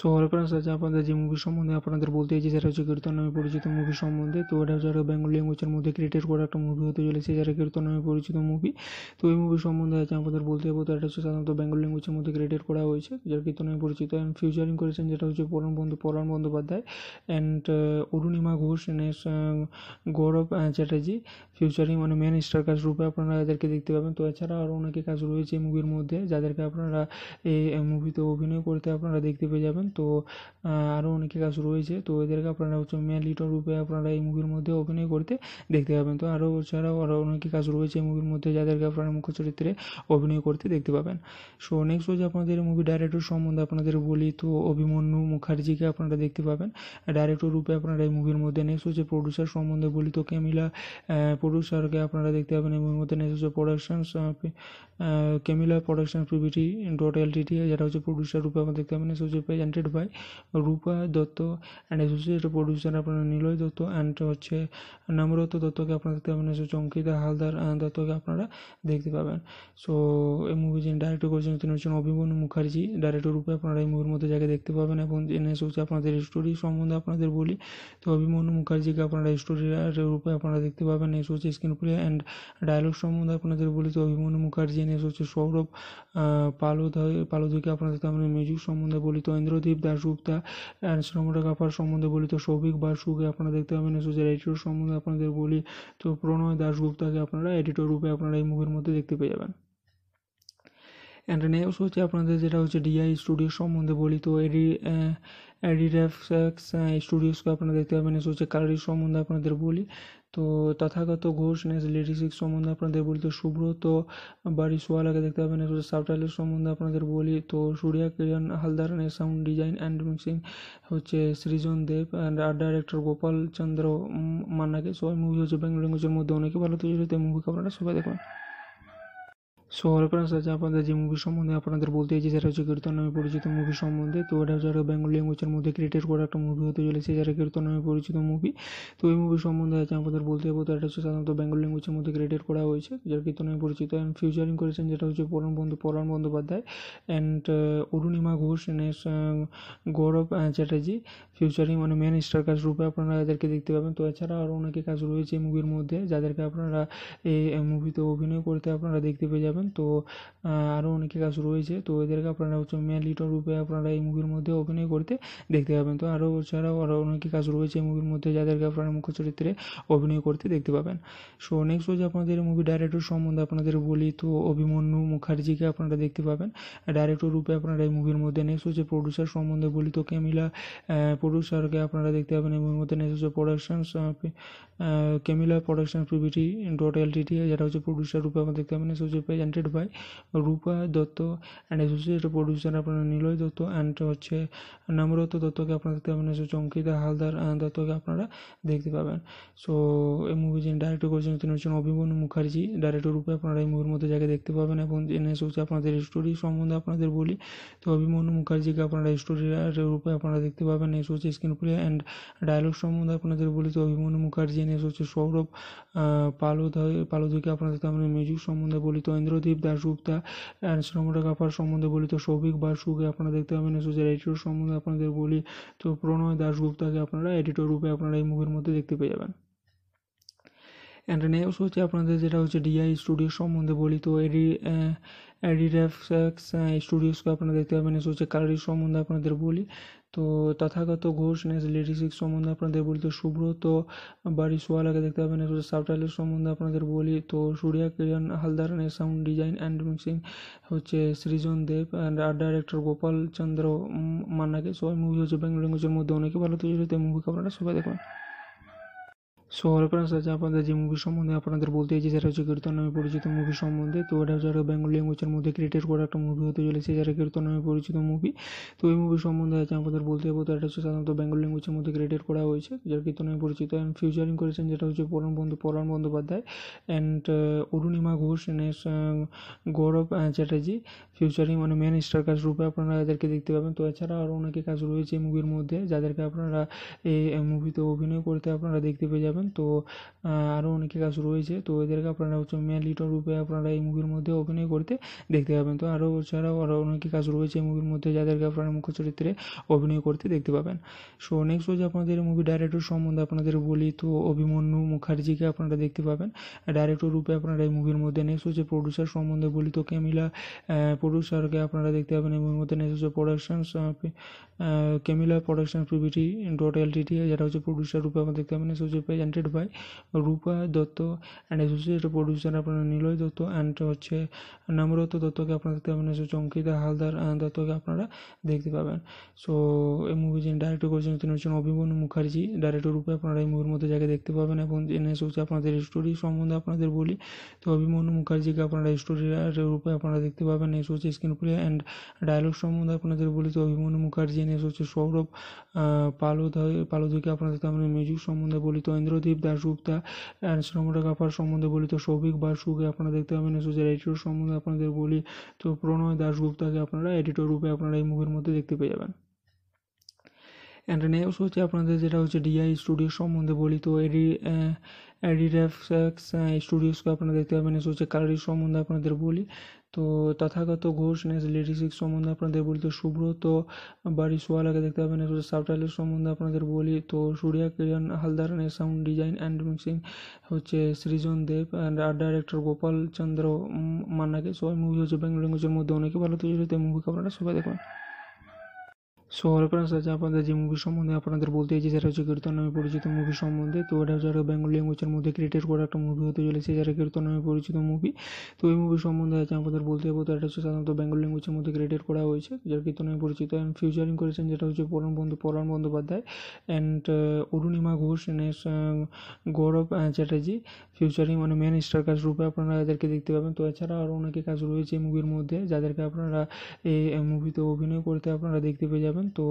সো হ্যালো ফ্রেন্ডস আজ আপনাদের যে মুভি সম্বন্ধে আপনাদের বলতে চাইছি সেটা হচ্ছে কীর্তন নামে পরিচিত মুভি সম্বন্ধে তো এটা হচ্ছে একটা বেঙ্গল ল্যাঙ্গুয়েজের মধ্যে ক্রিয়েটেড করা একটা মুভি হতে চলেছে যারা কীর্তন নামে পরিচিত মুভি তো এই মুভি সম্বন্ধে আছে আমাদের বলতে যাবো তো এটা হচ্ছে সাধারণত বেঙ্গল ল্যাঙ্গুয়েজের মধ্যে ক্রিয়েটেড করা হয়েছে যারা কীর্তন নামে পরিচিত অ্যান্ড ফিউচারিং করেছেন যেটা হচ্ছে পরম বন্ধু পরাণ বন্দ্যোপাধ্যায় অ্যান্ড অরুণিমা ঘোষ নেস গৌরব চ্যাটার্জি ফিউচারিং মানে মেন স্টার কাজ রূপে আপনারা এদেরকে দেখতে পাবেন তো এছাড়া আরও অনেকে কাজ রয়েছে এই মুভির মধ্যে যাদেরকে আপনারা এই মুভিতে অভিনয় করতে আপনারা দেখতে পেয়ে যাবেন তো আরও অনেকে কাজ রয়েছে তো এদেরকে আপনারা হচ্ছে লিটন রূপে আপনারা এই মুভির মধ্যে অভিনয় করতে দেখতে পাবেন তো আরও ছাড়াও আরও অনেকে কাজ রয়েছে এই মুভির মধ্যে যাদেরকে আপনারা মুখ্য চরিত্রে অভিনয় করতে দেখতে পাবেন সো নেক্সট হচ্ছে আপনাদের মুভি ডাইরেক্টর সম্বন্ধে আপনাদের বলি তো অভিমন্যু মুখার্জিকে আপনারা দেখতে পাবেন ডাইরেক্টর রূপে আপনারা এই মুভির মধ্যে নেক্সট হচ্ছে প্রডিউসার সম্বন্ধে বলি তো ক্যামিলা প্রডিউসারকে আপনারা দেখতে পাবেন এই মুভির মধ্যে নেক্সট হচ্ছে productions Camilla production PVT dot L T যেটা হচ্ছে প্রডিউসার রূপে আপনারা দেখতে পাবেন নেক্সট হচ্ছে presented by Rupa Dotto and associate producer আপনার নীলয় দত্ত অ্যান্ড হচ্ছে নামরত দত্তকে আপনারা দেখতে পাবেন হচ্ছে অঙ্কিতা হালদার দত্তকে আপনারা দেখতে পাবেন সো এই মুভি যিনি ডাইরেক্টর করেছেন তিনি হচ্ছেন অভিমন্যু মুখার্জি ডাইরেক্টর রূপে আপনারা এই মুভির মধ্যে জায়গায় দেখতে পাবেন এবং এনে হচ্ছে আপনাদের স্টোরি সম্বন্ধে আপনাদের বলি তো অভিমন্যু মুখার্জিকে আপনারা স্টোরি রূপে আপনারা দেখতে পাবেন এস হচ্ছে স্ক্রিন প্লে অ্যান্ড ডায়লগ সম্বন্ধে আপনাদের বলি তো অভিমন্যু মুখার্জি এনে হচ্ছে সৌরভ পালোধ পালোধকে আপনারা দেখতে মিউজিক সম্বন্ধে বলি তো ইন্দ্র ইন্দ্রদীপ দাশগুপ্তা অ্যান্ড কাপার সম্বন্ধে বলি তো সৌভিক বাসুকে আপনারা দেখতে পাবেন সুজের এডিটর সম্বন্ধে আপনাদের বলি তো প্রণয় দাশগুপ্তাকে আপনারা এডিটর রূপে আপনারা এই মুভির মধ্যে দেখতে পেয়ে যাবেন অ্যান্ড নেক্সট হচ্ছে আপনাদের যেটা হচ্ছে ডিআই স্টুডিও সম্বন্ধে বলি তো এডি অ্যাডিডাফ স্টুডিওসকে আপনারা দেখতে পাবেন হচ্ছে কালারির সম্বন্ধে আপনাদের বলি তো তথাগত ঘোষ নেস ডিস্ট্রিক্ট সম্বন্ধে আপনাদের বলি তো সুব্রত সোয়ালাকে দেখতে পাবেন সাবটাইটেল সম্বন্ধে আপনাদের বলি তো Surya Kiran Haldar sound design and mixing হচ্ছে সৃজন দেব and R director Gopal Chandra মান্নাকে সবাই মুভি হচ্ছে বেঙ্গল ল্যাঙ্গুয়েজের মধ্যে অনেকে ভালো তৈরি মুভি আপনারা সবাই দেখবেন সো হ্যালো ফ্রেন্ডস আজ আপনাদের যে মুভি সম্বন্ধে আপনাদের বলতে চাইছি সেটা হচ্ছে কীর্তন নামে পরিচিত মুভি সম্বন্ধে তো এটা হচ্ছে একটা বেঙ্গল ল্যাঙ্গুয়েজের মধ্যে ক্রিয়েটেড করা একটা মুভি হতে চলেছে যারা কীর্তন নামে পরিচিত মুভি তো এই মুভি সম্বন্ধে আছে আমাদের বলতে যাবো তো এটা হচ্ছে সাধারণত বেঙ্গল ল্যাঙ্গুয়েজের মধ্যে ক্রিয়েটেড করা হয়েছে যারা কীর্তন নামে পরিচিত অ্যান্ড ফিউচারিং করেছেন যেটা হচ্ছে পরম বন্ধু পরাণ বন্দ্যোপাধ্যায় অ্যান্ড অরুণিমা ঘোষ নেস গৌরব চ্যাটার্জি ফিউচারিং মানে মেন স্টার কাজ রূপে আপনারা এদেরকে দেখতে পাবেন তো এছাড়া আরও অনেকে কাজ রয়েছে এই মুভির মধ্যে যাদেরকে আপনারা এই মুভিতে অভিনয় করতে আপনারা দেখতে পেয়ে যাবেন পারবেন তো আরও অনেকে কাজ রয়েছে তো এদেরকে আপনারা হচ্ছে লিটন রূপে আপনারা এই মুভির মধ্যে অভিনয় করতে দেখতে পাবেন তো আরও ছাড়াও আরও অনেকে কাজ রয়েছে এই মুভির মধ্যে যাদেরকে আপনারা মুখ্য চরিত্রে অভিনয় করতে দেখতে পাবেন সো নেক্সট হচ্ছে আপনাদের মুভি ডাইরেক্টর সম্বন্ধে আপনাদের বলি তো অভিমন্যু মুখার্জিকে আপনারা দেখতে পাবেন ডাইরেক্টর রূপে আপনারা এই মুভির মধ্যে নেক্সট হচ্ছে প্রডিউসার সম্বন্ধে বলি তো ক্যামিলা প্রডিউসারকে আপনারা দেখতে পাবেন এই মুভির মধ্যে নেক্সট হচ্ছে productions Camilla production privity dot L T যেটা হচ্ছে প্রডিউসার রূপে আপনারা দেখতে পাবেন নেক্সট হচ্ছে presented by Rupa Dotto and associate producer আপনার নীলয় দত্ত অ্যান্ড হচ্ছে নামরত দত্তকে আপনারা দেখতে পাবেন হচ্ছে অঙ্কিতা হালদার দত্তকে আপনারা দেখতে পাবেন সো এই মুভি যিনি ডাইরেক্টর করেছেন তিনি হচ্ছেন অভিমন্যু মুখার্জি ডাইরেক্টর রূপে আপনারা এই মুভির মধ্যে জায়গায় দেখতে পাবেন এবং এনে হচ্ছে আপনাদের স্টোরি সম্বন্ধে আপনাদের বলি তো অভিমন্যু মুখার্জিকে আপনারা স্টোরি রূপে আপনারা দেখতে পাবেন এস হচ্ছে স্ক্রিন প্লে অ্যান্ড ডায়লগ সম্বন্ধে আপনাদের বলি তো অভিমন্যু মুখার্জি এনে হচ্ছে সৌরভ পালোধ পালোধকে আপনারা দেখতে মিউজিক সম্বন্ধে বলি তো ইন্দ্র ইন্দ্রদীপ দাশগুপ্তা অ্যান্ড কাপার সম্বন্ধে বলি তো সৌভিক বাসুকে আপনারা দেখতে পাবেন সুজের এডিটর সম্বন্ধে আপনাদের বলি তো প্রণয় দাশগুপ্তাকে আপনারা এডিটর রূপে আপনারা এই মুভির মধ্যে দেখতে পেয়ে যাবেন অ্যান্ড নেক্সট হচ্ছে আপনাদের যেটা হচ্ছে ডিআই স্টুডিও সম্বন্ধে বলি তো এডি অ্যাডিডাফ স্টুডিওসকে আপনারা দেখতে পাবেন হচ্ছে কালারির সম্বন্ধে আপনাদের বলি তো তথাগত ঘোষ ন্যাশনাল লিডারশিপ সম্বন্ধে আপনাদের বলি তো সুব্রত সোয়ালাকে দেখতে পাবেন সাবটাইটেল সম্বন্ধে আপনাদের বলি তো সূর্যা কিরণ হালদার নে সাউন্ড ডিজাইন অ্যান্ড মিক্সিং হচ্ছে সৃজন দেব and R director Gopal Chandra মান্নাকে সবাই মুভি হচ্ছে বেঙ্গল ল্যাঙ্গুয়েজের মধ্যে অনেকে ভালো তৈরি মুভি আপনারা সবাই দেখবেন সো হরে ফ্রেন্ডস আজ আপনাদের যে মুভি সম্বন্ধে আপনাদের বলতে চাইছি সেটা হচ্ছে কীর্তন নামে পরিচিত মুভি সম্বন্ধে তো এটা হচ্ছে একটা বেঙ্গল ল্যাঙ্গুয়েজের মধ্যে ক্রিয়েটেড করা একটা মুভি হতে চলেছে যারা কীর্তন নামে পরিচিত মুভি তো এই মুভি সম্বন্ধে আছে আপনাদের বলতে যাবো তো এটা হচ্ছে সাধারণত বেঙ্গল ল্যাঙ্গুয়েজের মধ্যে ক্রিয়েটেড করা হয়েছে যারা কীর্তন নামে পরিচিত অ্যান্ড ফিউচারিং করেছেন যেটা হচ্ছে পরম বন্ধু পরাণ বন্দ্যোপাধ্যায় অ্যান্ড অরুণিমা ঘোষ নেস গৌরব চ্যাটার্জি ফিউচারিং মানে মেন স্টার কাজ রূপে আপনারা এদেরকে দেখতে পাবেন তো এছাড়া আরও অনেকে কাজ রয়েছে এই মুভির মধ্যে যাদেরকে আপনারা এই মুভিতে অভিনয় করতে আপনারা দেখতে পেয়ে যাবেন পারবেন তো আরও অনেকে কাজ রয়েছে তো এদেরকে আপনারা হচ্ছে লিটন রূপে আপনারা এই মুভির মধ্যে অভিনয় করতে দেখতে পাবেন তো আরও ছাড়াও আরও অনেকে কাজ রয়েছে এই মুভির মধ্যে যাদেরকে আপনারা মুখ্য চরিত্রে অভিনয় করতে দেখতে পাবেন সো নেক্সট হচ্ছে আপনাদের মুভি ডাইরেক্টর সম্বন্ধে আপনাদের বলি তো অভিমন্যু মুখার্জিকে আপনারা দেখতে পাবেন ডাইরেক্টর রূপে আপনারা এই মুভির মধ্যে নেক্সট হচ্ছে প্রডিউসার সম্বন্ধে বলি তো ক্যামিলা প্রডিউসারকে আপনারা দেখতে পাবেন এই মুভির মধ্যে নেক্সট হচ্ছে productions Camilla production privity dot L যেটা হচ্ছে প্রডিউসার রূপে আপনারা দেখতে পাবেন নেক্সট হচ্ছে presented by Rupa Dotto and associate producer আপনার নীলয় দত্ত অ্যান্ড হচ্ছে নামরত দত্তকে আপনারা দেখতে পাবেন হচ্ছে অঙ্কিতা হালদার দত্তকে আপনারা দেখতে পাবেন সো এই মুভি যিনি ডাইরেক্টর করেছেন তিনি হচ্ছেন অভিমন্যু মুখার্জি ডাইরেক্টর রূপে আপনারা এই মুভির মধ্যে জায়গায় দেখতে পাবেন এবং এনে হচ্ছে আপনাদের স্টোরি সম্বন্ধে আপনাদের বলি তো অভিমন্যু মুখার্জিকে আপনারা স্টোরি রূপে আপনারা দেখতে পাবেন এস হচ্ছে স্ক্রিন প্লে অ্যান্ড ডায়লগ সম্বন্ধে আপনাদের বলি তো অভিমন্যু মুখার্জি এনে হচ্ছে সৌরভ পালোধা পালোধুকে আপনারা দেখতে মিউজিক সম্বন্ধে বলি তো ইন্দ্র ইন্দ্রদীপ দাশগুপ্তা অ্যান্ড কাপার সম্বন্ধে বলি তো সৌভিক বাসুকে আপনারা দেখতে পাবেন সুজের এডিটর সম্বন্ধে আপনাদের বলি তো প্রণয় দাশগুপ্তাকে আপনারা এডিটর রূপে আপনারা এই মুভির মধ্যে দেখতে পেয়ে যাবেন অ্যান্ড নেক্সট হচ্ছে আপনাদের যেটা হচ্ছে ডিআই স্টুডিও সম্বন্ধে বলি তো এডি অ্যাডিডাফ স্টুডিওসকে আপনারা দেখতে পাবেন হচ্ছে কালারি সম্বন্ধে আপনাদের বলি তো তথাগত ঘোষ ন্যাশনাল ডিস্ট্রিক্ট সম্বন্ধে আপনাদের বলি তো সুব্রত সোয়ালাকে দেখতে পাবেন সাবটাইলের সম্বন্ধে আপনাদের বলি তো সূর্যা কিরণ হালদার নে সাউন্ড ডিজাইন অ্যান্ড মিক্সিং হচ্ছে সৃজন দেব and R director Gopal Chandra মান্নাকে সবাই মুভি হচ্ছে বেঙ্গল ল্যাঙ্গুয়েজের মধ্যে অনেকে ভালো তৈরি মুভি আপনারা সবাই দেখবেন সো হ্যালো ফ্রেন্ডস আজ আপনাদের যে মুভি সম্বন্ধে আপনাদের বলতে চাইছি সেটা হচ্ছে কীর্তন নামে পরিচিত মুভি সম্বন্ধে তো এটা হচ্ছে একটা বেঙ্গল ল্যাঙ্গুয়েজের মধ্যে ক্রিয়েটেড করা একটা মুভি হতে চলেছে যারা কীর্তন নামে পরিচিত মুভি তো এই মুভি সম্বন্ধে আছে আমাদের বলতে যাবো তো এটা হচ্ছে সাধারণত বেঙ্গল ল্যাঙ্গুয়েজের মধ্যে ক্রিয়েটেড করা হয়েছে যারা কীর্তন নামে পরিচিত অ্যান্ড ফিউচারিং করেছেন যেটা হচ্ছে পরম বন্ধু পরাণ বন্দ্যোপাধ্যায় অ্যান্ড অরুণিমা ঘোষ নেস গৌরব চ্যাটার্জি ফিউচারিং মানে মেন স্টার কাজ রূপে আপনারা এদেরকে দেখতে পাবেন তো এছাড়া আরও অনেকে কাজ রয়েছে এই মুভির মধ্যে যাদেরকে আপনারা এই মুভিতে অভিনয় করতে আপনারা দেখতে পেয়ে যাবেন পারবেন তো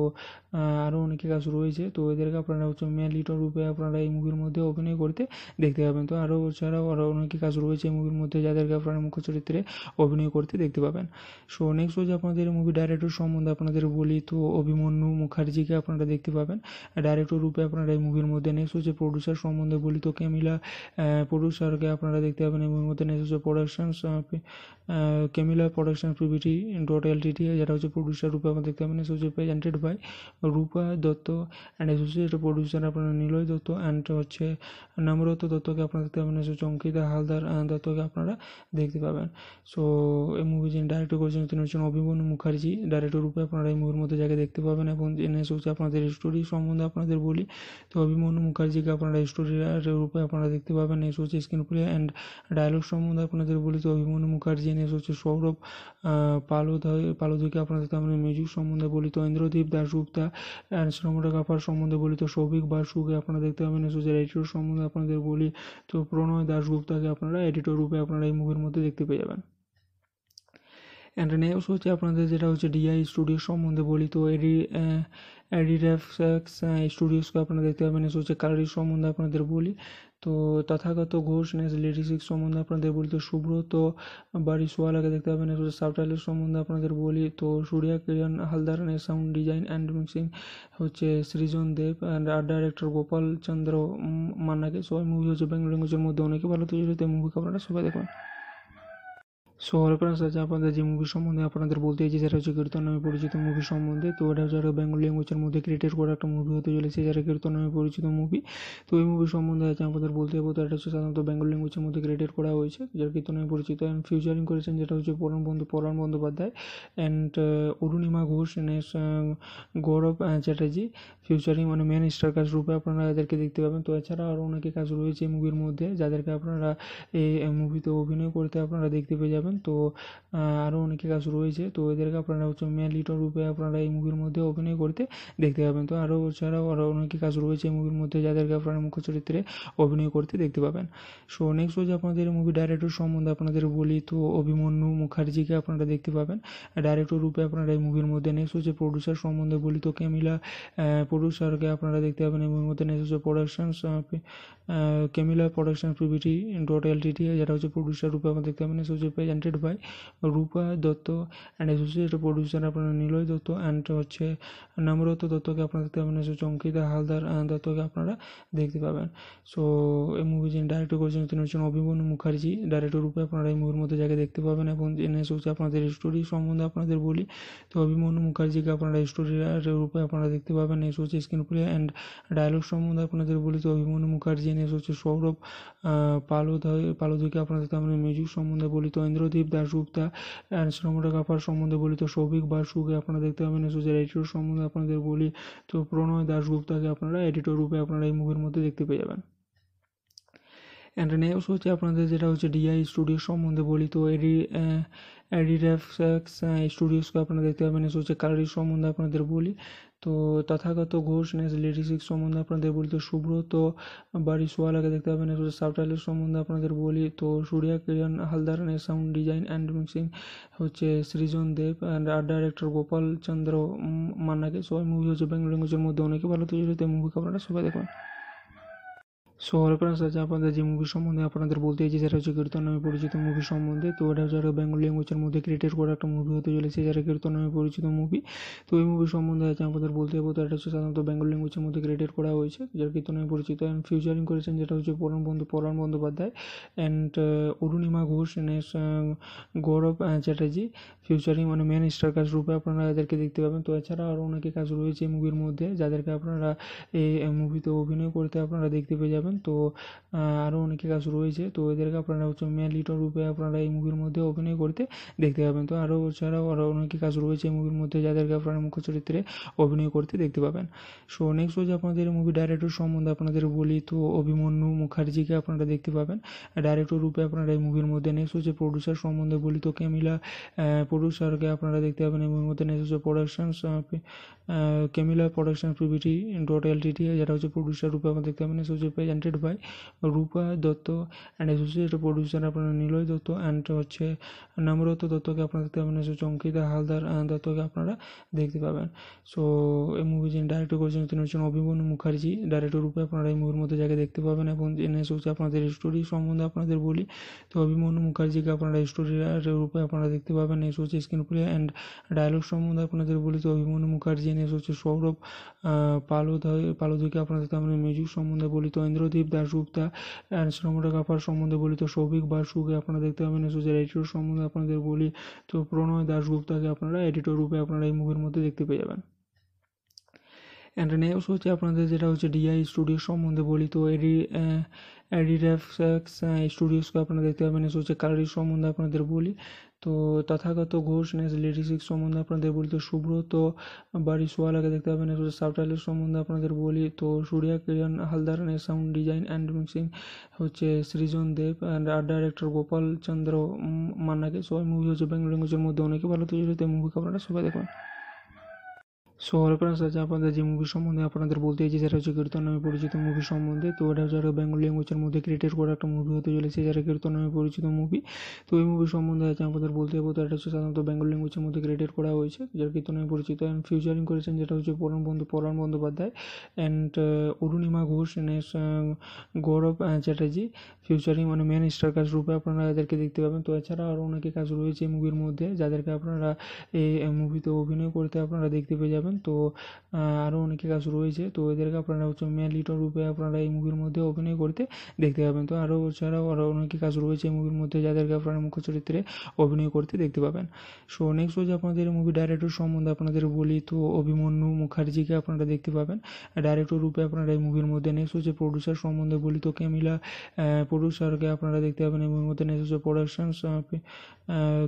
আরও অনেকে কাজ রয়েছে তো এদেরকে আপনারা হচ্ছে লিটন রূপে আপনারা এই মুভির মধ্যে অভিনয় করতে দেখতে পাবেন তো আরও ছাড়াও আরও অনেকে কাজ রয়েছে এই মুভির মধ্যে যাদেরকে আপনারা মুখ্য চরিত্রে অভিনয় করতে দেখতে পাবেন সো নেক্সট হচ্ছে আপনাদের মুভি ডাইরেক্টর সম্বন্ধে আপনাদের বলি তো অভিমন্যু মুখার্জিকে আপনারা দেখতে পাবেন ডাইরেক্টর রূপে আপনারা এই মুভির মধ্যে নেক্সট হচ্ছে প্রডিউসার সম্বন্ধে বলি তো ক্যামিলা প্রডিউসারকে আপনারা দেখতে পাবেন এই মুভির মধ্যে নেক্সট হচ্ছে productions Camilla production privity dot L যেটা হচ্ছে প্রডিউসার রূপে আপনারা দেখতে পাবেন নেক্সট হচ্ছে presented by Rupa Dotto and associate producer আপনারা নিলয় দত্ত অ্যান্ড হচ্ছে নামরত দত্তকে আপনারা দেখতে পাবেন হচ্ছে অঙ্কিতা হালদার দত্তকে আপনারা দেখতে পাবেন সো এই মুভি যিনি ডাইরেক্টর করেছেন তিনি হচ্ছেন অভিমন্যু মুখার্জি ডাইরেক্টর রূপে আপনারা এই মুভির মধ্যে জায়গায় দেখতে পাবেন এবং এনে হচ্ছে আপনাদের স্টোরি সম্বন্ধে আপনাদের বলি তো অভিমন্যু মুখার্জিকে আপনারা স্টোরি রূপে আপনারা দেখতে পাবেন এস হচ্ছে স্ক্রিন প্লে অ্যান্ড ডায়লগ সম্বন্ধে আপনাদের বলি তো অভিমন্যু মুখার্জি এনে হচ্ছে সৌরভ পালোধ পালোধকে আপনারা দেখতে মিউজিক সম্বন্ধে বলি তো ইন্দ্র ইন্দ্রদীপ দাশগুপ্তা অ্যান্ড কাপার সম্বন্ধে বলি তো সৌভিক বাসুকে আপনারা দেখতে পাবেন সুজের এডিটর সম্বন্ধে আপনাদের বলি তো প্রণয় দাশগুপ্তাকে আপনারা এডিটর রূপে আপনারা এই মুভির মধ্যে দেখতে পেয়ে যাবেন অ্যান্ড নেক্সট হচ্ছে আপনাদের যেটা হচ্ছে ডিআই স্টুডিও সম্বন্ধে বলি তো এডি অ্যাডিডাফ স্টুডিওসকে আপনারা দেখতে পাবেন হচ্ছে কালারি সম্বন্ধে আপনাদের বলি তো তথাগত ঘোষ ন্যাশনাল লিডারশিপ সম্বন্ধে আপনাদের বলি তো সুব্রত সোয়ালাকে দেখতে পাবেন সাবটাইটেল সম্বন্ধে আপনাদের বলি তো সূর্যা কিরণ হালদার নে সাউন্ড ডিজাইন অ্যান্ড মিক্সিং হচ্ছে সৃজন দেব and R director Gopal Chandra মান্নাকে সবাই মুভি হচ্ছে বেঙ্গল ল্যাঙ্গুয়েজের মধ্যে অনেকে ভালো তৈরি মুভি আপনারা সবাই দেখবেন সো হরে ফ্রেন্ডস আজ আপনাদের যে মুভি সম্বন্ধে আপনাদের বলতে চাইছি সেটা হচ্ছে কীর্তন নামে পরিচিত মুভি সম্বন্ধে তো এটা হচ্ছে একটা বেঙ্গল ল্যাঙ্গুয়েজের মধ্যে ক্রিয়েটেড করা একটা মুভি হতে চলেছে যারা কীর্তন নামে পরিচিত মুভি তো এই মুভি সম্বন্ধে আছে আপনাদের বলতে যাবো তো এটা হচ্ছে সাধারণত বেঙ্গল ল্যাঙ্গুয়েজের মধ্যে ক্রিয়েটেড করা হয়েছে যারা কীর্তন নামে পরিচিত অ্যান্ড ফিউচারিং করেছেন যেটা হচ্ছে পরম বন্ধু পরাণ বন্দ্যোপাধ্যায় অ্যান্ড অরুণিমা ঘোষ নেস গৌরব চ্যাটার্জি ফিউচারিং মানে মেন স্টার কাজ রূপে আপনারা এদেরকে দেখতে পাবেন তো এছাড়া আরও অনেকে কাজ রয়েছে এই মুভির মধ্যে যাদেরকে আপনারা এই মুভিতে অভিনয় করতে আপনারা দেখতে পেয়ে যাবেন তো আরও অনেকে কাজ রয়েছে তো এদেরকে আপনারা হচ্ছে লিটন রূপে আপনারা এই মুভির মধ্যে অভিনয় করতে দেখতে পাবেন তো আরও ছাড়াও আরও অনেকে কাজ রয়েছে এই মুভির মধ্যে যাদেরকে আপনারা মুখ্য চরিত্রে অভিনয় করতে দেখতে পাবেন সো নেক্সট হচ্ছে আপনাদের মুভি ডাইরেক্টর সম্বন্ধে আপনাদের বলি তো অভিমন্যু মুখার্জিকে আপনারা দেখতে পাবেন ডাইরেক্টর রূপে আপনারা এই মুভির মধ্যে নেক্সট হচ্ছে প্রডিউসার সম্বন্ধে বলি তো ক্যামিলা প্রডিউসারকে আপনারা দেখতে পাবেন এই মুভির মধ্যে নেক্সট হচ্ছে productions Camilla production PVT dot LTT যেটা হচ্ছে প্রডিউসার রূপে আমাদের দেখতে পাবেন হচ্ছে presented by Rupa Dutta and associate producer আপনার নিলয় দত্ত অ্যান্ড হচ্ছে নামরত দত্তকে আপনারা দেখতে পাবেন সো চঙ্কিতা হালদার দত্তকে আপনারা দেখতে পাবেন সো এই মুভি যিনি ডাইরেক্টর করেছেন তিনি হচ্ছেন অভিমন্যু মুখার্জি ডাইরেক্টর রূপে আপনারা এই মুভির মধ্যে জায়গায় দেখতে পাবেন এবং এনে হচ্ছে আপনাদের স্টোরি সম্বন্ধে আপনাদের বলি তো অভিমন্যু মুখার্জিকে আপনারা স্টোরি রূপে আপনারা দেখতে পাবেন এই হচ্ছে স্ক্রিন প্লে অ্যান্ড ডায়লগ সম্বন্ধে আপনাদের বলি তো অভিমন্যু মুখার্জি নেক্সট হচ্ছে সৌরভ পালোধা পালোধিকে আপনার সাথে মিউজিক সম্বন্ধে বলিত ইন্দ্রদীপ দাসগুপ্তা অ্যান্ড সিনেমাটোগ্রাফার সম্বন্ধে বলিত সৌভিক বাসুকে আপনারা দেখতে পাবেন এসেছে এডিটর সম্বন্ধে আপনাদের বলি তো প্রণয় দাসগুপ্তাকে আপনারা এডিটর রূপে আপনারা এই মুভির মধ্যে দেখতে পেয়ে যাবেন অ্যান্ড নেক্সট হচ্ছে আপনাদের যেটা হচ্ছে ডিআই স্টুডিও সম্বন্ধে বলি তো এডি অ্যাডিডাফ স্টুডিওসকে আপনারা দেখতে পাবেন এসে হচ্ছে কালারি সম্বন্ধে আপনাদের বলি তো তথাগত ঘোষ নেস ডিস্ট্রিক্ট সম্বন্ধে আপনাদের বলি তো সুব্রত সোয়ালাকে দেখতে পাবেন সাবটাইটেল সম্বন্ধে আপনাদের বলি তো Surya Kiran Haldar sound design and mixing হচ্ছে সৃজন দেব and R director Gopal Chandra মান্নাকে সবাই মুভি হচ্ছে বেঙ্গল ল্যাঙ্গুয়েজের মধ্যে অনেকে ভালো তৈরি মুভি আপনারা সবাই দেখবেন সো রেফারেন্স আছে আপনাদের যে মুভি সম্বন্ধে আপনাদের বলতে চাইছি সেটা হচ্ছে কীর্তন নামে পরিচিত মুভি সম্বন্ধে তো এটা হচ্ছে একটা বেঙ্গল ল্যাঙ্গুয়েজের মধ্যে ক্রিয়েটেড করা একটা মুভি হতে চলেছে যারা কীর্তন নামে পরিচিত মুভি তো এই মুভি সম্বন্ধে আছে আমাদের বলতে যাবো তো এটা হচ্ছে সাধারণত বেঙ্গল ল্যাঙ্গুয়েজের মধ্যে ক্রিয়েটেড করা হয়েছে যারা কীর্তন নামে পরিচিত অ্যান্ড ফিউচারিং করেছেন যেটা হচ্ছে পরম বন্ধু পরাণ বন্দ্যোপাধ্যায় অ্যান্ড অরুণিমা ঘোষ নেস গৌরব চ্যাটার্জি ফিউচারিং মানে মেন স্টার কাজ রূপে আপনারা এদেরকে দেখতে পাবেন তো এছাড়া আরও অনেকে কাজ রয়েছে এই মুভির মধ্যে যাদেরকে আপনারা এই মুভিতে অভিনয় করতে আপনারা দেখতে পেয়ে যাবেন পারবেন তো আরও অনেকে কাজ রয়েছে তো এদেরকে আপনারা হচ্ছে লিটন রূপে আপনারা এই মুভির মধ্যে অভিনয় করতে দেখতে পাবেন তো আরও ছাড়াও আরও অনেকে কাজ রয়েছে এই মুভির মধ্যে যাদেরকে আপনারা মুখ্য চরিত্রে অভিনয় করতে দেখতে পাবেন সো নেক্সট হচ্ছে আপনাদের মুভি ডাইরেক্টর সম্বন্ধে আপনাদের বলি তো অভিমন্যু মুখার্জিকে আপনারা দেখতে পাবেন ডাইরেক্টর রূপে আপনারা এই মুভির মধ্যে নেক্সট হচ্ছে প্রডিউসার সম্বন্ধে বলি তো ক্যামিলা প্রডিউসারকে আপনারা দেখতে পাবেন এই মুভির মধ্যে নেক্সট হচ্ছে productions Camilla production PVT dot L যেটা হচ্ছে প্রডিউসার রূপে আপনারা দেখতে পাবেন নেক্সট হচ্ছে presented by Rupa Dotto and associate producer আপনারা নিলয় দত্ত অ্যান্ড হচ্ছে নামরত দত্তকে আপনারা দেখতে পাবেন চঙ্কিতা হালদার দত্তকে আপনারা দেখতে পাবেন সো এই মুভি যিনি ডাইরেক্টর করেছেন তিনি হচ্ছেন অভিমন্যু মুখার্জি ডাইরেক্টর রূপে আপনারা এই মুভির মধ্যে জায়গায় দেখতে পাবেন এবং এনে হচ্ছে আপনাদের স্টোরি সম্বন্ধে আপনাদের বলি তো অভিমন্যু মুখার্জিকে আপনারা স্টোরি রূপে আপনারা দেখতে পাবেন এস হচ্ছে স্ক্রিন প্লে অ্যান্ড ডায়লগ সম্বন্ধে আপনাদের বলি তো অভিমন্যু মুখার্জি এনে হচ্ছে সৌরভ পালোধা পালোধুকে আপনাদের তেমন মিউজিক সম্বন্ধে বলি তো ইন্দ্র ইন্দ্রদীপ দাশগুপ্তা অ্যান্ড কাপার সম্বন্ধে বলি তো সৌভিক বাসুকে আপনারা দেখতে পাবেন সুজের এডিটর সম্বন্ধে আপনাদের বলি তো প্রণয় দাশগুপ্তাকে আপনারা এডিটর রূপে আপনারা এই মুভির মধ্যে দেখতে পেয়ে যাবেন অ্যান্ড নেক্সট হচ্ছে আপনাদের যেটা হচ্ছে ডিআই স্টুডিও সম্বন্ধে বলি তো এডি অ্যাডিডাফ স্টুডিওসকে আপনারা দেখতে পাবেন হচ্ছে কালারির সম্বন্ধে আপনাদের বলি তো তথাগত ঘোষ নেস ডিস্ট্রিক্ট সম্বন্ধে আপনাদের বলি তো সুব্রত সোয়ালাকে দেখতে পাবেন সাবটাইটেল সম্বন্ধে আপনাদের বলি তো Surya Kiran Haldar sound design and mixing হচ্ছে সৃজন দেব and R director Gopal Chandra মান্নাকে সবাই মুভি হচ্ছে বেঙ্গল ল্যাঙ্গুয়েজের মধ্যে অনেকে ভালো তৈরি মুভি আপনারা সবাই দেখবেন সো আরেকটা সাথে আপনাদের যে মুভি সম্বন্ধে আপনাদের বলতে চাইছি সেটা হচ্ছে কীর্তন নামে পরিচিত মুভি সম্বন্ধে তো এটা হচ্ছে একটা বেঙ্গল ল্যাঙ্গুয়েজের মধ্যে ক্রিয়েটেড করা একটা মুভি হতে চলেছে যারা কীর্তন নামে পরিচিত মুভি তো এই মুভি সম্বন্ধে আছে আমাদের বলতে যাবো তো এটা হচ্ছে সাধারণত বেঙ্গল ল্যাঙ্গুয়েজের মধ্যে ক্রিয়েটেড করা হয়েছে যারা কীর্তন নামে পরিচিত অ্যান্ড ফিউচারিং করেছেন যেটা হচ্ছে পরম বন্ধু পরাণ বন্দ্যোপাধ্যায় অ্যান্ড অরুণিমা ঘোষ নেস গৌরব চ্যাটার্জি ফিউচারিং মানে মেন স্টার কাজ রূপে আপনারা এদেরকে দেখতে পাবেন তো এছাড়া আরও অনেকে কাজ রয়েছে এই মুভির মধ্যে যাদেরকে আপনারা এই মুভিতে অভিনয় করতে আপনারা দেখতে পেয়ে যাবেন পারবেন তো আরও অনেকে কাজ রয়েছে তো এদেরকে আপনারা হচ্ছে লিটন রূপে আপনারা এই মুভির মধ্যে অভিনয় করতে দেখতে পাবেন তো আরও ছাড়াও আরও অনেকে কাজ রয়েছে এই মুভির মধ্যে যাদেরকে আপনারা মুখ্য চরিত্রে অভিনয় করতে দেখতে পাবেন সো নেক্সট হচ্ছে আপনাদের মুভি ডাইরেক্টর সম্বন্ধে আপনাদের বলি তো অভিমন্যু মুখার্জিকে আপনারা দেখতে পাবেন ডাইরেক্টর রূপে আপনারা এই মুভির মধ্যে নেক্সট হচ্ছে প্রডিউসার সম্বন্ধে বলি তো ক্যামিলা প্রডিউসারকে আপনারা দেখতে পাবেন এই মুভির মধ্যে নেক্সট হচ্ছে productions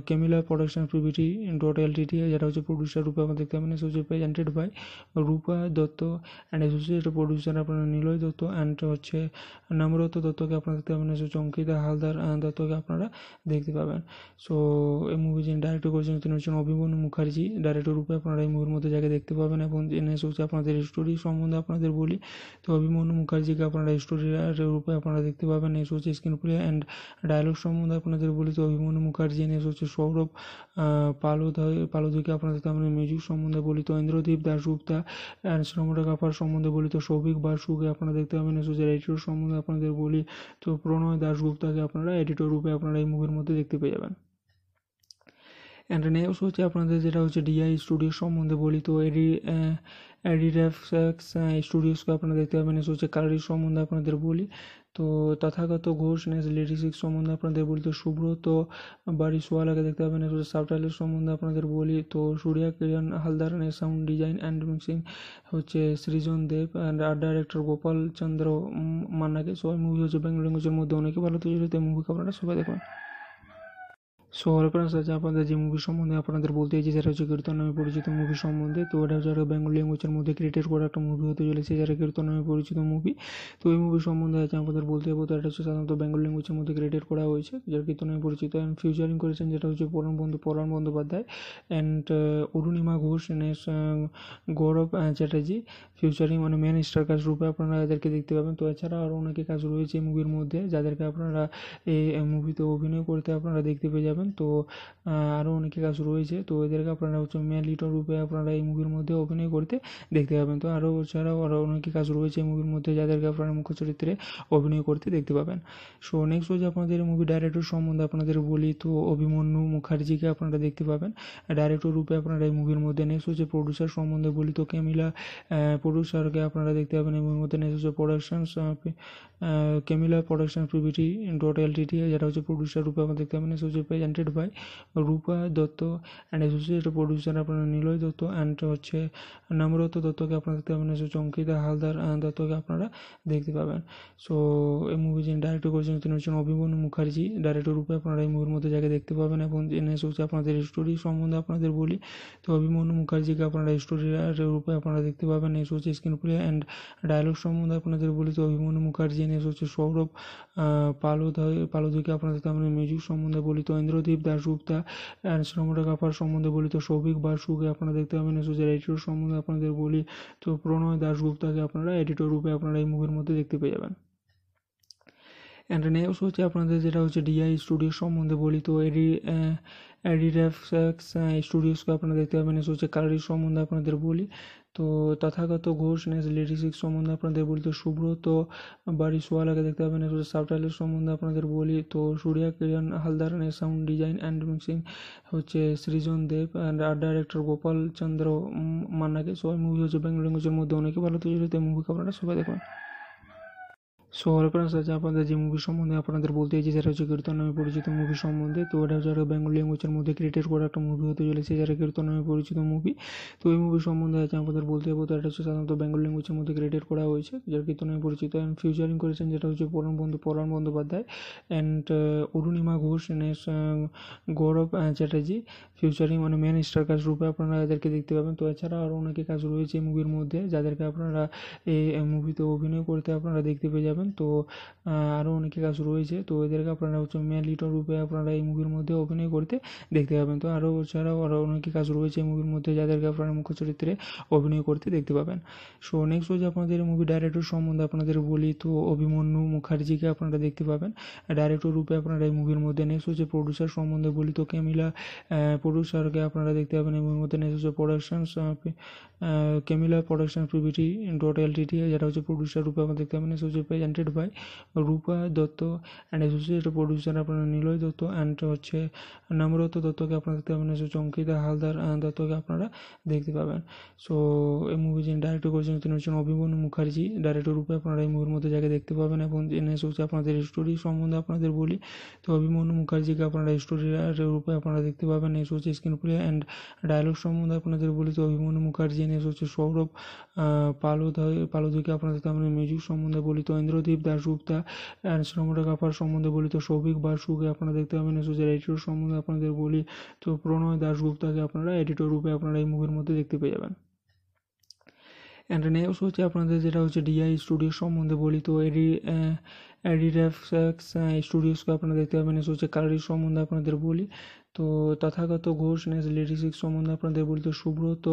Camilla production privity dot L যেটা হচ্ছে প্রডিউসার রূপে আপনারা দেখতে পাবেন নেক্সট হচ্ছে presented by Rupa Dotto and associate producer আপনারা নিলয় দত্ত অ্যান্ড হচ্ছে নামরত দত্তকে আপনারা দেখতে পাবেন চঙ্কিতা হালদার দত্তকে আপনারা দেখতে পাবেন সো এই মুভি যিনি ডাইরেক্টর করেছেন তিনি হচ্ছেন অভিমন্যু মুখার্জি ডাইরেক্টর রূপে আপনারা এই মুভির মধ্যে জায়গায় দেখতে পাবেন এবং এনে হচ্ছে আপনাদের স্টোরি সম্বন্ধে আপনাদের বলি তো অভিমন্যু মুখার্জিকে আপনারা স্টোরি রূপে আপনারা দেখতে পাবেন এস হচ্ছে স্ক্রিন প্লে অ্যান্ড ডায়লগ সম্বন্ধে আপনাদের বলি তো অভিমন্যু মুখার্জি এনে হচ্ছে সৌরভ পালোধা পালোধুকে আপনাদের তেমন মিউজিক সম্বন্ধে বলি তো ইন্দ্র ইন্দ্রদীপ দাশগুপ্তা অ্যান্ড কাপার সম্বন্ধে বলি তো সৌভিক বাসুকে আপনারা দেখতে পাবেন সুজের এডিটর সম্বন্ধে আপনাদের বলি তো প্রণয় দাশগুপ্তাকে আপনারা এডিটর রূপে আপনারা এই মুভির মধ্যে দেখতে পেয়ে যাবেন অ্যান্ড নেক্সট হচ্ছে আপনাদের যেটা হচ্ছে ডিআই স্টুডিও সম্বন্ধে বলি তো এডি অ্যাডিডাফ স্টুডিওসকে আপনারা দেখতে পাবেন হচ্ছে কালারির সম্বন্ধে আপনাদের বলি তো তথাগত ঘোষ ন্যাশনাল লিরিক্স সম্বন্ধে আপনাদের বলি তো সুব্রত সোয়ালাকে দেখতে পাবেন সাবটাইটেল সম্বন্ধে আপনাদের বলি তো সূর্যা কিরণ হালদার নে সাউন্ড ডিজাইন অ্যান্ড মিক্সিং হচ্ছে সৃজন দেব and R director Gopal Chandra মান্নাকে সবাই মুভি হচ্ছে বেঙ্গল ল্যাঙ্গুয়েজের মধ্যে অনেকে ভালো তৈরি মুভি আপনারা সবাই দেখবেন সো হ্যালো ফ্রেন্ডস আজ আপনাদের যে মুভি সম্বন্ধে আপনাদের বলতে চাইছি সেটা হচ্ছে কীর্তন নামে পরিচিত মুভি সম্বন্ধে তো এটা হচ্ছে বেঙ্গল ল্যাঙ্গুয়েজের মধ্যে ক্রিয়েটেড করা একটা মুভি হতে চলেছে যারা কীর্তন নামে পরিচিত মুভি তো এই মুভি সম্বন্ধে আছে আপনাদের বলতে যাবো তো এটা হচ্ছে সাধারণত বেঙ্গল ল্যাঙ্গুয়েজের মধ্যে ক্রিয়েটেড করা হয়েছে যারা কীর্তন নামে পরিচিত অ্যান্ড ফিউচারিং করেছেন যেটা হচ্ছে পরম বন্ধু পরাণ বন্দ্যোপাধ্যায় অ্যান্ড অরুণিমা ঘোষ নেস গৌরব চ্যাটার্জি ফিউচারিং মানে মেন স্টার কাজ রূপে আপনারা এদেরকে দেখতে পাবেন তো এছাড়া আরও অনেকে কাজ রয়েছে এই মুভির মধ্যে যাদেরকে আপনারা এই মুভিতে অভিনয় করতে আপনারা দেখতে পেয়ে যাবেন পারবেন তো আরও অনেকে কাজ রয়েছে তো এদেরকে আপনারা হচ্ছে লিটন রূপে আপনারা এই মুভির মধ্যে অভিনয় করতে দেখতে পাবেন তো আরও ছাড়াও আরও অনেকে কাজ রয়েছে এই মুভির মধ্যে যাদেরকে আপনারা মুখ্য চরিত্রে অভিনয় করতে দেখতে পাবেন সো নেক্সট হচ্ছে আপনাদের মুভি ডাইরেক্টর সম্বন্ধে আপনাদের বলি তো অভিমন্যু মুখার্জিকে আপনারা দেখতে পাবেন ডাইরেক্টর রূপে আপনারা এই মুভির মধ্যে নেক্সট হচ্ছে প্রডিউসার সম্বন্ধে বলি তো ক্যামিলা প্রডিউসারকে আপনারা দেখতে পাবেন এই মুভির মধ্যে নেক্সট হচ্ছে productions Camilla production PVT dot L যেটা হচ্ছে প্রডিউসার রূপে আপনারা দেখতে পাবেন নেক্সট হচ্ছে presented by Rupa Dotto and associate producer আপনারা নিলয় দত্ত অ্যান্ড হচ্ছে নামরত দত্তকে আপনারা দেখতে পাবেন চঙ্কিতা হালদার দত্তকে আপনারা দেখতে পাবেন সো এই মুভি যিনি ডাইরেক্টর করেছেন তিনি হচ্ছেন অভিমন্যু মুখার্জি ডাইরেক্টর রূপে আপনারা এই মুভির মধ্যে জায়গায় দেখতে পাবেন এবং এনে হচ্ছে আপনাদের স্টোরি সম্বন্ধে আপনাদের বলি তো অভিমন্যু মুখার্জিকে আপনারা স্টোরি রূপে আপনারা দেখতে পাবেন এস হচ্ছে স্ক্রিন প্লে অ্যান্ড ডায়লগ সম্বন্ধে আপনাদের বলি তো অভিমন্যু মুখার্জি এনে হচ্ছে সৌরভ পালোধা পালোধুকে আপনাদের তেমন মিউজিক সম্বন্ধে বলি তো ইন্দ্র ইন্দ্রদীপ দাশগুপ্তা অ্যান্ড কাপার সম্বন্ধে বলি তো সৌভিক বাসুকে আপনারা দেখতে পাবেন সুজের এডিটর সম্বন্ধে আপনাদের বলি তো প্রণয় দাশগুপ্তাকে আপনারা এডিটর রূপে আপনারা এই মুভির মধ্যে দেখতে পেয়ে যাবেন অ্যান্ড নেক্সট হচ্ছে আপনাদের যেটা হচ্ছে ডিআই স্টুডিও সম্বন্ধে বলি তো এডি অ্যাডিডাফ স্টুডিওসকে আপনারা দেখতে পাবেন এসে হচ্ছে কালারি সম্বন্ধে আপনাদের বলি তো তথাগত ঘোষ ন্যাশনাল লিরিক্স সম্বন্ধে আপনাদের বলি তো সুব্রত সোয়ালাকে দেখতে পাবেন সাবটাইটেল সম্বন্ধে আপনাদের বলি তো Surya Kiran Haldar sound design and mixing হচ্ছে সৃজন দেব and R director Gopal Chandra মান্নাকে সবাই মুভি হচ্ছে বেঙ্গল ল্যাঙ্গুয়েজের মধ্যে অনেকে ভালো তৈরি মুভি আপনারা সবাই দেখবেন সো হ্যালো ফ্রেন্ডস আজ আপনাদের যে মুভি সম্বন্ধে আপনাদের বলতে চাইছি সেটা হচ্ছে কীর্তন নামে পরিচিত মুভি সম্বন্ধে তো এটা হচ্ছে বেঙ্গল ল্যাঙ্গুয়েজের মধ্যে ক্রিয়েটেড করা একটা মুভি হতে চলেছে যারা কীর্তন নামে পরিচিত মুভি তো এই মুভি সম্বন্ধে আছে আপনাদের বলতে যাবো তো এটা হচ্ছে সাধারণত বেঙ্গল ল্যাঙ্গুয়েজের মধ্যে ক্রিয়েটেড করা হয়েছে যারা কীর্তন নামে পরিচিত অ্যান্ড ফিউচারিং করেছেন যেটা হচ্ছে পরম বন্ধু পরাণ বন্দ্যোপাধ্যায় অ্যান্ড অরুণিমা ঘোষ নেস গৌরব চ্যাটার্জি ফিউচারিং মানে মেন স্টার কাজ রূপে আপনারা এদেরকে দেখতে পাবেন তো এছাড়া আরও অনেকে কাজ রয়েছে এই মুভির মধ্যে যাদেরকে আপনারা এই মুভিতে অভিনয় করতে আপনারা দেখতে পেয়ে যাবেন তো আরও অনেকে কাজ রয়েছে তো এদেরকে আপনারা হচ্ছে মেয়ালিটো রূপে আপনারা এই মুভির মধ্যে অভিনয় করতে দেখতে পাবেন তো আরও ছাড়াও আরও অনেকে কাজ রয়েছে এই মুভির মধ্যে যাদেরকে আপনারা মুখ্য চরিত্রে অভিনয় করতে দেখতে পাবেন সো নেক্সট হচ্ছে আপনাদের মুভি ডাইরেক্টর সম্বন্ধে আপনাদের বলি তো অভিমন্যু মুখার্জিকে আপনারা দেখতে পাবেন ডাইরেক্টর রূপে আপনারা এই মুভির মধ্যে নেক্সট হচ্ছে প্রডিউসার সম্বন্ধে বলি তো ক্যামিলা প্রডিউসারকে আপনারা দেখতে পাবেন এই মুভির মধ্যে নেক্সট হচ্ছে productions Camilla production PVT dot L যেটা হচ্ছে প্রডিউসার রূপে আপনারা দেখতে পাবেন নেক্সট হচ্ছে presented by Rupa Dotto and associate producer আপনারা নিলয় দত্ত অ্যান্ড হচ্ছে নামরত দত্তকে আপনারা দেখতে পাবেন চঙ্কিতা হালদার দত্তকে আপনারা দেখতে পাবেন সো এই মুভি যিনি ডাইরেক্টর করেছেন তিনি হচ্ছেন অভিমন্যু মুখার্জি ডাইরেক্টর রূপে আপনারা এই মুভির মধ্যে জায়গায় দেখতে পাবেন এবং এনে হচ্ছে আপনাদের স্টোরি সম্বন্ধে আপনাদের বলি তো অভিমন্যু মুখার্জিকে আপনারা স্টোরি রূপে আপনারা দেখতে পাবেন এস হচ্ছে স্ক্রিন প্লে অ্যান্ড ডায়লগ সম্বন্ধে আপনাদের বলি তো অভিমন্যু মুখার্জি এনে হচ্ছে সৌরভ পালোধা পালোধুকে আপনাদের তেমন মিউজিক সম্বন্ধে বলি তো ইন্দ্র ইন্দ্রদীপ দাশগুপ্তা অ্যান্ড কাপার সম্বন্ধে বলি তো সৌভিক বাসুকে আপনারা দেখতে পাবেন সুজের এডিটর সম্বন্ধে আপনাদের বলি তো প্রণয় দাশগুপ্তাকে আপনারা এডিটর রূপে আপনারা এই মুভির মধ্যে দেখতে পেয়ে যাবেন অ্যান্ড নেক্সট হচ্ছে আপনাদের যেটা হচ্ছে ডিআই স্টুডিও সম্বন্ধে বলি তো এডি অ্যাডিডাফ স্টুডিওসকে আপনারা দেখতে পাবেন এসে হচ্ছে কালারি সম্বন্ধে আপনাদের বলি তো তথাগত ঘোষ ন্যাশনাল লিরিক্স সম্বন্ধে আপনাদের বলি তো সুব্রত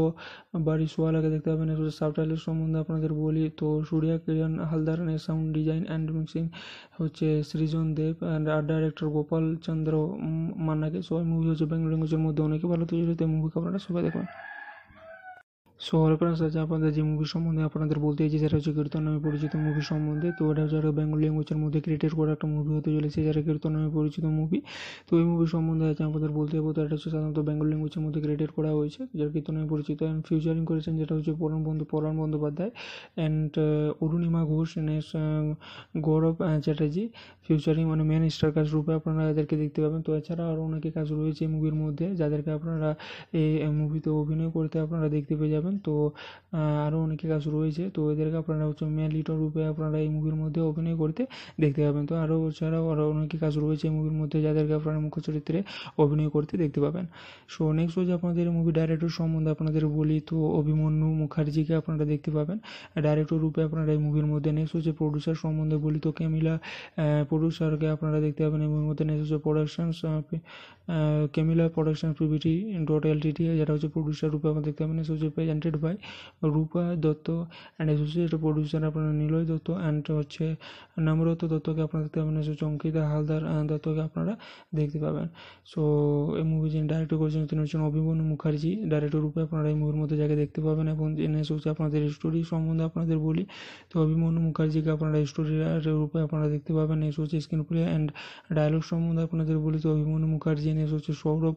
সোয়ালাকে দেখতে পাবেন সাবটাইটেল সম্বন্ধে আপনাদের বলি তো Surya Kiran Haldar sound design and mixing হচ্ছে সৃজন দেব and R director Gopal Chandra মান্নাকে সবাই মুভি হচ্ছে বেঙ্গল ল্যাঙ্গুয়েজের মধ্যে অনেকে ভালো তৈরি মুভি আপনারা সবাই দেখবেন সো হ্যালো ফ্রেন্ডস আজ আপনাদের যে মুভি সম্বন্ধে আপনাদের বলতে চাইছি সেটা হচ্ছে কীর্তন নামে পরিচিত মুভি সম্বন্ধে তো এটা হচ্ছে বেঙ্গল ল্যাঙ্গুয়েজের মধ্যে ক্রিয়েটেড করা একটা মুভি হতে চলেছে যারা কীর্তন নামে পরিচিত মুভি তো এই মুভি সম্বন্ধে আছে আপনাদের বলতে যাবো তো এটা হচ্ছে সাধারণত বেঙ্গল ল্যাঙ্গুয়েজের মধ্যে ক্রিয়েটেড করা হয়েছে যারা কীর্তন নামে পরিচিত অ্যান্ড ফিউচারিং করেছেন যেটা হচ্ছে পরম বন্ধু পরাণ বন্দ্যোপাধ্যায় অ্যান্ড অরুণিমা ঘোষ নেস গৌরব চ্যাটার্জি ফিউচারিং মানে মেন স্টার কাজ রূপে আপনারা এদেরকে দেখতে পাবেন তো এছাড়া আরও অনেকে কাজ রয়েছে মুভির মধ্যে যাদেরকে আপনারা এই মুভিতে অভিনয় করতে আপনারা দেখতে পেয়ে যাবেন তো আরও অনেকে কাজ রয়েছে তো এদেরকে আপনারা হচ্ছে মেন লিটন রূপে আপনারা এই মুভির মধ্যে অভিনয় করতে দেখতে পাবেন তো আরও এছাড়াও আরও অনেকে কাজ রয়েছে এই মুভির মধ্যে যাদেরকে আপনারা মুখ্য চরিত্রে অভিনয় করতে দেখতে পাবেন সো নেক্সট হচ্ছে আপনাদের মুভি ডাইরেক্টর সম্বন্ধে আপনাদের বলি তো অভিমন্যু মুখার্জিকে আপনারা দেখতে পাবেন ডাইরেক্টর রূপে আপনারা এই মুভির মধ্যে নেক্সট হচ্ছে প্রডিউসার সম্বন্ধে বলি তো ক্যামিলা পুরুষ আর আপনারা দেখতে পাবেন এই মুভির মধ্যে নিজস্ব productions Camilla production PVT dot LTD যেটা হচ্ছে প্রডিউসার রূপে আমাদের ক্যামিনা হচ্ছে presented by Rupa Dutta and associate producer আপনার নিলয় দত্ত অ্যান্ড হচ্ছে নামরত দত্তকে আপনারা দেখতে পাবেন হচ্ছে চঙ্কিতা হালদার দত্তকে আপনারা দেখতে পাবেন সো এই মুভি যিনি ডাইরেক্টর করেছেন তিনি হচ্ছেন অভিমন্যু মুখার্জি ডাইরেক্টর রূপে আপনারা এই মুভির মধ্যে জায়গায় দেখতে পাবেন এবং এনে হচ্ছে আপনাদের স্টোরি সম্বন্ধে আপনাদের বলি তো অভিমন্যু মুখার্জিকে আপনারা স্টোরি রূপে আপনারা দেখতে পাবেন এস হচ্ছে স্ক্রিন প্লে অ্যান্ড ডায়লগ সম্বন্ধে আপনাদের বলি তো অভিমন্যু মুখার্জি নেক্সট হচ্ছে সৌরভ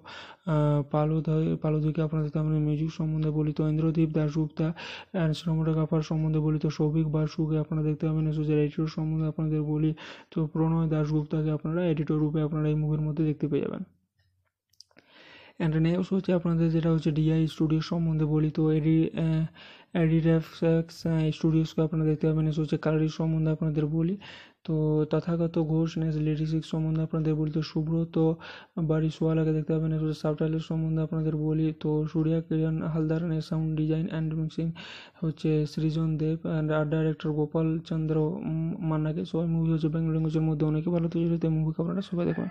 পালোধা পালোধিকে আপনার সাথে মিউজিক সম্বন্ধে বলি তো ইন্দ্রদীপ দাসগুপ্তা অ্যান্ড শ্রমটাকাফার সম্বন্ধে বলিত সৌভিক বাসুকে আপনারা দেখতে পাবেন নেক্সট হচ্ছে এডিটর সম্বন্ধে আপনাদের বলি তো প্রণয় দাসগুপ্তাকে আপনারা এডিটর রূপে আপনারা এই মুভির মধ্যে দেখতে পেয়ে যাবেন অ্যান্ড নেক্সট হচ্ছে আপনাদের যেটা হচ্ছে ডিআই স্টুডিও সম্বন্ধে বলি তো এডি অ্যাডিডাফ স্টুডিওসকে আপনারা দেখতে পাবেন নেক্সট হচ্ছে কালারির সম্বন্ধে আপনাদের বলি তো তথাগত ঘোষ ন্যাশনাল ডিস্ট্রিক্ট সম্বন্ধে আপনাদের বলি তো সুব্রত সোয়ালাকে দেখতে পাবেন সাবটাইটেল সম্বন্ধে আপনাদের বলি তো Surya Kiran Haldar sound design and mixing হচ্ছে সৃজন দেব and R director Gopal Chandra মান্নাকে সবাই মুভি হচ্ছে বেঙ্গল ল্যাঙ্গুয়েজের মধ্যে অনেকে ভালো তৈরি মুভি আপনারা সবাই দেখবেন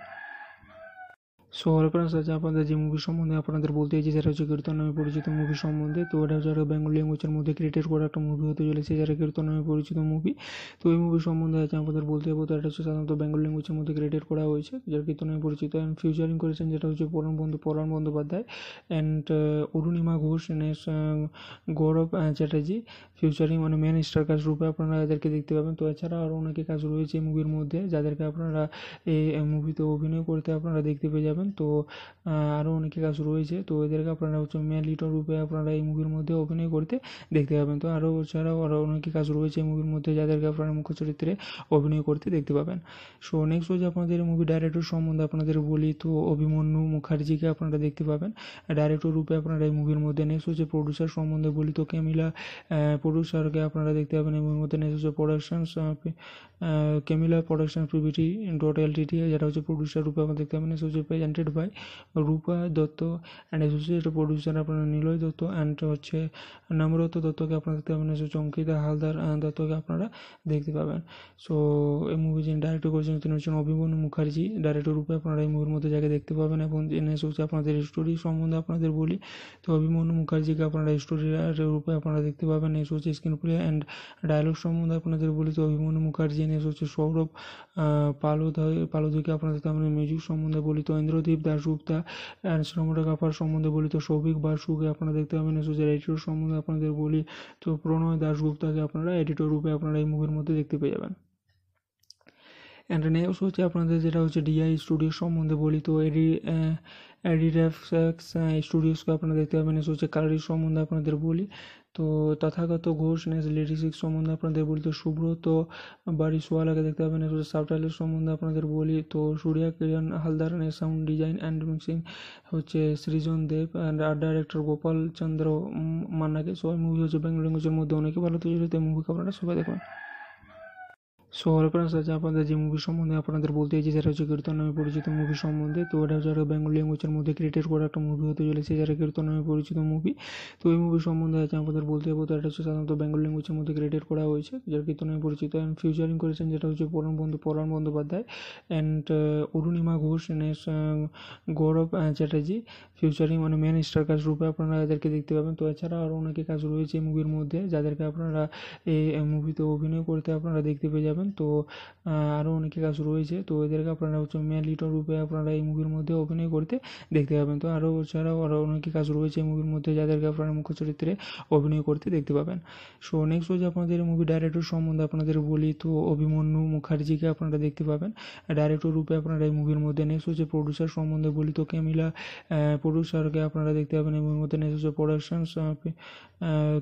সো রেফারেন্স আছে আপনাদের যে মুভি সম্বন্ধে আপনাদের বলতে চাইছি সেটা হচ্ছে কীর্তন নামে পরিচিত মুভি সম্বন্ধে তো এটা হচ্ছে বেঙ্গল ল্যাঙ্গুয়েজের মধ্যে ক্রিয়েটেড করা একটা মুভি হতে চলেছে যারা কীর্তন নামে পরিচিত মুভি তো এই মুভি সম্বন্ধে আছে আমাদের বলতে যাবো তো এটা হচ্ছে সাধারণত বেঙ্গল ল্যাঙ্গুয়েজের মধ্যে ক্রিয়েটেড করা হয়েছে যারা কীর্তন নামে পরিচিত অ্যান্ড ফিউচারিং করেছেন যেটা হচ্ছে পরম বন্ধু পরাণ বন্দ্যোপাধ্যায় অ্যান্ড অরুণিমা ঘোষ নেস গৌরব চ্যাটার্জি ফিউচারিং মানে মেন স্টার কাজ রূপে আপনারা এদেরকে দেখতে পাবেন তো এছাড়া আরও অনেকে কাজ রয়েছে এই মুভির মধ্যে যাদেরকে আপনারা এই মুভিতে অভিনয় করতে আপনারা দেখতে পেয়ে যাবেন পাবেন তো আরও অনেকে কাজ রয়েছে তো এদেরকে আপনারা হচ্ছে লিটন রূপে আপনারা এই মুভির মধ্যে অভিনয় করতে দেখতে পাবেন তো আরও ছাড়াও আরও অনেকে কাজ রয়েছে এই মুভির মধ্যে যাদেরকে আপনারা মুখ্য চরিত্রে অভিনয় করতে দেখতে পাবেন সো নেক্সট হচ্ছে আপনাদের মুভি ডাইরেক্টর সম্বন্ধে আপনাদের বলি তো অভিমন্যু মুখার্জিকে আপনারা দেখতে পাবেন ডাইরেক্টর রূপে আপনারা এই মুভির মধ্যে নেক্সট হচ্ছে প্রডিউসার সম্বন্ধে বলি তো ক্যামিলা প্রডিউসারকে আপনারা দেখতে পাবেন এই মুভির মধ্যে নেক্সট হচ্ছে productions Camilla production PVT dot L যেটা হচ্ছে প্রডিউসার রূপে আপনারা দেখতে পাবেন নেক্সট হচ্ছে presented by Rupa Dotto and associate producer আপনার নীলয় দত্ত অ্যান্ড হচ্ছে নামরত দত্তকে আপনারা দেখতে পাবেন চঙ্কিতা হালদার দত্তকে আপনারা দেখতে পাবেন সো এই মুভি যিনি ডাইরেক্টর করেছেন তিনি হচ্ছেন অভিমন্যু মুখার্জি ডাইরেক্টর রূপে আপনারা এই মুভির মধ্যে জায়গায় দেখতে পাবেন এবং এনে হচ্ছে আপনাদের স্টোরি সম্বন্ধে আপনাদের বলি তো অভিমন্যু মুখার্জিকে আপনারা স্টোরি রূপে আপনারা দেখতে পাবেন এস হচ্ছে স্ক্রিন প্লে অ্যান্ড ডায়লগ সম্বন্ধে আপনাদের বলি তো অভিমন্যু মুখার্জি এনে হচ্ছে সৌরভ পালোধা পালোধুকে আপনারা দেখতে পাবেন মিউজিক সম্বন্ধে বলি তো ইন্দ্র চন্দ্রদীপ দাশগুপ্তা অ্যান্ড কাপার সম্বন্ধে বলি তো সৌভিক বাসুকে আপনারা দেখতে পাবেন সুজের এডিটর সম্বন্ধে আপনাদের বলি তো প্রণয় দাশগুপ্তাকে আপনারা এডিটর রূপে আপনারা এই মুভির মধ্যে দেখতে পেয়ে যাবেন অ্যান্ড নেক্সট হচ্ছে আপনাদের যেটা হচ্ছে ডিআই স্টুডিও সম্বন্ধে বলি তো এডি অ্যাডিডাফ স্টুডিওসকে আপনারা দেখতে পাবেন এসে হচ্ছে কালারি সম্বন্ধে আপনাদের বলি তো তথাগত ঘোষ ন্যাশনাল লিরিক্স সম্বন্ধে আপনাদের বলি তো সুব্রত সোয়ালাকে দেখতে পাবেন সাবটাইলের সম্বন্ধে আপনাদের বলি তো Surya Kiran Haldar sound design and mixing হচ্ছে সৃজন দেব and R director Gopal Chandra মান্নাকে সবাই মুভি হচ্ছে বেঙ্গল ল্যাঙ্গুয়েজের মধ্যে অনেকে ভালো তৈরি মুভি আপনারা সবাই দেখবেন সো হ্যালো ফ্রেন্ডস আজ আপনাদের যে মুভি সম্বন্ধে আপনাদের বলতে চাইছি সেটা হচ্ছে কীর্তন নামে পরিচিত মুভি সম্বন্ধে তো এটা হচ্ছে বেঙ্গল ল্যাঙ্গুয়েজের মধ্যে ক্রিয়েটেড করা একটা মুভি হতে চলেছে যারা কীর্তন নামে পরিচিত মুভি তো এই মুভি সম্বন্ধে আছে আপনাদের বলতে যাবো তো এটা হচ্ছে সাধারণত বেঙ্গল ল্যাঙ্গুয়েজের মধ্যে ক্রিয়েটেড করা হয়েছে যারা কীর্তন নামে পরিচিত অ্যান্ড ফিউচারিং করেছেন যেটা হচ্ছে পরম বন্ধু পরাণ বন্দ্যোপাধ্যায় অ্যান্ড অরুণিমা ঘোষ নেস গৌরব চ্যাটার্জি ফিউচারিং মানে মেন স্টার কাজ রূপে আপনারা এদেরকে দেখতে পাবেন তো এছাড়া আরও অনেকে কাজ রয়েছে এই মুভির মধ্যে যাদেরকে আপনারা এই মুভিতে অভিনয় করতে আপনারা দেখতে পেয়ে যাবেন পাবেন তো আরও অনেকে কাজ রয়েছে তো এদেরকে আপনারা হচ্ছে লিটন রূপে আপনারা এই মুভির মধ্যে অভিনয় করতে দেখতে পাবেন তো আরও ছাড়াও আরও অনেকে কাজ রয়েছে এই মুভির মধ্যে যাদেরকে আপনারা মুখ্য চরিত্রে অভিনয় করতে দেখতে পাবেন সো নেক্সট হচ্ছে আপনাদের মুভি ডাইরেক্টর সম্বন্ধে আপনাদের বলি তো অভিমন্যু মুখার্জিকে আপনারা দেখতে পাবেন ডাইরেক্টর রূপে আপনারা এই মুভির মধ্যে নেক্সট হচ্ছে প্রডিউসার সম্বন্ধে বলি তো ক্যামিলা প্রডিউসারকে আপনারা দেখতে পাবেন এই মুভির মধ্যে নেক্সট হচ্ছে productions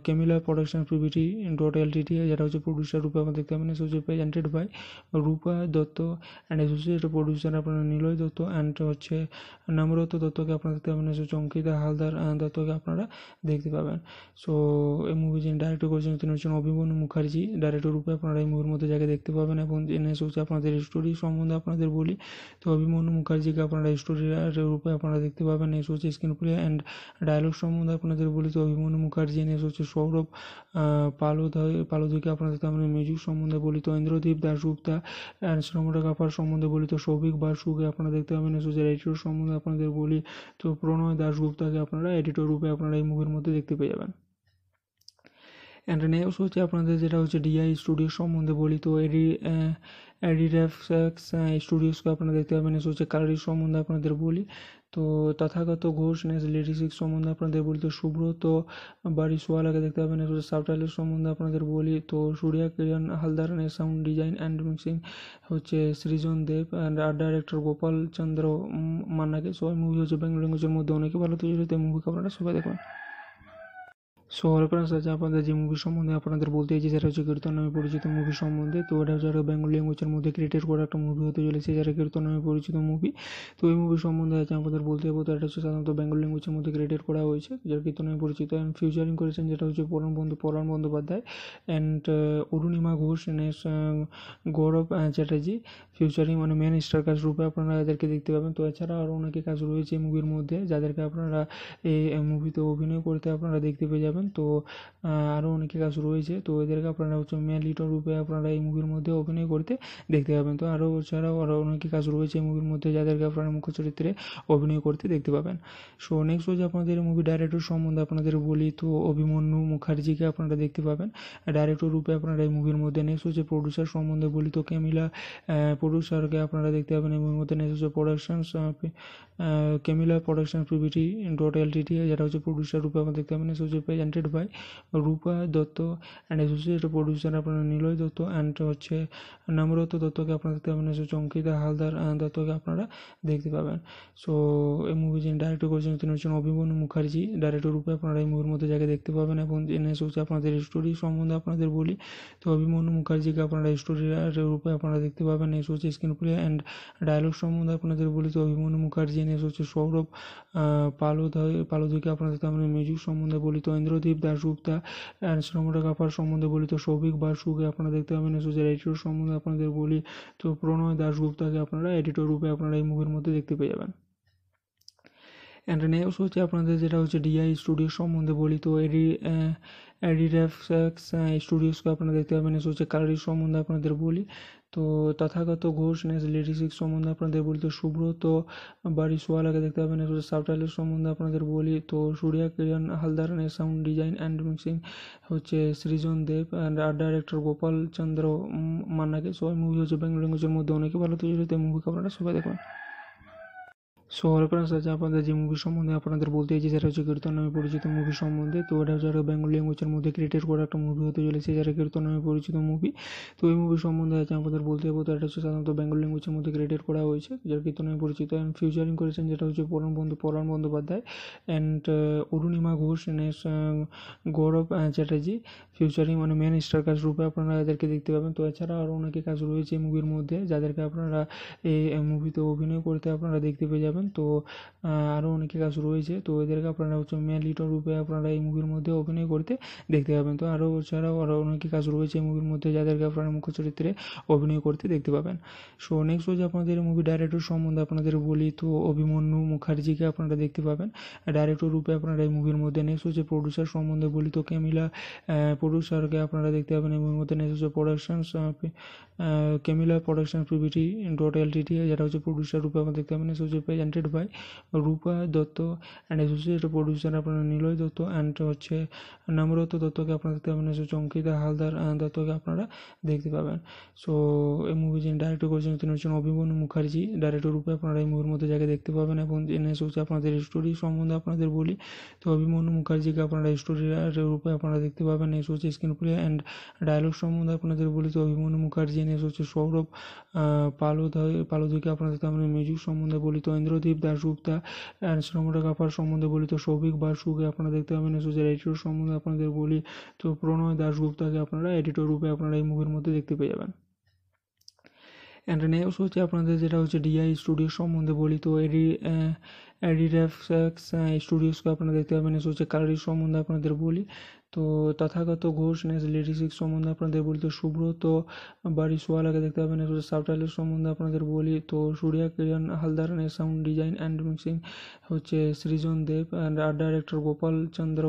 Camilla production PVT dot L যেটা হচ্ছে প্রডিউসার রূপে আপনারা দেখতে পাবেন নেক্সট হচ্ছে presented by Rupa Dotto and associate producer আপনার নীলয় দত্ত অ্যান্ড হচ্ছে নামরত দত্তকে আপনারা দেখতে পাবেন চঙ্কিতা হালদার দত্তকে আপনারা দেখতে পাবেন সো এই মুভি যিনি ডাইরেক্টর করেছেন তিনি হচ্ছেন অভিমন্যু মুখার্জি ডাইরেক্টর রূপে আপনারা এই মুভির মধ্যে জায়গায় দেখতে পাবেন এবং এনে হচ্ছে আপনাদের স্টোরি সম্বন্ধে আপনাদের বলি তো অভিমন্যু মুখার্জিকে আপনারা স্টোরি রূপে আপনারা দেখতে পাবেন এস হচ্ছে স্ক্রিন প্লে অ্যান্ড ডায়লগ সম্বন্ধে আপনাদের বলি তো অভিমন্যু মুখার্জি এনে হচ্ছে সৌরভ পালোধা পালোধুকে আপনাদের দেখতে পাবেন মিউজিক সম্বন্ধে বলি তো ইন্দ্র ইন্দ্রদীপ দাস গুপ্তা অ্যান্ড সিনেমাটোগ্রাফার সম্বন্ধে বলি তো সৌভিক বাসুকে আপনারা দেখতে পাবেন সুজের এডিটর সম্বন্ধে আপনাদের বলি তো প্রণয় দাশগুপ্তাকে আপনারা এডিটর রূপে আপনারা এই মুভির মধ্যে দেখতে পেয়ে যাবেন অ্যান্ড নেক্সট হচ্ছে আপনাদের যেটা হচ্ছে ডিআই স্টুডিও সম্বন্ধে বলি তো এডি অ্যাডিডাফ স্টুডিওসকে আপনারা দেখতে পাবেন এসে হচ্ছে কালারি সম্বন্ধে আপনাদের বলি তো তথাগত ঘোষ ন্যাশনাল লিরিক্স সম্বন্ধে আপনাদের বলি তো সুব্রত সোয়ালাকে দেখতে পাবেন সাবটাইলের সম্বন্ধে আপনাদের বলি তো Surya Kiran Haldar sound design and mixing হচ্ছে সৃজন দেব and R director Gopal Chandra মান্নাকে সবাই মুভি হচ্ছে বেঙ্গল ল্যাঙ্গুয়েজের মধ্যে অনেকে ভালো তৈরি মুভি আপনারা সবাই দেখবেন সো হলো ফ্রেন্ডস আজ আপনাদের যে মুভি সম্বন্ধে আপনাদের বলতে চাইছি সেটা হচ্ছে কীর্তন নামে পরিচিত মুভি সম্বন্ধে তো এটা হচ্ছে একটা বেঙ্গল ল্যাঙ্গুয়েজের মধ্যে ক্রিয়েটেড করা একটা মুভি হতে চলেছে যারা কীর্তন নামে পরিচিত মুভি তো এই মুভি সম্বন্ধে আছে আপনাদের বলতে যাবো তো এটা হচ্ছে সাধারণত বেঙ্গল ল্যাঙ্গুয়েজের মধ্যে ক্রিয়েটেড করা হয়েছে যারা কীর্তন নামে পরিচিত অ্যান্ড ফিউচারিং করেছেন যেটা হচ্ছে পরম বন্ধু পরাণ বন্দ্যোপাধ্যায় অ্যান্ড অরুণিমা ঘোষ নেস গৌরব চ্যাটার্জি ফিউচারিং মানে মেন স্টার কাজ রূপে আপনারা এদেরকে দেখতে পাবেন তো এছাড়া আরও অনেকে কাজ রয়েছে এই মুভির মধ্যে যাদেরকে আপনারা এই মুভিতে অভিনয় করতে আপনারা দেখতে পেয়ে যাবেন তো আরও অনেকে কাজ রয়েছে তো এদেরকে আপনারা হচ্ছে লিটন রূপে আপনারা এই মুভির মধ্যে অভিনয় করতে দেখতে পাবেন তো আরও ছাড়াও আরও অনেকে কাজ রয়েছে এই মুভির মধ্যে যাদেরকে আপনারা মুখ্য চরিত্রে অভিনয় করতে দেখতে পাবেন সো নেক্সট হচ্ছে আপনাদের মুভি ডাইরেক্টর সম্বন্ধে আপনাদের বলি তো অভিমন্যু মুখার্জিকে আপনারা দেখতে পাবেন ডাইরেক্টর রূপে আপনারা এই মুভির মধ্যে নেক্সট হচ্ছে প্রডিউসার সম্বন্ধে বলি তো ক্যামিলা প্রডিউসারকে আপনারা দেখতে পাবেন এই মুভির মধ্যে নেক্সট হচ্ছে productions Camilla production PVT dot L যেটা হচ্ছে প্রডিউসার রূপে আপনারা দেখতে পাবেন নেক্সট হচ্ছে presented by Rupa Dotto and associate producer আপনার নীলয় দত্ত অ্যান্ড হচ্ছে নম্রত দত্তকে আপনারা দেখতে পাবেন চঙ্কিতা হালদার দত্তকে আপনারা দেখতে পাবেন সো এই মুভি যিনি ডাইরেক্ট করেছেন তিনি হচ্ছেন অভিমন্যু মুখার্জি ডাইরেক্টর রূপে আপনারা এই মুভির মধ্যে জায়গায় দেখতে পাবেন এবং এনে হচ্ছে আপনাদের স্টোরি সম্বন্ধে আপনাদের বলি তো অভিমন্যু মুখার্জিকে আপনারা স্টোরি রূপে আপনারা দেখতে পাবেন এস হচ্ছে স্ক্রিন প্লে অ্যান্ড ডায়লগ সম্বন্ধে আপনাদের বলি তো অভিমন্যু মুখার্জি এনে হচ্ছে সৌরভ পালোধা পালোধুকে আপনারা দেখতে পাবেন মিউজিক সম্বন্ধে বলি তো ইন্দ্র ইন্দ্রদীপ দাশগুপ্তা অ্যান্ড অ্যান্ড কাপার সম্বন্ধে বলি তো সৌভিক বাসুকে আপনারা দেখতে পাবেন সুজের এডিটর সম্বন্ধে আপনাদের বলি তো প্রণয় দাশগুপ্তাকে আপনারা এডিটর রূপে আপনারা এই মুভির মধ্যে দেখতে পেয়ে যাবেন অ্যান্ড নেক্সট হচ্ছে আপনাদের যেটা হচ্ছে ডিআই স্টুডিও সম্বন্ধে বলি তো এডি অ্যাডিডাফ স্টুডিওসকে আপনারা দেখতে পাবেন এসে হচ্ছে কালারি সম্বন্ধে আপনাদের বলি তো তথাগত ঘোষ ন্যাশনাল লিরিক্স সম্বন্ধে আপনাদের বলি তো সুব্রত সোয়ালাকে দেখতে পাবেন সাবটাইটেল সম্বন্ধে আপনাদের বলি তো Surya Kiran Haldar sound design and mixing হচ্ছে সৃজন দেব and R director Gopal Chandra মান্নাকে সবাই মুভি হচ্ছে বেঙ্গল ল্যাঙ্গুয়েজের মধ্যে অনেকে ভালো তৈরি মুভি আপনারা সবাই দেখবেন সো হলো ফ্রেন্ডস আজ আপনাদের যে মুভি সম্বন্ধে আপনাদের বলতে চাইছি সেটা হচ্ছে কীর্তন নামে পরিচিত মুভি সম্বন্ধে তো এটা হচ্ছে একটা বেঙ্গল ল্যাঙ্গুয়েজের মধ্যে ক্রিয়েটেড করা একটা মুভি হতে চলেছে যারা কীর্তন নামে পরিচিত মুভি তো এই মুভি সম্বন্ধে আছে আপনাদের বলতে যাবো তো এটা হচ্ছে সাধারণত বেঙ্গল ল্যাঙ্গুয়েজের মধ্যে ক্রিয়েটেড করা হয়েছে যারা কীর্তন নামে পরিচিত অ্যান্ড ফিউচারিং করেছেন যেটা হচ্ছে পরম বন্ধু পরাণ বন্দ্যোপাধ্যায় অ্যান্ড অরুণিমা ঘোষ নেস গৌরব চ্যাটার্জি ফিউচারিং মানে মেন স্টার কাজ রূপে আপনারা এদেরকে দেখতে পাবেন তো এছাড়া আরও অনেকে কাজ রয়েছে মুভির মধ্যে যাদেরকে আপনারা এই মুভিতে অভিনয় করতে আপনারা দেখতে পেয়ে যাবেন তো আরও অনেকে কাজ রয়েছে তো এদেরকে আপনারা হচ্ছে মেন লিটন রূপে আপনারা এই মুভির মধ্যে অভিনয় করতে দেখতে পাবেন তো আরও এছাড়াও আরও অনেকে কাজ রয়েছে মুভির মধ্যে যাদেরকে আপনারা মুখ্য চরিত্রে অভিনয় করতে দেখতে পাবেন সো নেক্সট হচ্ছে আপনাদের মুভি ডাইরেক্টর সম্বন্ধে আপনাদের বলি তো অভিমন্যু মুখার্জিকে আপনারা দেখতে পাবেন ডাইরেক্টর রূপে আপনারা এই মুভির মধ্যে নেক্সট হচ্ছে প্রডিউসার সম্বন্ধে বলি তো ক্যামিলা প্রোডিউস আরকে আপনারা দেখতে পাবেন এই মুভির মধ্যে নেসেসো productions Camellia production PVT dot টিটি যেটা হচ্ছে প্রডিউসার রূপে আমরা দেখতে পাবেন হচ্ছে presented by Rupa Dutta and associate producer আপনারা নিলয় দত্ত অ্যান্ড হচ্ছে নম্রত দত্তকে আপনারা দেখতে পাবেন হচ্ছে অঙ্কিতা হালদার দত্তকে আপনারা দেখতে পাবেন সো এই মুভি যিনি ডাইরেক্টর করেছেন তিনি হচ্ছেন অভিমন্যু মুখার্জি ডাইরেক্টর রূপে আপনারা এই মুভির মধ্যে জায়গায় দেখতে পাবেন এবং এনে হচ্ছে আপনাদের স্টোরি সম্বন্ধে আপনাদের বলি তো অভিমন্যু মুখার্জিকে আপনারা স্টোরি রূপে আপনারা দেখতে পাবেন এসো হচ্ছে স্ক্রিন প্লে অ্যান্ড ডায়লগ সম্বন্ধে আপনাদের বলেছি অভিমন্যু মুখার্জি এনএস হচ্ছে সৌরভ পালোধা পালোধিকে আপনাদের তার মিউজিক সম্বন্ধে বলিত ইন্দ্রদীপ দাসগুপ্তা অ্যান্ড শ্রমটা কাপার সম্বন্ধে বলিত সৌভিক বাসুকে আপনারা দেখতে পাবেন এস হচ্ছে এডিটর সম্বন্ধে আপনাদের বলি তো প্রণয় দাসগুপ্তাকে আপনারা এডিটর রূপে আপনারা এই মুভির মধ্যে দেখতে পেয়ে যাবেন অ্যান্ড নেক্সট হচ্ছে আপনাদের যেটা হচ্ছে ডিআই স্টুডিও সম্বন্ধে বলি তো এডি অ্যাডিডাফ স্টুডিওসকে আপনারা দেখতে পাবেন এস হচ্ছে কালারি সম্বন্ধে আপনাদের বলি তো তথাগত ঘোষ ন্যাশনাল ডিস্ট্রিক্ট সম্বন্ধে আপনাদের বলি তো সুব্রত সোয়ালাকে দেখতে পাবেন সাবটাইলের সম্বন্ধে আপনাদের বলি তো Surya Kiran Haldar sound design and mixing হচ্ছে সৃজন দেব and R director Gopal Chandra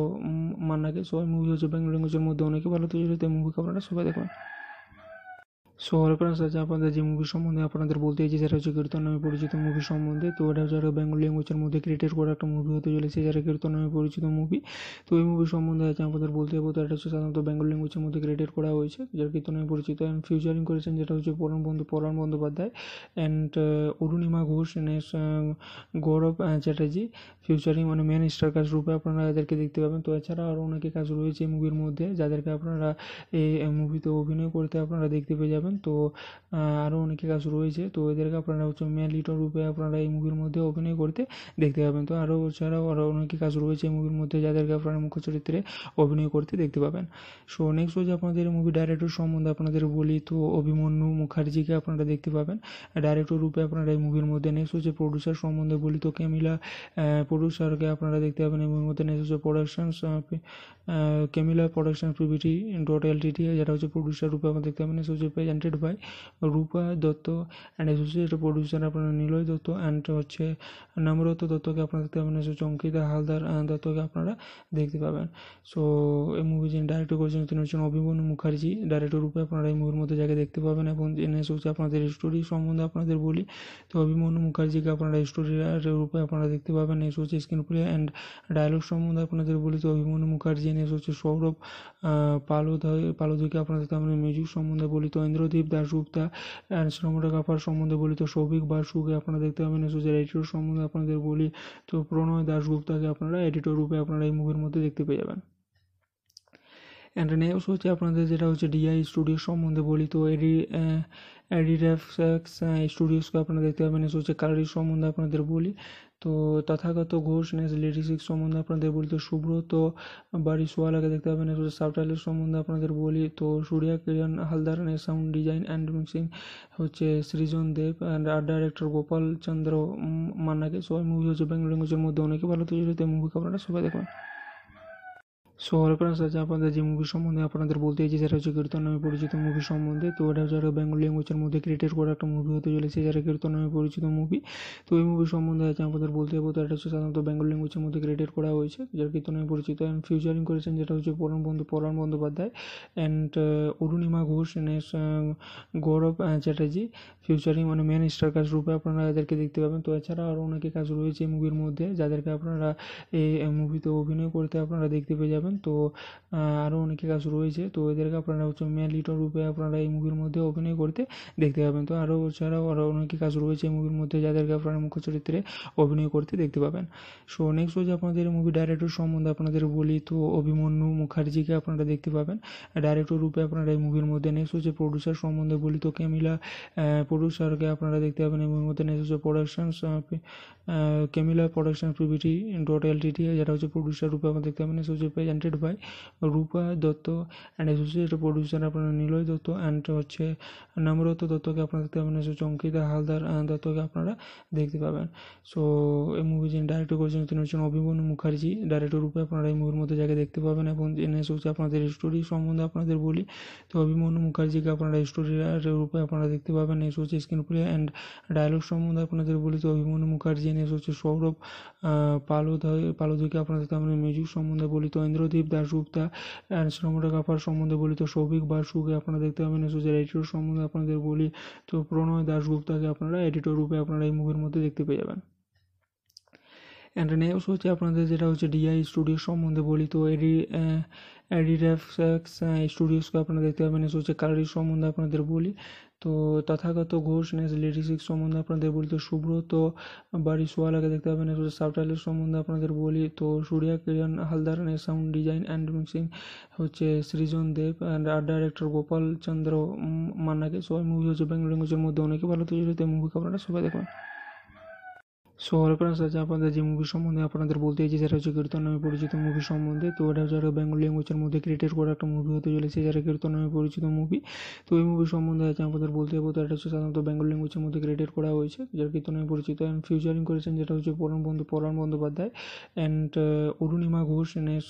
মান্নাকে সবাই মুভি হচ্ছে বেঙ্গল ল্যাঙ্গুয়েজের মধ্যে অনেকে ভালো তৈরি মুভি আপনারা সবাই দেখবেন সোহরকরা আজ আপনাদের যে মুভি সম্বন্ধে আপনাদের বলতে চাইছি যারা হচ্ছে কীর্তন নামে পরিচিত মুভি সম্বন্ধে তো এটা হচ্ছে বেঙ্গল ল্যাঙ্গুয়েজের মধ্যে ক্রিয়েটেড করা একটা মুভি হতে চলেছে যারা কীর্তন নামে পরিচিত মুভি তো এই মুভি সম্বন্ধে আছে আপনাদের বলতে যাবো তো এটা হচ্ছে সাধারণত বেঙ্গল ল্যাঙ্গুয়েজের মধ্যে ক্রিয়েটেড করা হয়েছে যারা কীর্তন নামে পরিচিত অ্যান্ড ফিউচারিং করেছেন যেটা হচ্ছে পরম বন্ধু পরাণ বন্দ্যোপাধ্যায় অ্যান্ড অরুণিমা ঘোষ নেস গৌরব চ্যাটার্জি ফিউচারিং মানে মেন স্টার কাজ রূপে আপনারা এদেরকে দেখতে পাবেন তো এছাড়া আরও অনেকে কাজ রয়েছে এই মুভির মধ্যে যাদেরকে আপনারা এই মুভিতে অভিনয় করতে আপনারা দেখতে পেয়ে যাবেন পারবেন তো আরও অনেকে কাজ রয়েছে তো এদেরকে আপনারা হচ্ছে লিটন রূপে আপনারা এই মুভির মধ্যে অভিনয় করতে দেখতে পাবেন তো আরও ছাড়াও আরও অনেকে কাজ রয়েছে এই মুভির মধ্যে যাদেরকে আপনারা মুখ্য চরিত্রে অভিনয় করতে দেখতে পাবেন সো নেক্সট হচ্ছে আপনাদের মুভি ডাইরেক্টর সম্বন্ধে আপনাদের বলি তো অভিমন্যু মুখার্জিকে আপনারা দেখতে পাবেন ডাইরেক্টর রূপে আপনারা এই মুভির মধ্যে নেক্সট হচ্ছে প্রডিউসার সম্বন্ধে বলি তো ক্যামিলা প্রডিউসারকে আপনারা দেখতে পাবেন এই মুভির মধ্যে নেক্সট হচ্ছে production Camilla production PVT dot L T যেটা হচ্ছে প্রডিউসার রূপে আপনারা দেখতে পাবেন নেক্সট হচ্ছে presented by Rupa Dutta and associate producer আপনার নীলয় দত্ত অ্যান্ড হচ্ছে নম্রত দত্তকে আপনারা দেখতে পাবেন অঙ্কিতা হালদার দত্তকে আপনারা দেখতে পাবেন সো এই মুভি যিনি ডাইরেক্ট করেছেন তিনি হচ্ছেন অভিমন্যু মুখার্জি ডাইরেক্টর রূপে আপনারা এই মুভির মধ্যে জায়গায় দেখতে পাবেন এবং এনে হচ্ছে আপনাদের স্টোরি সম্বন্ধে আপনাদের বলি তো অভিমন্যু মুখার্জিকে আপনারা স্টোরি রূপে আপনারা দেখতে পাবেন এস হচ্ছে স্ক্রিন প্লে অ্যান্ড ডায়লগ সম্বন্ধে আপনাদের বলি তো অভিমন্যু মুখার্জি এনে হচ্ছে সৌরভ পালোধা পালোধুকে আপনাদের দেখতে পাবেন মিউজিক সম্বন্ধে বলি তো ইন্দ্র প্রদীপ দাশগুপ্তা অ্যান্ড সিনেমাটোগ্রাফার সম্বন্ধে বলি তো সৌভিক বাসুকে আপনারা দেখতে পাবেন সুজের এডিটর সম্বন্ধে আপনাদের বলি তো প্রণয় দাশগুপ্তাকে আপনারা এডিটর রূপে আপনারা এই মুভির মধ্যে দেখতে পেয়ে যাবেন অ্যান্ড নেক্সট হচ্ছে আপনাদের যেটা হচ্ছে ডিআই স্টুডিও সম্বন্ধে বলি তো এডি অ্যাডিডাফ স্টুডিওসকে আপনারা দেখতে পাবেন হচ্ছে কালারির সম্বন্ধে আপনাদের বলি তো তথাগত ঘোষ নেস লিরিক্স সম্বন্ধে আপনাদের বলি তো সুব্রত সোয়ালাকে দেখতে পাবেন সাবটাইলের সম্বন্ধে আপনাদের বলি তো সূর্যা কিরণ হালদার নেস সাউন্ড ডিজাইন অ্যান্ড মিক্সিং হচ্ছে সৃজন দেব and R director Gopal Chandra মান্নাকে সবাই মুভি হচ্ছে বেঙ্গল ল্যাঙ্গুয়েজের মধ্যে অনেকে ভালো তৈরি মুভি আপনারা সবাই দেখবেন সোহরপ্রাণ আজকে আপনাদের যে মুভি সম্বন্ধে আপনাদের বলতে চাইছি যারা হচ্ছে কীর্তন নামে পরিচিত মুভি সম্বন্ধে তো এটা হচ্ছে একটা বেঙ্গল ল্যাঙ্গুয়েজের মধ্যে ক্রিয়েটেড করা একটা মুভি হতে চলেছে যারা কীর্তন নামে পরিচিত মুভি তো এই মুভি সম্বন্ধে আছে আপনাদের বলতে যাবো তো এটা হচ্ছে সাধারণত বেঙ্গল ল্যাঙ্গুয়েজের মধ্যে ক্রিয়েটেড করা হয়েছে যারা কীর্তন নামে পরিচিত অ্যান্ড ফিউচারিং করেছেন যেটা হচ্ছে পরম বন্ধু পরাণ বন্দ্যোপাধ্যায় অ্যান্ড অরুণিমা ঘোষ নেস গৌরব চ্যাটার্জি ফিউচারিং মানে মেন স্টার কাজ রূপে আপনারা এদেরকে দেখতে পাবেন তো এছাড়া আরও অনেকে কাজ রয়েছে এই মুভির মধ্যে যাদেরকে আপনারা এই মুভিতে অভিনয় করতে আপনারা দেখতে পেয়ে যাবেন পারবেন তো আরও অনেকে কাজ রয়েছে তো এদেরকে আপনারা হচ্ছে লিটন রূপে আপনারা এই মুভির মধ্যে অভিনয় করতে দেখতে পাবেন তো আরও ছাড়াও আরও অনেকে কাজ রয়েছে এই মুভির মধ্যে যাদেরকে আপনারা মুখ্য চরিত্রে অভিনয় করতে দেখতে পাবেন সো নেক্সট হচ্ছে আপনাদের মুভি ডাইরেক্টর সম্বন্ধে আপনাদের বলি তো অভিমন্যু মুখার্জিকে আপনারা দেখতে পাবেন ডাইরেক্টর রূপে আপনারা এই মুভির মধ্যে নেক্সট হচ্ছে প্রডিউসার সম্বন্ধে বলি তো ক্যামিলা প্রডিউসারকে আপনারা দেখতে পাবেন এই মুভির মধ্যে নেক্সট হচ্ছে production Camilla production PVT dot L T যেটা হচ্ছে প্রডিউসার রূপে আপনারা দেখতে পাবেন নেক্সট হচ্ছে presented by Rupa Dutta and associate producer আপনার নীলয় দত্ত অ্যান্ড হচ্ছে নম্রত দত্তকে আপনারা দেখতে পাবেন চঙ্কিতা হালদার দত্তকে আপনারা দেখতে পাবেন সো এই মুভি যিনি ডাইরেক্ট করেছেন তিনি হচ্ছেন অভিমন্যু মুখার্জি ডাইরেক্টর রূপে আপনারা এই মুভির মধ্যে জায়গায় দেখতে পাবেন এবং এনে হচ্ছে আপনাদের স্টোরি সম্বন্ধে আপনাদের বলি তো অভিমন্যু মুখার্জিকে আপনারা স্টোরি রূপে আপনারা দেখতে পাবেন এস হচ্ছে স্ক্রিন প্লে অ্যান্ড ডায়লগ সম্বন্ধে আপনাদের বলি তো অভিমন্যু মুখার্জি এনে হচ্ছে সৌরভ পালোধা পালোধুকে আপনাদের দেখতে আমরা মিউজিক সম্বন্ধে বলি তো ইন্দ্র প্রদীপ দাশগুপ্তা অ্যান্ড সিনেমাটোগ্রাফার সম্বন্ধে বলি তো সৌভিক বাসুকে আপনারা দেখতে পাবেন সুজের এডিটর সম্বন্ধে আপনাদের বলি তো প্রণয় দাশগুপ্তাকে আপনারা এডিটর রূপে আপনারা এই মুভির মধ্যে দেখতে পেয়ে যাবেন অ্যান্ড নেক্সট হচ্ছে আপনাদের যেটা হচ্ছে ডিআই স্টুডিও সম্বন্ধে বলি তো এডি অ্যাডিডাফ স্টুডিওসকে আপনারা দেখতে পাবেন হচ্ছে কালারি সম্বন্ধে আপনাদের বলি তো তথাগত ঘোষ নেস লিরিক্স সম্বন্ধে আপনাদের বলি তো সুব্রত সোয়ালাকে দেখতে পাবেন সাবটাইটেল সম্বন্ধে আপনাদের বলি তো Surya Kiran Haldar sound design and mixing হচ্ছে সৃজন দেব and R director Gopal Chandra মান্নাকে সবাই মুভি হচ্ছে বেঙ্গল ল্যাঙ্গুয়েজের মধ্যে অনেকে ভালো তৈরি মুভি আপনারা সবাই দেখবেন সোহরপ্রাণ আজকে আপনাদের যে মুভি সম্বন্ধে আপনাদের বলতে চাইছি যারা হচ্ছে কীর্তন নামে পরিচিত মুভি সম্বন্ধে তো এটা হচ্ছে বেঙ্গল ল্যাঙ্গুয়েজের মধ্যে ক্রিয়েটেড করা একটা মুভি হতে চলেছে যারা কীর্তন নামে পরিচিত মুভি তো এই মুভি সম্বন্ধে আছে আপনাদের বলতে যাবো তো এটা হচ্ছে সাধারণত বেঙ্গল ল্যাঙ্গুয়েজের মধ্যে ক্রিয়েটেড করা হয়েছে যারা কীর্তন নামে পরিচিত অ্যান্ড ফিউচারিং করেছেন যেটা হচ্ছে পরম বন্ধু পরাণ বন্দ্যোপাধ্যায় অ্যান্ড অরুণিমা ঘোষ নেস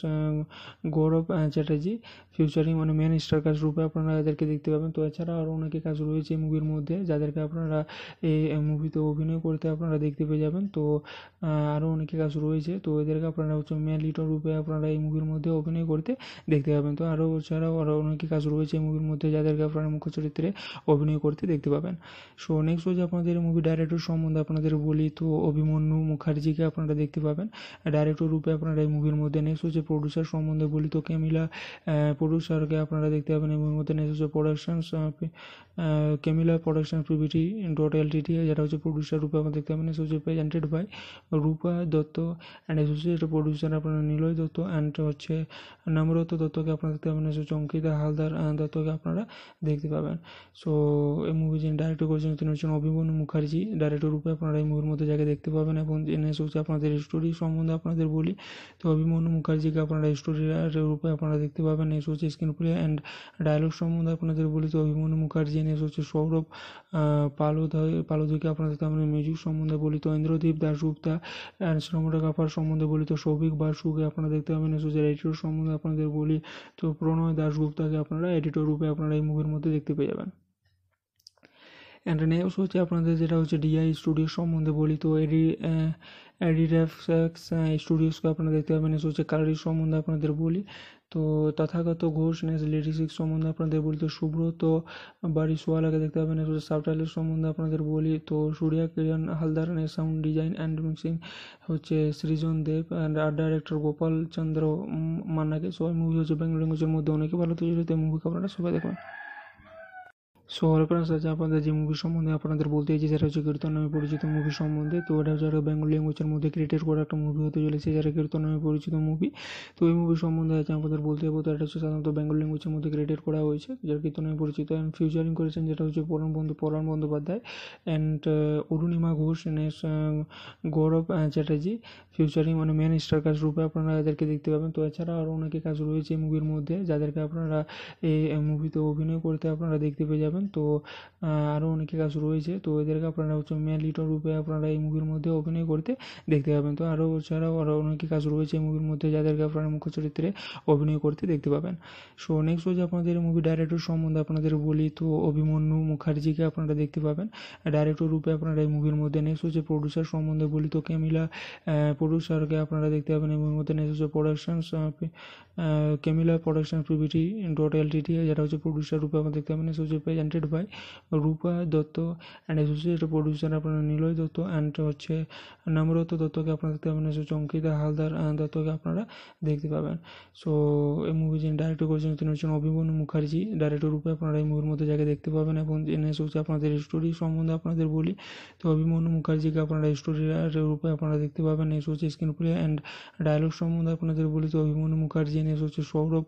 গৌরব চ্যাটার্জি ফিউচারিং মানে মেন স্টার কাজ রূপে আপনারা এদেরকে দেখতে পাবেন তো এছাড়া আরও অনেকে কাজ রয়েছে এই মুভির মধ্যে যাদেরকে আপনারা এই মুভিতে অভিনয় করতে আপনারা দেখতে পেয়ে যাবেন পারবেন তো আরও অনেকে কাজ রয়েছে তো এদেরকে আপনারা হচ্ছে লিটন রূপে আপনারা এই মুভির মধ্যে অভিনয় করতে দেখতে পাবেন তো আরও ছাড়াও আরও অনেকে কাজ রয়েছে এই মুভির মধ্যে যাদেরকে আপনারা মুখ্য চরিত্রে অভিনয় করতে দেখতে পাবেন সো নেক্সট হচ্ছে আপনাদের মুভি ডাইরেক্টর সম্বন্ধে আপনাদের বলি তো অভিমন্যু মুখার্জিকে আপনারা দেখতে পাবেন ডাইরেক্টর রূপে আপনারা এই মুভির মধ্যে নেক্সট হচ্ছে প্রডিউসার সম্বন্ধে বলি তো ক্যামিলা প্রডিউসারকে আপনারা দেখতে পাবেন এই মুভির মধ্যে নেক্সট হচ্ছে production Camilla production PVT dot L T যেটা হচ্ছে প্রডিউসার রূপে আপনারা দেখতে পাবেন নেক্সট হচ্ছে presented by Rupa Dutta and associate producer আপনার নীলয় দত্ত অ্যান্ড হচ্ছে নম্রত দত্তকে আপনারা দেখতে পাবেন হচ্ছে চঙ্কিতা হালদার দত্তকে আপনারা দেখতে পাবেন সো এই মুভি যিনি ডাইরেক্ট করেছেন তিনি হচ্ছেন অভিমন্যু মুখার্জি ডাইরেক্টর রূপে আপনারা এই মুভির মধ্যে জায়গায় দেখতে পাবেন এবং এনে হচ্ছে আপনাদের স্টোরি সম্বন্ধে আপনাদের বলি তো অভিমন্যু মুখার্জিকে আপনারা স্টোরি রূপে আপনারা দেখতে পাবেন এস হচ্ছে স্ক্রিন প্লে অ্যান্ড ডায়লগ সম্বন্ধে আপনাদের বলি তো অভিমন্যু মুখার্জি এনে হচ্ছে সৌরভ পালোধা পালোধুকে আপনাদের দেখতে আমরা মিউজিক সম্বন্ধে বলি তো ইন্দ্র সূর্যদীপ দাশগুপ্তা অ্যান্ড কাপার সম্বন্ধে বলি তো সৌভিক বাসুকে আপনারা দেখতে পাবেন সুজের এডিটর সম্বন্ধে আপনাদের বলি তো প্রণয় দাশগুপ্তাকে আপনারা এডিটর রূপে আপনারা এই মুভির মধ্যে দেখতে পেয়ে যাবেন অ্যান্ড নেক্স হচ্ছে আপনাদের যেটা হচ্ছে ডিআই স্টুডিও সম্বন্ধে বলি তো এডি অ্যাডিডাফ স্টুডিওসকে আপনারা দেখতে পাবেন হচ্ছে কালারি সম্বন্ধে আপনাদের বলি তো তথাগত ঘোষ নেস লিরিক্স সম্বন্ধে আপনাদের বলি তো সুব্রত সোয়ালাকে দেখতে পাবেন সাবটাইটেল সম্বন্ধে আপনাদের বলি তো সূর্যা কিরণ হালদার নে সাউন্ড ডিজাইন অ্যান্ড মিক্সিং হচ্ছে সৃজন দেব and R director Gopal Chandra মান্নাকে সবাই মুভি হচ্ছে বেঙ্গল ল্যাঙ্গুয়েজের মধ্যে অনেকে ভালো তৈরি মুভি আপনারা সবাই দেখবেন সোহরপ্রাণ আজকে আপনাদের যে মুভি সম্বন্ধে আপনাদের বলতে চাইছি যারা হচ্ছে কীর্তন নামে পরিচিত মুভি সম্বন্ধে তো এটা হচ্ছে বেঙ্গল ল্যাঙ্গুয়েজের মধ্যে ক্রিয়েটেড করা একটা মুভি হতে চলেছে যারা কীর্তন নামে পরিচিত মুভি তো এই মুভি সম্বন্ধে আছে আপনাদের বলতে যাবো তো এটা হচ্ছে সাধারণত বেঙ্গল ল্যাঙ্গুয়েজের মধ্যে ক্রিয়েটেড করা হয়েছে যারা কীর্তন নামে পরিচিত অ্যান্ড ফিউচারিং করেছেন যেটা হচ্ছে পরম বন্ধু পরাণ বন্দ্যোপাধ্যায় অ্যান্ড অরুণিমা ঘোষ নেস গৌরব চ্যাটার্জি ফিউচারিং মানে মেন স্টার কাজ রূপে আপনারা এদেরকে দেখতে পাবেন তো এছাড়া আরও অনেকে কাজ রয়েছে এই মুভির মধ্যে যাদেরকে আপনারা এই মুভিতে অভিনয় করতে আপনারা দেখতে পেয়ে যাবেন পারবেন তো আরও অনেকে কাজ রয়েছে তো এদেরকে আপনারা হচ্ছে লিটন রূপে আপনারা এই মুভির মধ্যে অভিনয় করতে দেখতে পাবেন তো আরও ছাড়াও আরও অনেকে কাজ রয়েছে এই মুভির মধ্যে যাদেরকে আপনারা মুখ্য চরিত্রে অভিনয় করতে দেখতে পাবেন সো নেক্সট হচ্ছে আপনাদের মুভি ডাইরেক্টর সম্বন্ধে আপনাদের বলি তো অভিমন্যু মুখার্জিকে আপনারা দেখতে পাবেন ডাইরেক্টর রূপে আপনারা এই মুভির মধ্যে নেক্সট হচ্ছে প্রডিউসার সম্বন্ধে বলি তো ক্যামিলা প্রডিউসারকে আপনারা দেখতে পাবেন এই মুভির মধ্যে নেক্সট হচ্ছে production Camilla production PVT dot L T যেটা হচ্ছে প্রডিউসার রূপে আপনারা দেখতে পাবেন নেক্সট হচ্ছে presented by Rupa Dutta and associate producer আপনার নীলয় দত্ত অ্যান্ড হচ্ছে নম্রত দত্তকে আপনারা দেখতে পাবেন হচ্ছে চঙ্কিতা হালদার দত্তকে আপনারা দেখতে পাবেন সো এই মুভি যিনি ডাইরেক্ট করেছেন তিনি হচ্ছেন অভিমন্যু মুখার্জি ডাইরেক্টর রূপে আপনারা এই মুভির মধ্যে জায়গায় দেখতে পাবেন এবং এনে হচ্ছে আপনাদের স্টোরি সম্বন্ধে আপনাদের বলি তো অভিমন্যু মুখার্জিকে আপনারা স্টোরি রূপে আপনারা দেখতে পাবেন এস হচ্ছে স্ক্রিন প্লে অ্যান্ড ডায়লগ সম্বন্ধে আপনাদের বলি তো অভিমন্যু মুখার্জি এনে হচ্ছে সৌরভ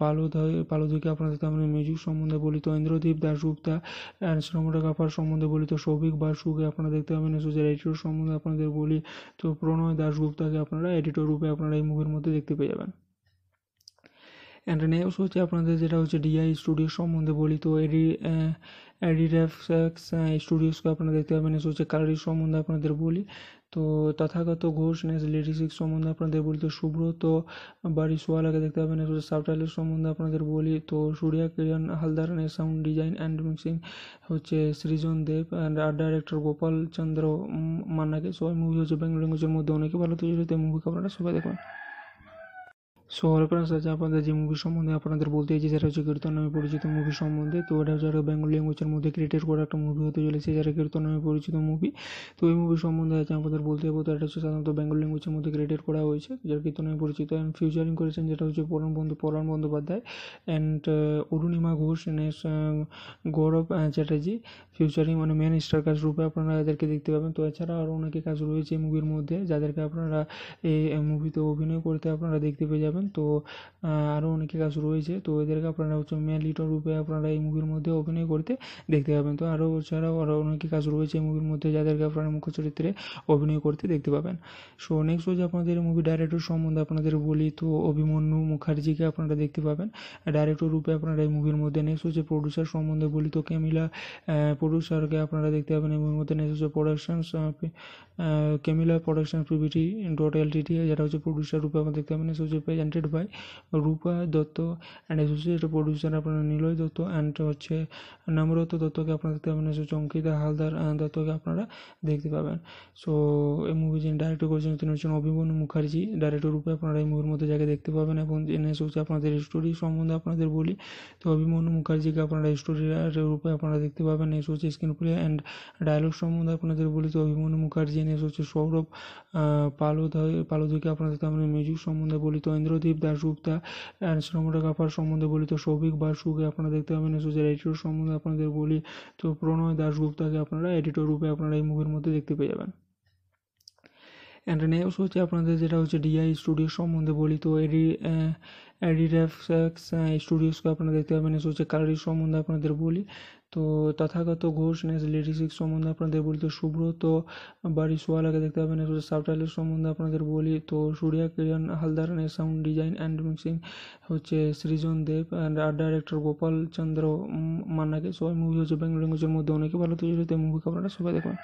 পালুধা পালুধুকে আপনাদের দেখতে পাবেন মিউজিক সম্বন্ধে বলি তো ইন্দ্র সূর্যদীপ দাশগুপ্তা অ্যান্ড কাপার সম্বন্ধে বলি তো সৌভিক বাসুকে আপনারা দেখতে পাবেন সুজের এডিটর সম্বন্ধে আপনাদের বলি তো প্রণয় দাশগুপ্তাকে আপনারা এডিটর রূপে আপনারা এই মুভির মধ্যে দেখতে পেয়ে যাবেন অ্যান্ড নেক্সট হচ্ছে আপনাদের যেটা হচ্ছে ডিআই স্টুডিও সম্বন্ধে বলি তো এডি অ্যাডিডাফ স্টুডিওসকে আপনারা দেখতে পাবেন হচ্ছে কালারি সম্বন্ধে আপনাদের বলি তো তথাগত ঘোষ নেস লিরিক্স সম্বন্ধে আপনাদের বলি তো সুব্রত সোয়ালাকে দেখতে পাবেন সাবটাইটেল সম্বন্ধে আপনাদের বলি তো Surya Kiran Haldar sound design and mixing হচ্ছে সৃজন দেব and R director Gopal Chandra মান্নাকে সবাই মুভি হচ্ছে বেঙ্গল ল্যাঙ্গুয়েজের মধ্যে অনেকে ভালো তৈরি মুভি আপনারা সবাই দেখবেন সোহরপ্রাণ আজকে আপনাদের যে মুভি সম্বন্ধে আপনাদের বলতে চাইছি যারা হচ্ছে কীর্তন নামে পরিচিত মুভি সম্বন্ধে তো এটা হচ্ছে বেঙ্গল ল্যাঙ্গুয়েজের মধ্যে ক্রিয়েটেড করা একটা মুভি হতে চলেছে যারা কীর্তন নামে পরিচিত মুভি তো এই মুভি সম্বন্ধে আছে আপনাদের বলতে যাবো তো এটা হচ্ছে সাধারণত বেঙ্গল ল্যাঙ্গুয়েজের মধ্যে ক্রিয়েটেড করা হয়েছে যারা কীর্তন নামে পরিচিত অ্যান্ড ফিউচারিং করেছেন যেটা হচ্ছে পরম বন্ধু পরাণ বন্দ্যোপাধ্যায় অ্যান্ড অরুণিমা ঘোষ নেস গৌরব চ্যাটার্জি ফিউচারিং মানে মেন স্টার কাজ রূপে আপনারা এদেরকে দেখতে পাবেন তো এছাড়া আরও অনেকে কাজ রয়েছে এই মুভির মধ্যে যাদেরকে আপনারা এই মুভিতে অভিনয় করতে আপনারা দেখতে পেয়ে যাবেন পারবেন তো আরও অনেকে কাজ রয়েছে তো এদেরকে আপনারা হচ্ছে লিটন রূপে আপনারা এই মুভির মধ্যে অভিনয় করতে দেখতে পাবেন তো আরও ছাড়াও আরও অনেকে কাজ রয়েছে এই মুভির মধ্যে যাদেরকে আপনারা মুখ্য চরিত্রে অভিনয় করতে দেখতে পাবেন সো নেক্সট হচ্ছে আপনাদের মুভি ডাইরেক্টর সম্বন্ধে আপনাদের বলি তো অভিমন্যু মুখার্জিকে আপনারা দেখতে পাবেন ডাইরেক্টর রূপে আপনারা এই মুভির মধ্যে নেক্সট হচ্ছে প্রডিউসার সম্বন্ধে বলি তো ক্যামিলা প্রডিউসারকে আপনারা দেখতে পাবেন এই মুভির মধ্যে নেক্সট হচ্ছে production Camilla production PVT dot L T যেটা হচ্ছে প্রডিউসার রূপে আপনারা দেখতে পাবেন নেক্সট হচ্ছে presented by Rupa Dutta and associate producer আপনার নীলয় দত্ত অ্যান্ড হচ্ছে নম্রত দত্তকে আপনারা দেখতে পাবেন হচ্ছে চঙ্কিতা হালদার দত্তকে আপনারা দেখতে পাবেন সো এই মুভি যিনি ডাইরেক্ট করেছেন তিনি হচ্ছেন অভিমন্যু মুখার্জি ডাইরেক্টর রূপে আপনারা এই মুভির মধ্যে জায়গায় দেখতে পাবেন এবং এনে হচ্ছে আপনাদের স্টোরি সম্বন্ধে আপনাদের বলি তো অভিমন্যু মুখার্জিকে আপনারা স্টোরি রূপে আপনারা দেখতে পাবেন এস হচ্ছে স্ক্রিন প্লে অ্যান্ড ডায়লগ সম্বন্ধে আপনাদের বলি তো অভিমন্যু মুখার্জি এনে হচ্ছে সৌরভ পালুধা পালুধুকে আপনাদের দেখতে আমরা মিউজিক সম্বন্ধে বলি তো ইন্দ্র সূর্যদেব দাশগুপ্তা অ্যান্ড কাপার সম্বন্ধে বলি তো সৌভিক বাসুকে আপনারা দেখতে পাবেন সুজের এডিটর সম্বন্ধে আপনাদের বলি তো প্রণয় দাশগুপ্তাকে আপনারা এডিটর রূপে আপনারা এই মুভির মধ্যে দেখতে পেয়ে যাবেন অ্যান্ড নেক্সট হচ্ছে আপনাদের যেটা হচ্ছে ডিআই স্টুডিও সম্বন্ধে বলি তো এডি এডিডেফ স্টুডিওসকে আপনারা দেখতে পাবেন হচ্ছে কালারি সম্বন্ধে আপনাদের বলি তো তথাগত ঘোষ নেস লিরিক্স সম্বন্ধে আপনাদের বলি তো সুব্রত সোয়ালাকে দেখতে পাবেন সাবটাইটেল সম্বন্ধে আপনাদের বলি তো Surya Kiran Haldar sound design and mixing হচ্ছে সৃজন দেব and R director Gopal Chandra মান্নাকে সবাই মুভি হচ্ছে বেঙ্গল ল্যাঙ্গুয়েজের মধ্যে অনেকে ভালো তৈরি মুভি আপনারা সবাই দেখবেন